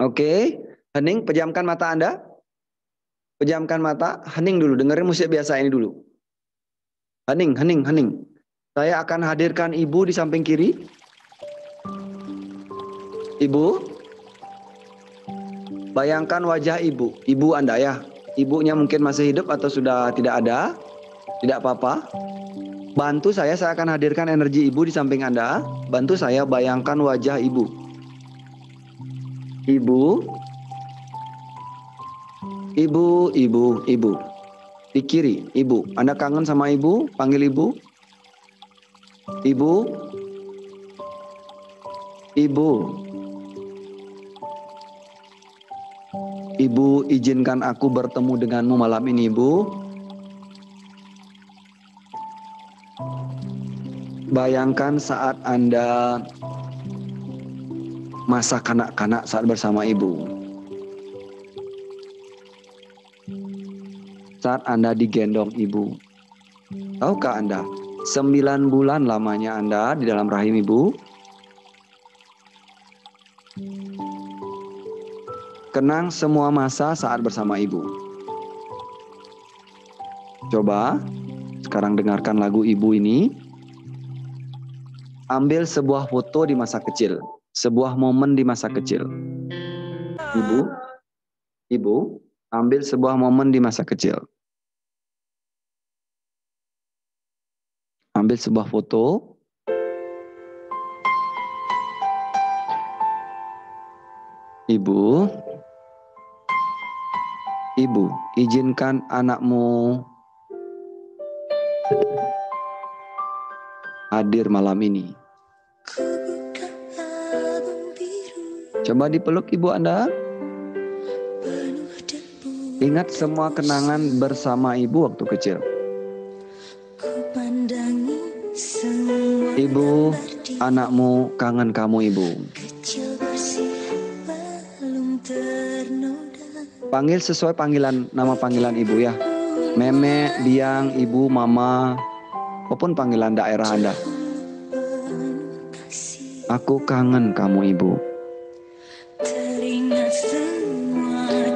Oke, hening, pejamkan mata Anda. Pejamkan mata, hening dulu, dengerin musik biasa ini dulu. Hening, hening, hening. Saya akan hadirkan ibu di samping kiri. Ibu. Bayangkan wajah ibu, ibu Anda ya. Ibunya mungkin masih hidup atau sudah tidak ada. Tidak apa-apa. Bantu saya, saya akan hadirkan energi ibu di samping Anda. Bantu saya bayangkan wajah ibu. Ibu, Ibu, ibu, ibu. Di kiri, ibu. Anda kangen sama ibu? Panggil ibu. Ibu. Ibu. Ibu, izinkan aku bertemu denganmu malam ini, Ibu. Bayangkan saat Anda masa kanak-kanak saat bersama ibu. saat Anda digendong ibu. Tahukah Anda, 9 bulan lamanya Anda di dalam rahim ibu? Kenang semua masa saat bersama ibu. Coba sekarang dengarkan lagu ibu ini. Ambil sebuah foto di masa kecil, sebuah momen di masa kecil. Ibu, ibu, Ambil sebuah momen di masa kecil. Ambil sebuah foto. Ibu, ibu, izinkan anakmu hadir malam ini. Coba dipeluk ibu Anda. Ingat semua kenangan bersama ibu waktu kecil. Ibu, anakmu kangen kamu ibu. Panggil sesuai panggilan nama panggilan ibu ya. meme, biang, ibu, mama, maupun panggilan daerah Anda. Aku kangen kamu ibu.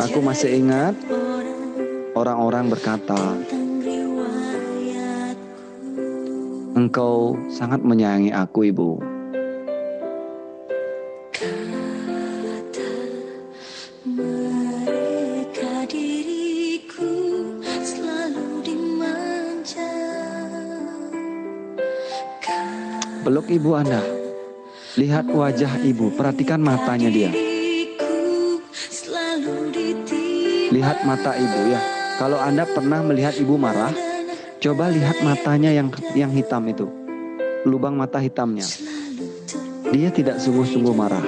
Aku masih ingat orang-orang berkata, "Engkau sangat menyayangi aku, Ibu." Peluk ibu Anda. Lihat wajah ibu, perhatikan matanya dia. Lihat mata ibu ya. Kalau Anda pernah melihat ibu marah, coba lihat matanya yang yang hitam itu. Lubang mata hitamnya. Dia tidak sungguh-sungguh marah.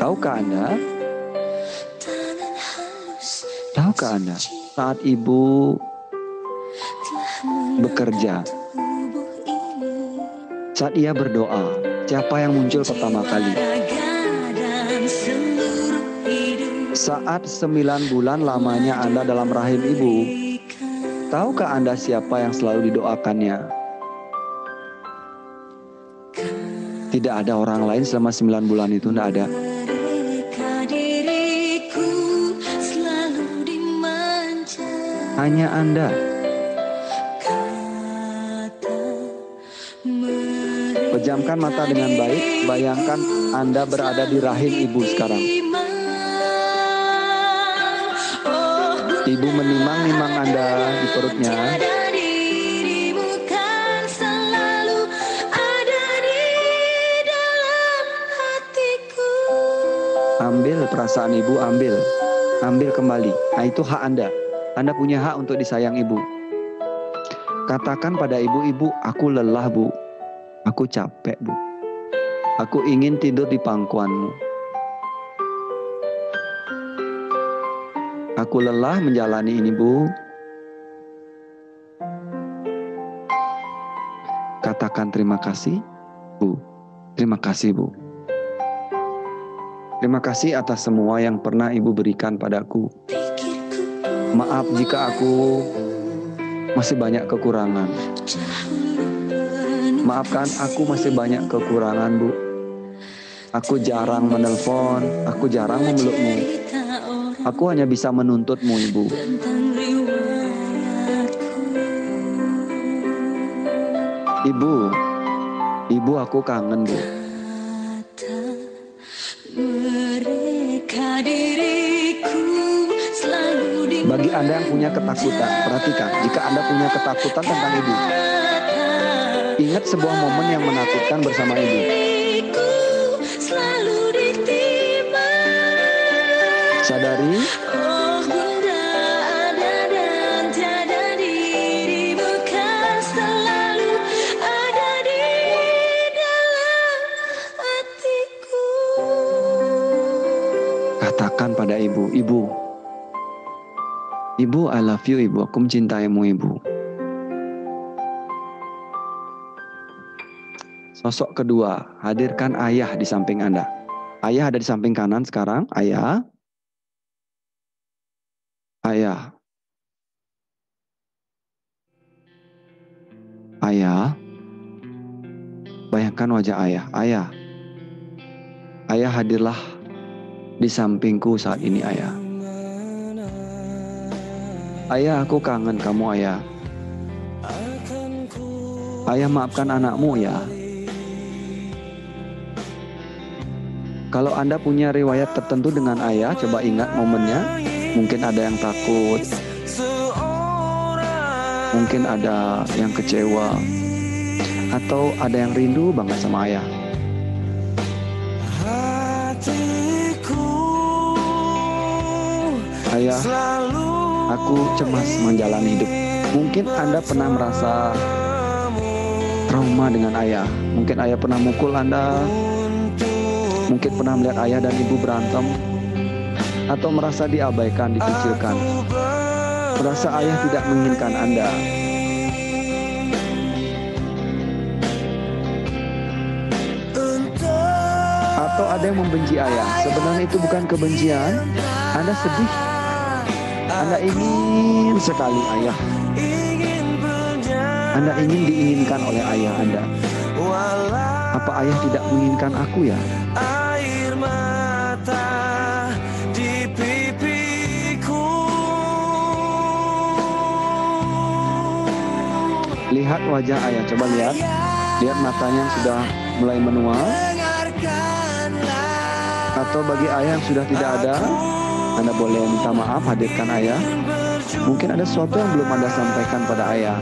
Tahukah Anda? Tahukah Anda saat ibu bekerja. Saat ia berdoa, siapa yang muncul pertama kali? Saat sembilan bulan lamanya Anda dalam rahim ibu, tahukah Anda siapa yang selalu didoakannya? Tidak ada orang lain selama sembilan bulan itu, tidak ada. Hanya Anda. Pejamkan mata dengan baik, bayangkan Anda berada di rahim ibu sekarang. Ibu menimang-nimang Anda di perutnya. Ambil perasaan ibu, ambil. Ambil kembali. Nah itu hak Anda. Anda punya hak untuk disayang ibu. Katakan pada ibu-ibu, aku lelah bu, Aku capek, Bu. Aku ingin tidur di pangkuanmu. Aku lelah menjalani ini, Bu. Katakan terima kasih, Bu. Terima kasih, Bu. Terima kasih atas semua yang pernah Ibu berikan padaku. Maaf jika aku masih banyak kekurangan. Maafkan, aku masih banyak kekurangan, Bu. Aku jarang menelpon, aku jarang memelukmu. Aku hanya bisa menuntutmu, Ibu. Ibu, Ibu aku kangen, Bu. Bagi Anda yang punya ketakutan, perhatikan jika Anda punya ketakutan tentang Ibu, Ingat sebuah momen yang menakutkan bersama ibu. Sadari oh, Katakan pada ibu, ibu, ibu I love you ibu, aku mencintaimu ibu. Sosok kedua, hadirkan ayah di samping Anda. Ayah ada di samping kanan sekarang, ayah. Ayah. Ayah. Bayangkan wajah ayah. Ayah. Ayah hadirlah di sampingku saat ini ayah. Ayah aku kangen kamu ayah. Ayah maafkan anakmu ya. Kalau Anda punya riwayat tertentu dengan ayah, coba ingat momennya. Mungkin ada yang takut, mungkin ada yang kecewa, atau ada yang rindu banget sama ayah. Ayah, aku cemas menjalani hidup. Mungkin Anda pernah merasa trauma dengan ayah. Mungkin ayah pernah mukul Anda, mungkin pernah melihat ayah dan ibu berantem, atau merasa diabaikan, dikucilkan, merasa ayah tidak menginginkan Anda. Atau ada yang membenci ayah. Sebenarnya itu bukan kebencian. Anda sedih. Anda ingin sekali ayah. Anda ingin diinginkan oleh ayah Anda. Apa ayah tidak menginginkan aku ya? Lihat wajah ayah, coba lihat. Lihat matanya yang sudah mulai menua. Atau bagi ayah yang sudah tidak ada, Anda boleh minta maaf hadirkan ayah. Mungkin ada sesuatu yang belum Anda sampaikan pada ayah.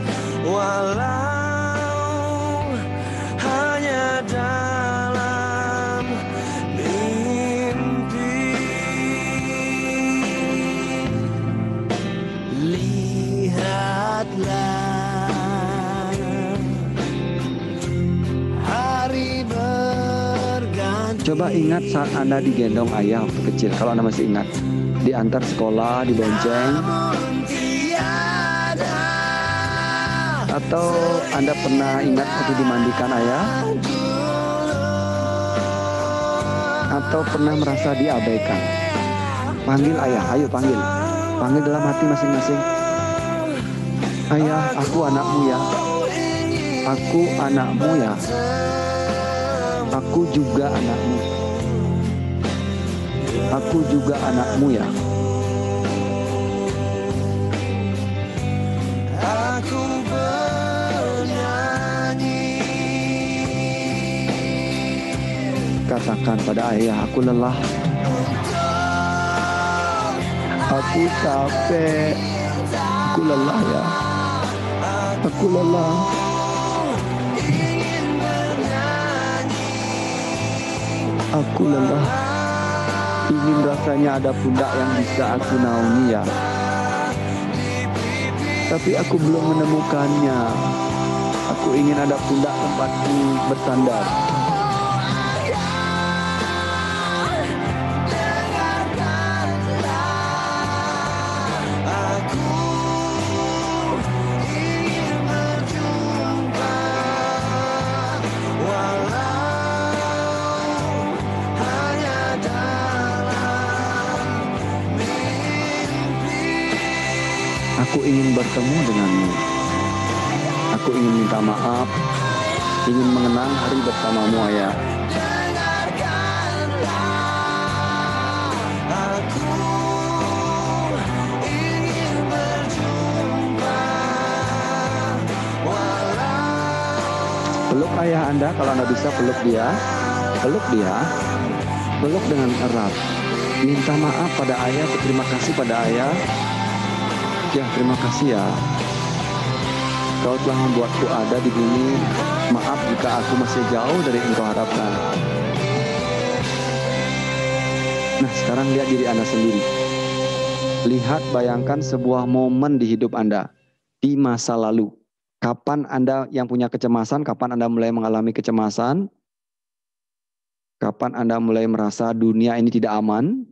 Coba ingat saat Anda digendong ayah waktu kecil, kalau Anda masih ingat. Diantar sekolah, dibonceng. Atau Anda pernah ingat waktu dimandikan ayah? Atau pernah merasa diabaikan? Panggil ayah, ayo panggil. Panggil dalam hati masing-masing. Ayah, aku anakmu ya. Aku anakmu ya. Aku juga anakmu. Aku juga anakmu ya. Aku bernyanyi. Katakan pada ayah, aku lelah. Aku capek. Aku lelah ya. Aku lelah. Aku lelah Ingin rasanya ada pundak yang bisa aku naungi ya Tapi aku belum menemukannya Aku ingin ada pundak tempatku bersandar. bertemu denganmu. Aku ingin minta maaf, ingin mengenang hari bersamamu ayah. Peluk ayah Anda kalau Anda bisa peluk dia, peluk dia, peluk dengan erat. Minta maaf pada ayah, berterima kasih pada ayah, Ya, terima kasih ya. Kau telah membuatku ada di bumi. Maaf jika aku masih jauh dari yang kau harapkan. Nah, sekarang lihat diri Anda sendiri. Lihat, bayangkan sebuah momen di hidup Anda di masa lalu. Kapan Anda yang punya kecemasan, kapan Anda mulai mengalami kecemasan, kapan Anda mulai merasa dunia ini tidak aman,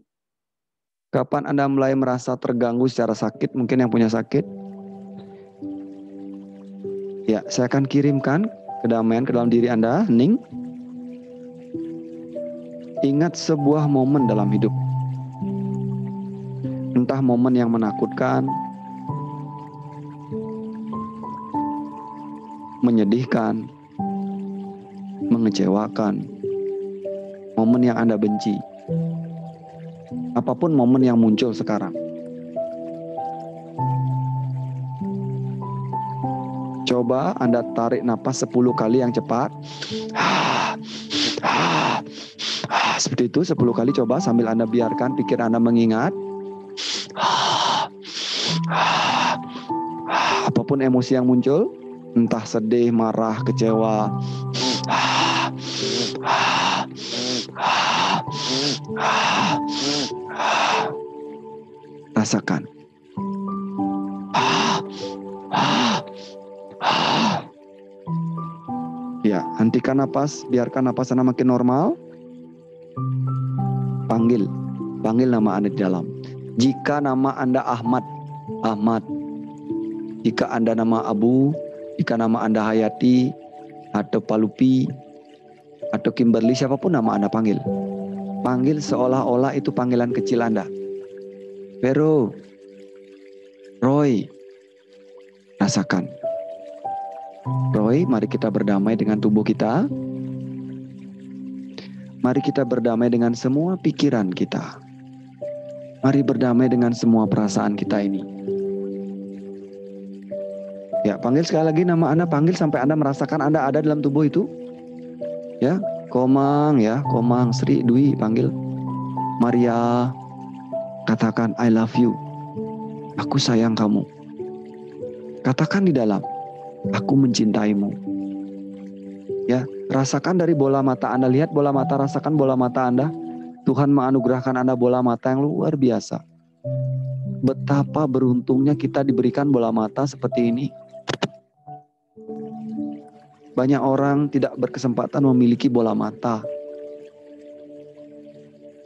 Kapan Anda mulai merasa terganggu secara sakit? Mungkin yang punya sakit. Ya, saya akan kirimkan kedamaian ke dalam diri Anda, Ning, Ingat sebuah momen dalam hidup. Entah momen yang menakutkan, menyedihkan, mengecewakan, momen yang Anda benci apapun momen yang muncul sekarang. Coba Anda tarik napas 10 kali yang cepat. Seperti itu 10 kali coba sambil Anda biarkan pikir Anda mengingat. Apapun emosi yang muncul, entah sedih, marah, kecewa, rasakan. Ah, ah, ah. Ya, hentikan nafas biarkan nafas Anda makin normal. Panggil, panggil nama Anda di dalam. Jika nama Anda Ahmad, Ahmad. Jika Anda nama Abu, jika nama Anda Hayati, atau Palupi, atau Kimberly, siapapun nama Anda panggil. Panggil seolah-olah itu panggilan kecil Anda. Vero, Roy, rasakan. Roy, mari kita berdamai dengan tubuh kita. Mari kita berdamai dengan semua pikiran kita. Mari berdamai dengan semua perasaan kita ini. Ya, panggil sekali lagi nama Anda, panggil sampai Anda merasakan Anda ada dalam tubuh itu. Ya, Komang ya, Komang, Sri, Dwi, panggil. Maria, Katakan I love you. Aku sayang kamu. Katakan di dalam, aku mencintaimu. Ya, rasakan dari bola mata Anda, lihat bola mata, rasakan bola mata Anda. Tuhan menganugerahkan Anda bola mata yang luar biasa. Betapa beruntungnya kita diberikan bola mata seperti ini. Banyak orang tidak berkesempatan memiliki bola mata.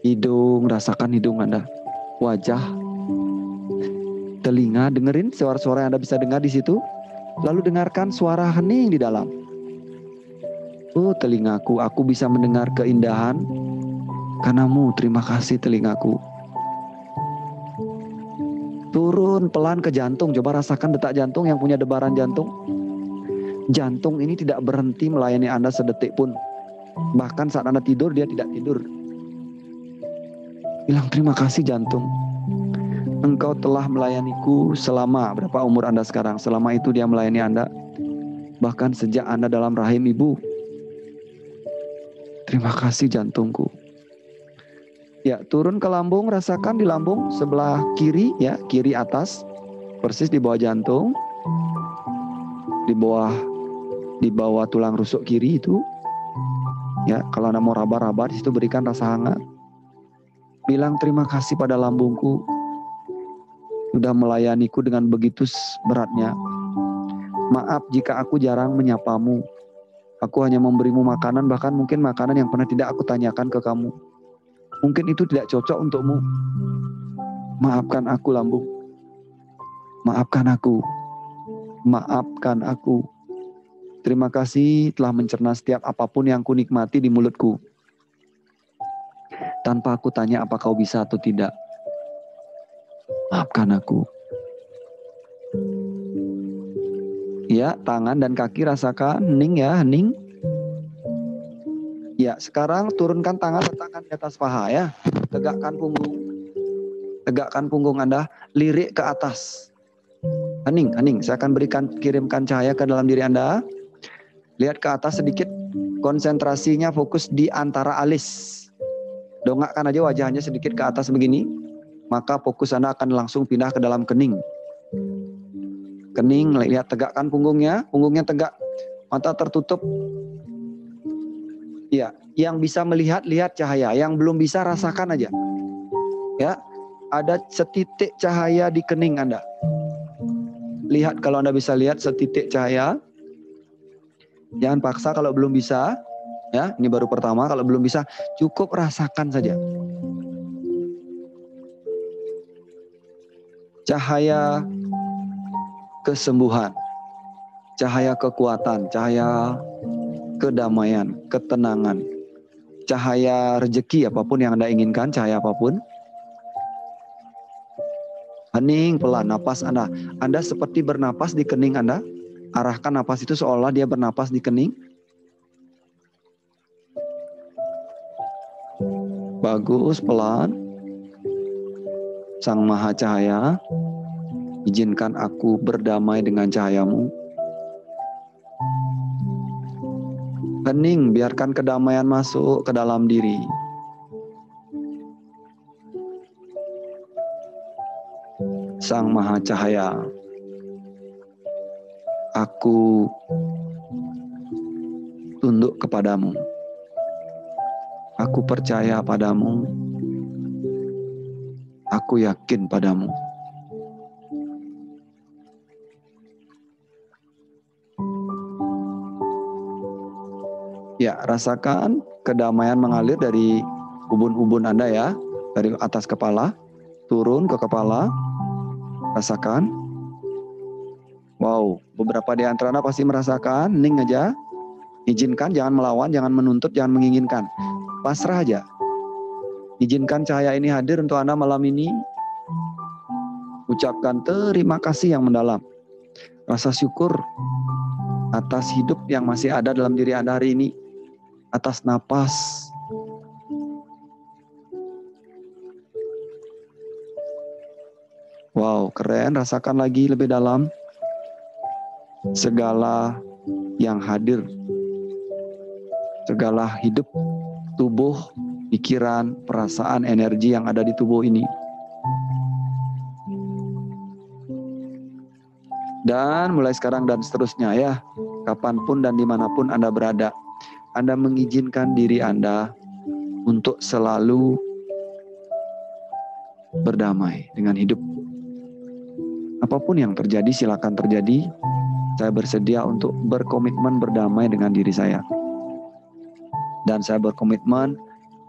Hidung, rasakan hidung Anda wajah, telinga, dengerin suara-suara yang Anda bisa dengar di situ. Lalu dengarkan suara hening di dalam. Oh telingaku, aku bisa mendengar keindahan karenamu. Terima kasih telingaku. Turun pelan ke jantung, coba rasakan detak jantung yang punya debaran jantung. Jantung ini tidak berhenti melayani Anda sedetik pun. Bahkan saat Anda tidur, dia tidak tidur. Bilang terima kasih jantung. Engkau telah melayaniku selama berapa umur Anda sekarang? Selama itu dia melayani Anda. Bahkan sejak Anda dalam rahim ibu. Terima kasih jantungku. Ya, turun ke lambung, rasakan di lambung sebelah kiri ya, kiri atas. Persis di bawah jantung. Di bawah di bawah tulang rusuk kiri itu. Ya, kalau Anda mau raba-raba di situ berikan rasa hangat bilang terima kasih pada lambungku sudah melayaniku dengan begitu beratnya. Maaf jika aku jarang menyapamu. Aku hanya memberimu makanan bahkan mungkin makanan yang pernah tidak aku tanyakan ke kamu. Mungkin itu tidak cocok untukmu. Maafkan aku lambung. Maafkan aku. Maafkan aku. Terima kasih telah mencerna setiap apapun yang ku nikmati di mulutku tanpa aku tanya apa kau bisa atau tidak. Maafkan aku. Ya, tangan dan kaki rasakan hening ya, hening. Ya, sekarang turunkan tangan letakkan di atas paha ya. Tegakkan punggung. Tegakkan punggung Anda, lirik ke atas. Hening, hening. Saya akan berikan kirimkan cahaya ke dalam diri Anda. Lihat ke atas sedikit. Konsentrasinya fokus di antara alis dongakkan aja wajahnya sedikit ke atas begini, maka fokus Anda akan langsung pindah ke dalam kening. Kening, lihat tegakkan punggungnya, punggungnya tegak, mata tertutup. Ya, yang bisa melihat lihat cahaya, yang belum bisa rasakan aja. Ya, ada setitik cahaya di kening Anda. Lihat kalau Anda bisa lihat setitik cahaya. Jangan paksa kalau belum bisa ya ini baru pertama kalau belum bisa cukup rasakan saja cahaya kesembuhan cahaya kekuatan cahaya kedamaian ketenangan cahaya rejeki apapun yang anda inginkan cahaya apapun hening pelan napas anda anda seperti bernapas di kening anda arahkan napas itu seolah dia bernapas di kening bagus, pelan. Sang Maha Cahaya, izinkan aku berdamai dengan cahayamu. Hening, biarkan kedamaian masuk ke dalam diri. Sang Maha Cahaya, aku tunduk kepadamu. Aku percaya padamu. Aku yakin padamu. Ya, rasakan kedamaian mengalir dari ubun-ubun Anda ya, dari atas kepala, turun ke kepala. Rasakan. Wow, beberapa di antara Anda pasti merasakan, ning aja. Izinkan, jangan melawan, jangan menuntut, jangan menginginkan. Pasrah aja. Izinkan cahaya ini hadir untuk Anda malam ini. Ucapkan terima kasih yang mendalam. Rasa syukur atas hidup yang masih ada dalam diri Anda hari ini. Atas napas. Wow, keren. Rasakan lagi lebih dalam segala yang hadir, segala hidup tubuh, pikiran, perasaan, energi yang ada di tubuh ini. Dan mulai sekarang dan seterusnya ya, kapanpun dan dimanapun Anda berada, Anda mengizinkan diri Anda untuk selalu berdamai dengan hidup. Apapun yang terjadi, silakan terjadi. Saya bersedia untuk berkomitmen berdamai dengan diri saya dan saya berkomitmen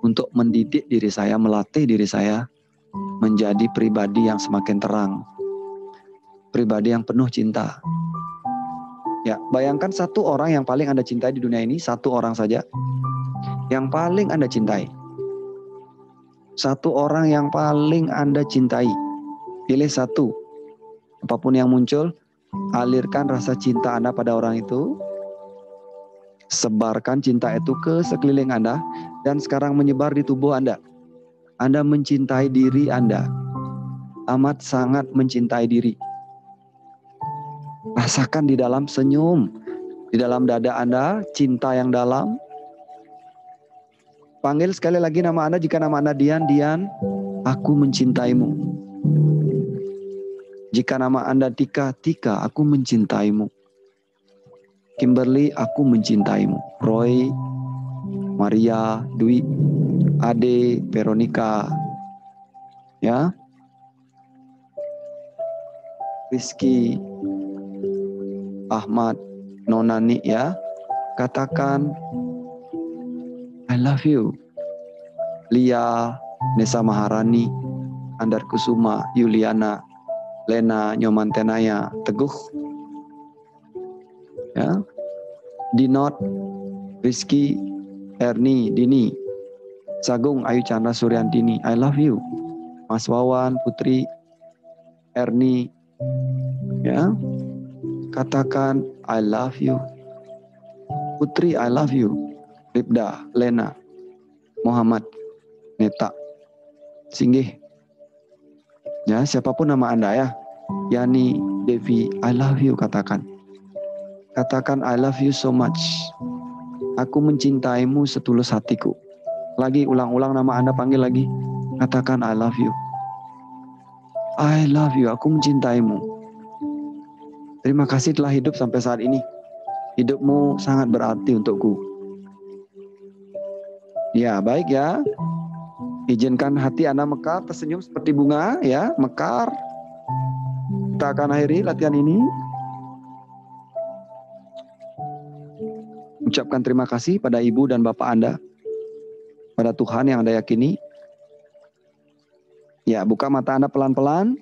untuk mendidik diri saya, melatih diri saya menjadi pribadi yang semakin terang, pribadi yang penuh cinta. Ya, bayangkan satu orang yang paling Anda cintai di dunia ini, satu orang saja yang paling Anda cintai. Satu orang yang paling Anda cintai. Pilih satu. Apapun yang muncul, alirkan rasa cinta Anda pada orang itu Sebarkan cinta itu ke sekeliling Anda dan sekarang menyebar di tubuh Anda. Anda mencintai diri Anda. Amat sangat mencintai diri. Rasakan di dalam senyum, di dalam dada Anda, cinta yang dalam. Panggil sekali lagi nama Anda jika nama Anda Dian, Dian, aku mencintaimu. Jika nama Anda Tika, Tika, aku mencintaimu. Kimberly, aku mencintaimu. Roy, Maria, Dwi, Ade, Veronica, ya, Rizky, Ahmad, Nonani, ya, katakan I love you. Lia, Nesa Maharani, Andar Kusuma, Yuliana, Lena Nyoman Tenaya, Teguh, ya. Dinot, Rizky, Erni, Dini, Sagung, Ayu Chandra Suryantini, I love you. Mas Wawan, Putri, Erni, ya. Katakan I love you. Putri, I love you. Ribda, Lena, Muhammad, Neta, Singgih. Ya, siapapun nama Anda ya. Yani, Devi, I love you katakan. Katakan I love you so much. Aku mencintaimu setulus hatiku. Lagi ulang-ulang nama Anda panggil lagi. Katakan I love you. I love you. Aku mencintaimu. Terima kasih telah hidup sampai saat ini. Hidupmu sangat berarti untukku. Ya, baik ya. Izinkan hati Anda mekar, tersenyum seperti bunga ya, mekar. Kita akan akhiri latihan ini. Ucapkan terima kasih pada ibu dan bapak Anda, pada Tuhan yang Anda yakini. Ya, buka mata Anda pelan-pelan.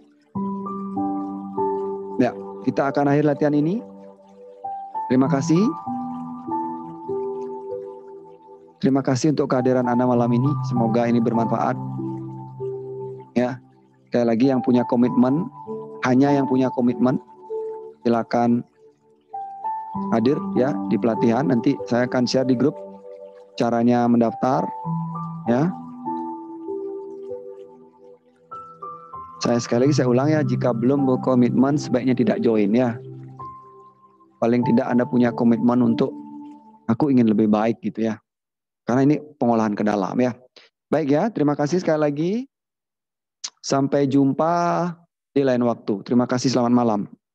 Ya, kita akan akhir latihan ini. Terima kasih. Terima kasih untuk kehadiran Anda malam ini. Semoga ini bermanfaat. Ya, sekali lagi yang punya komitmen, hanya yang punya komitmen, silakan hadir ya di pelatihan. Nanti saya akan share di grup caranya mendaftar ya. Saya sekali lagi saya ulang ya, jika belum berkomitmen sebaiknya tidak join ya. Paling tidak Anda punya komitmen untuk aku ingin lebih baik gitu ya. Karena ini pengolahan ke dalam ya. Baik ya, terima kasih sekali lagi. Sampai jumpa di lain waktu. Terima kasih, selamat malam.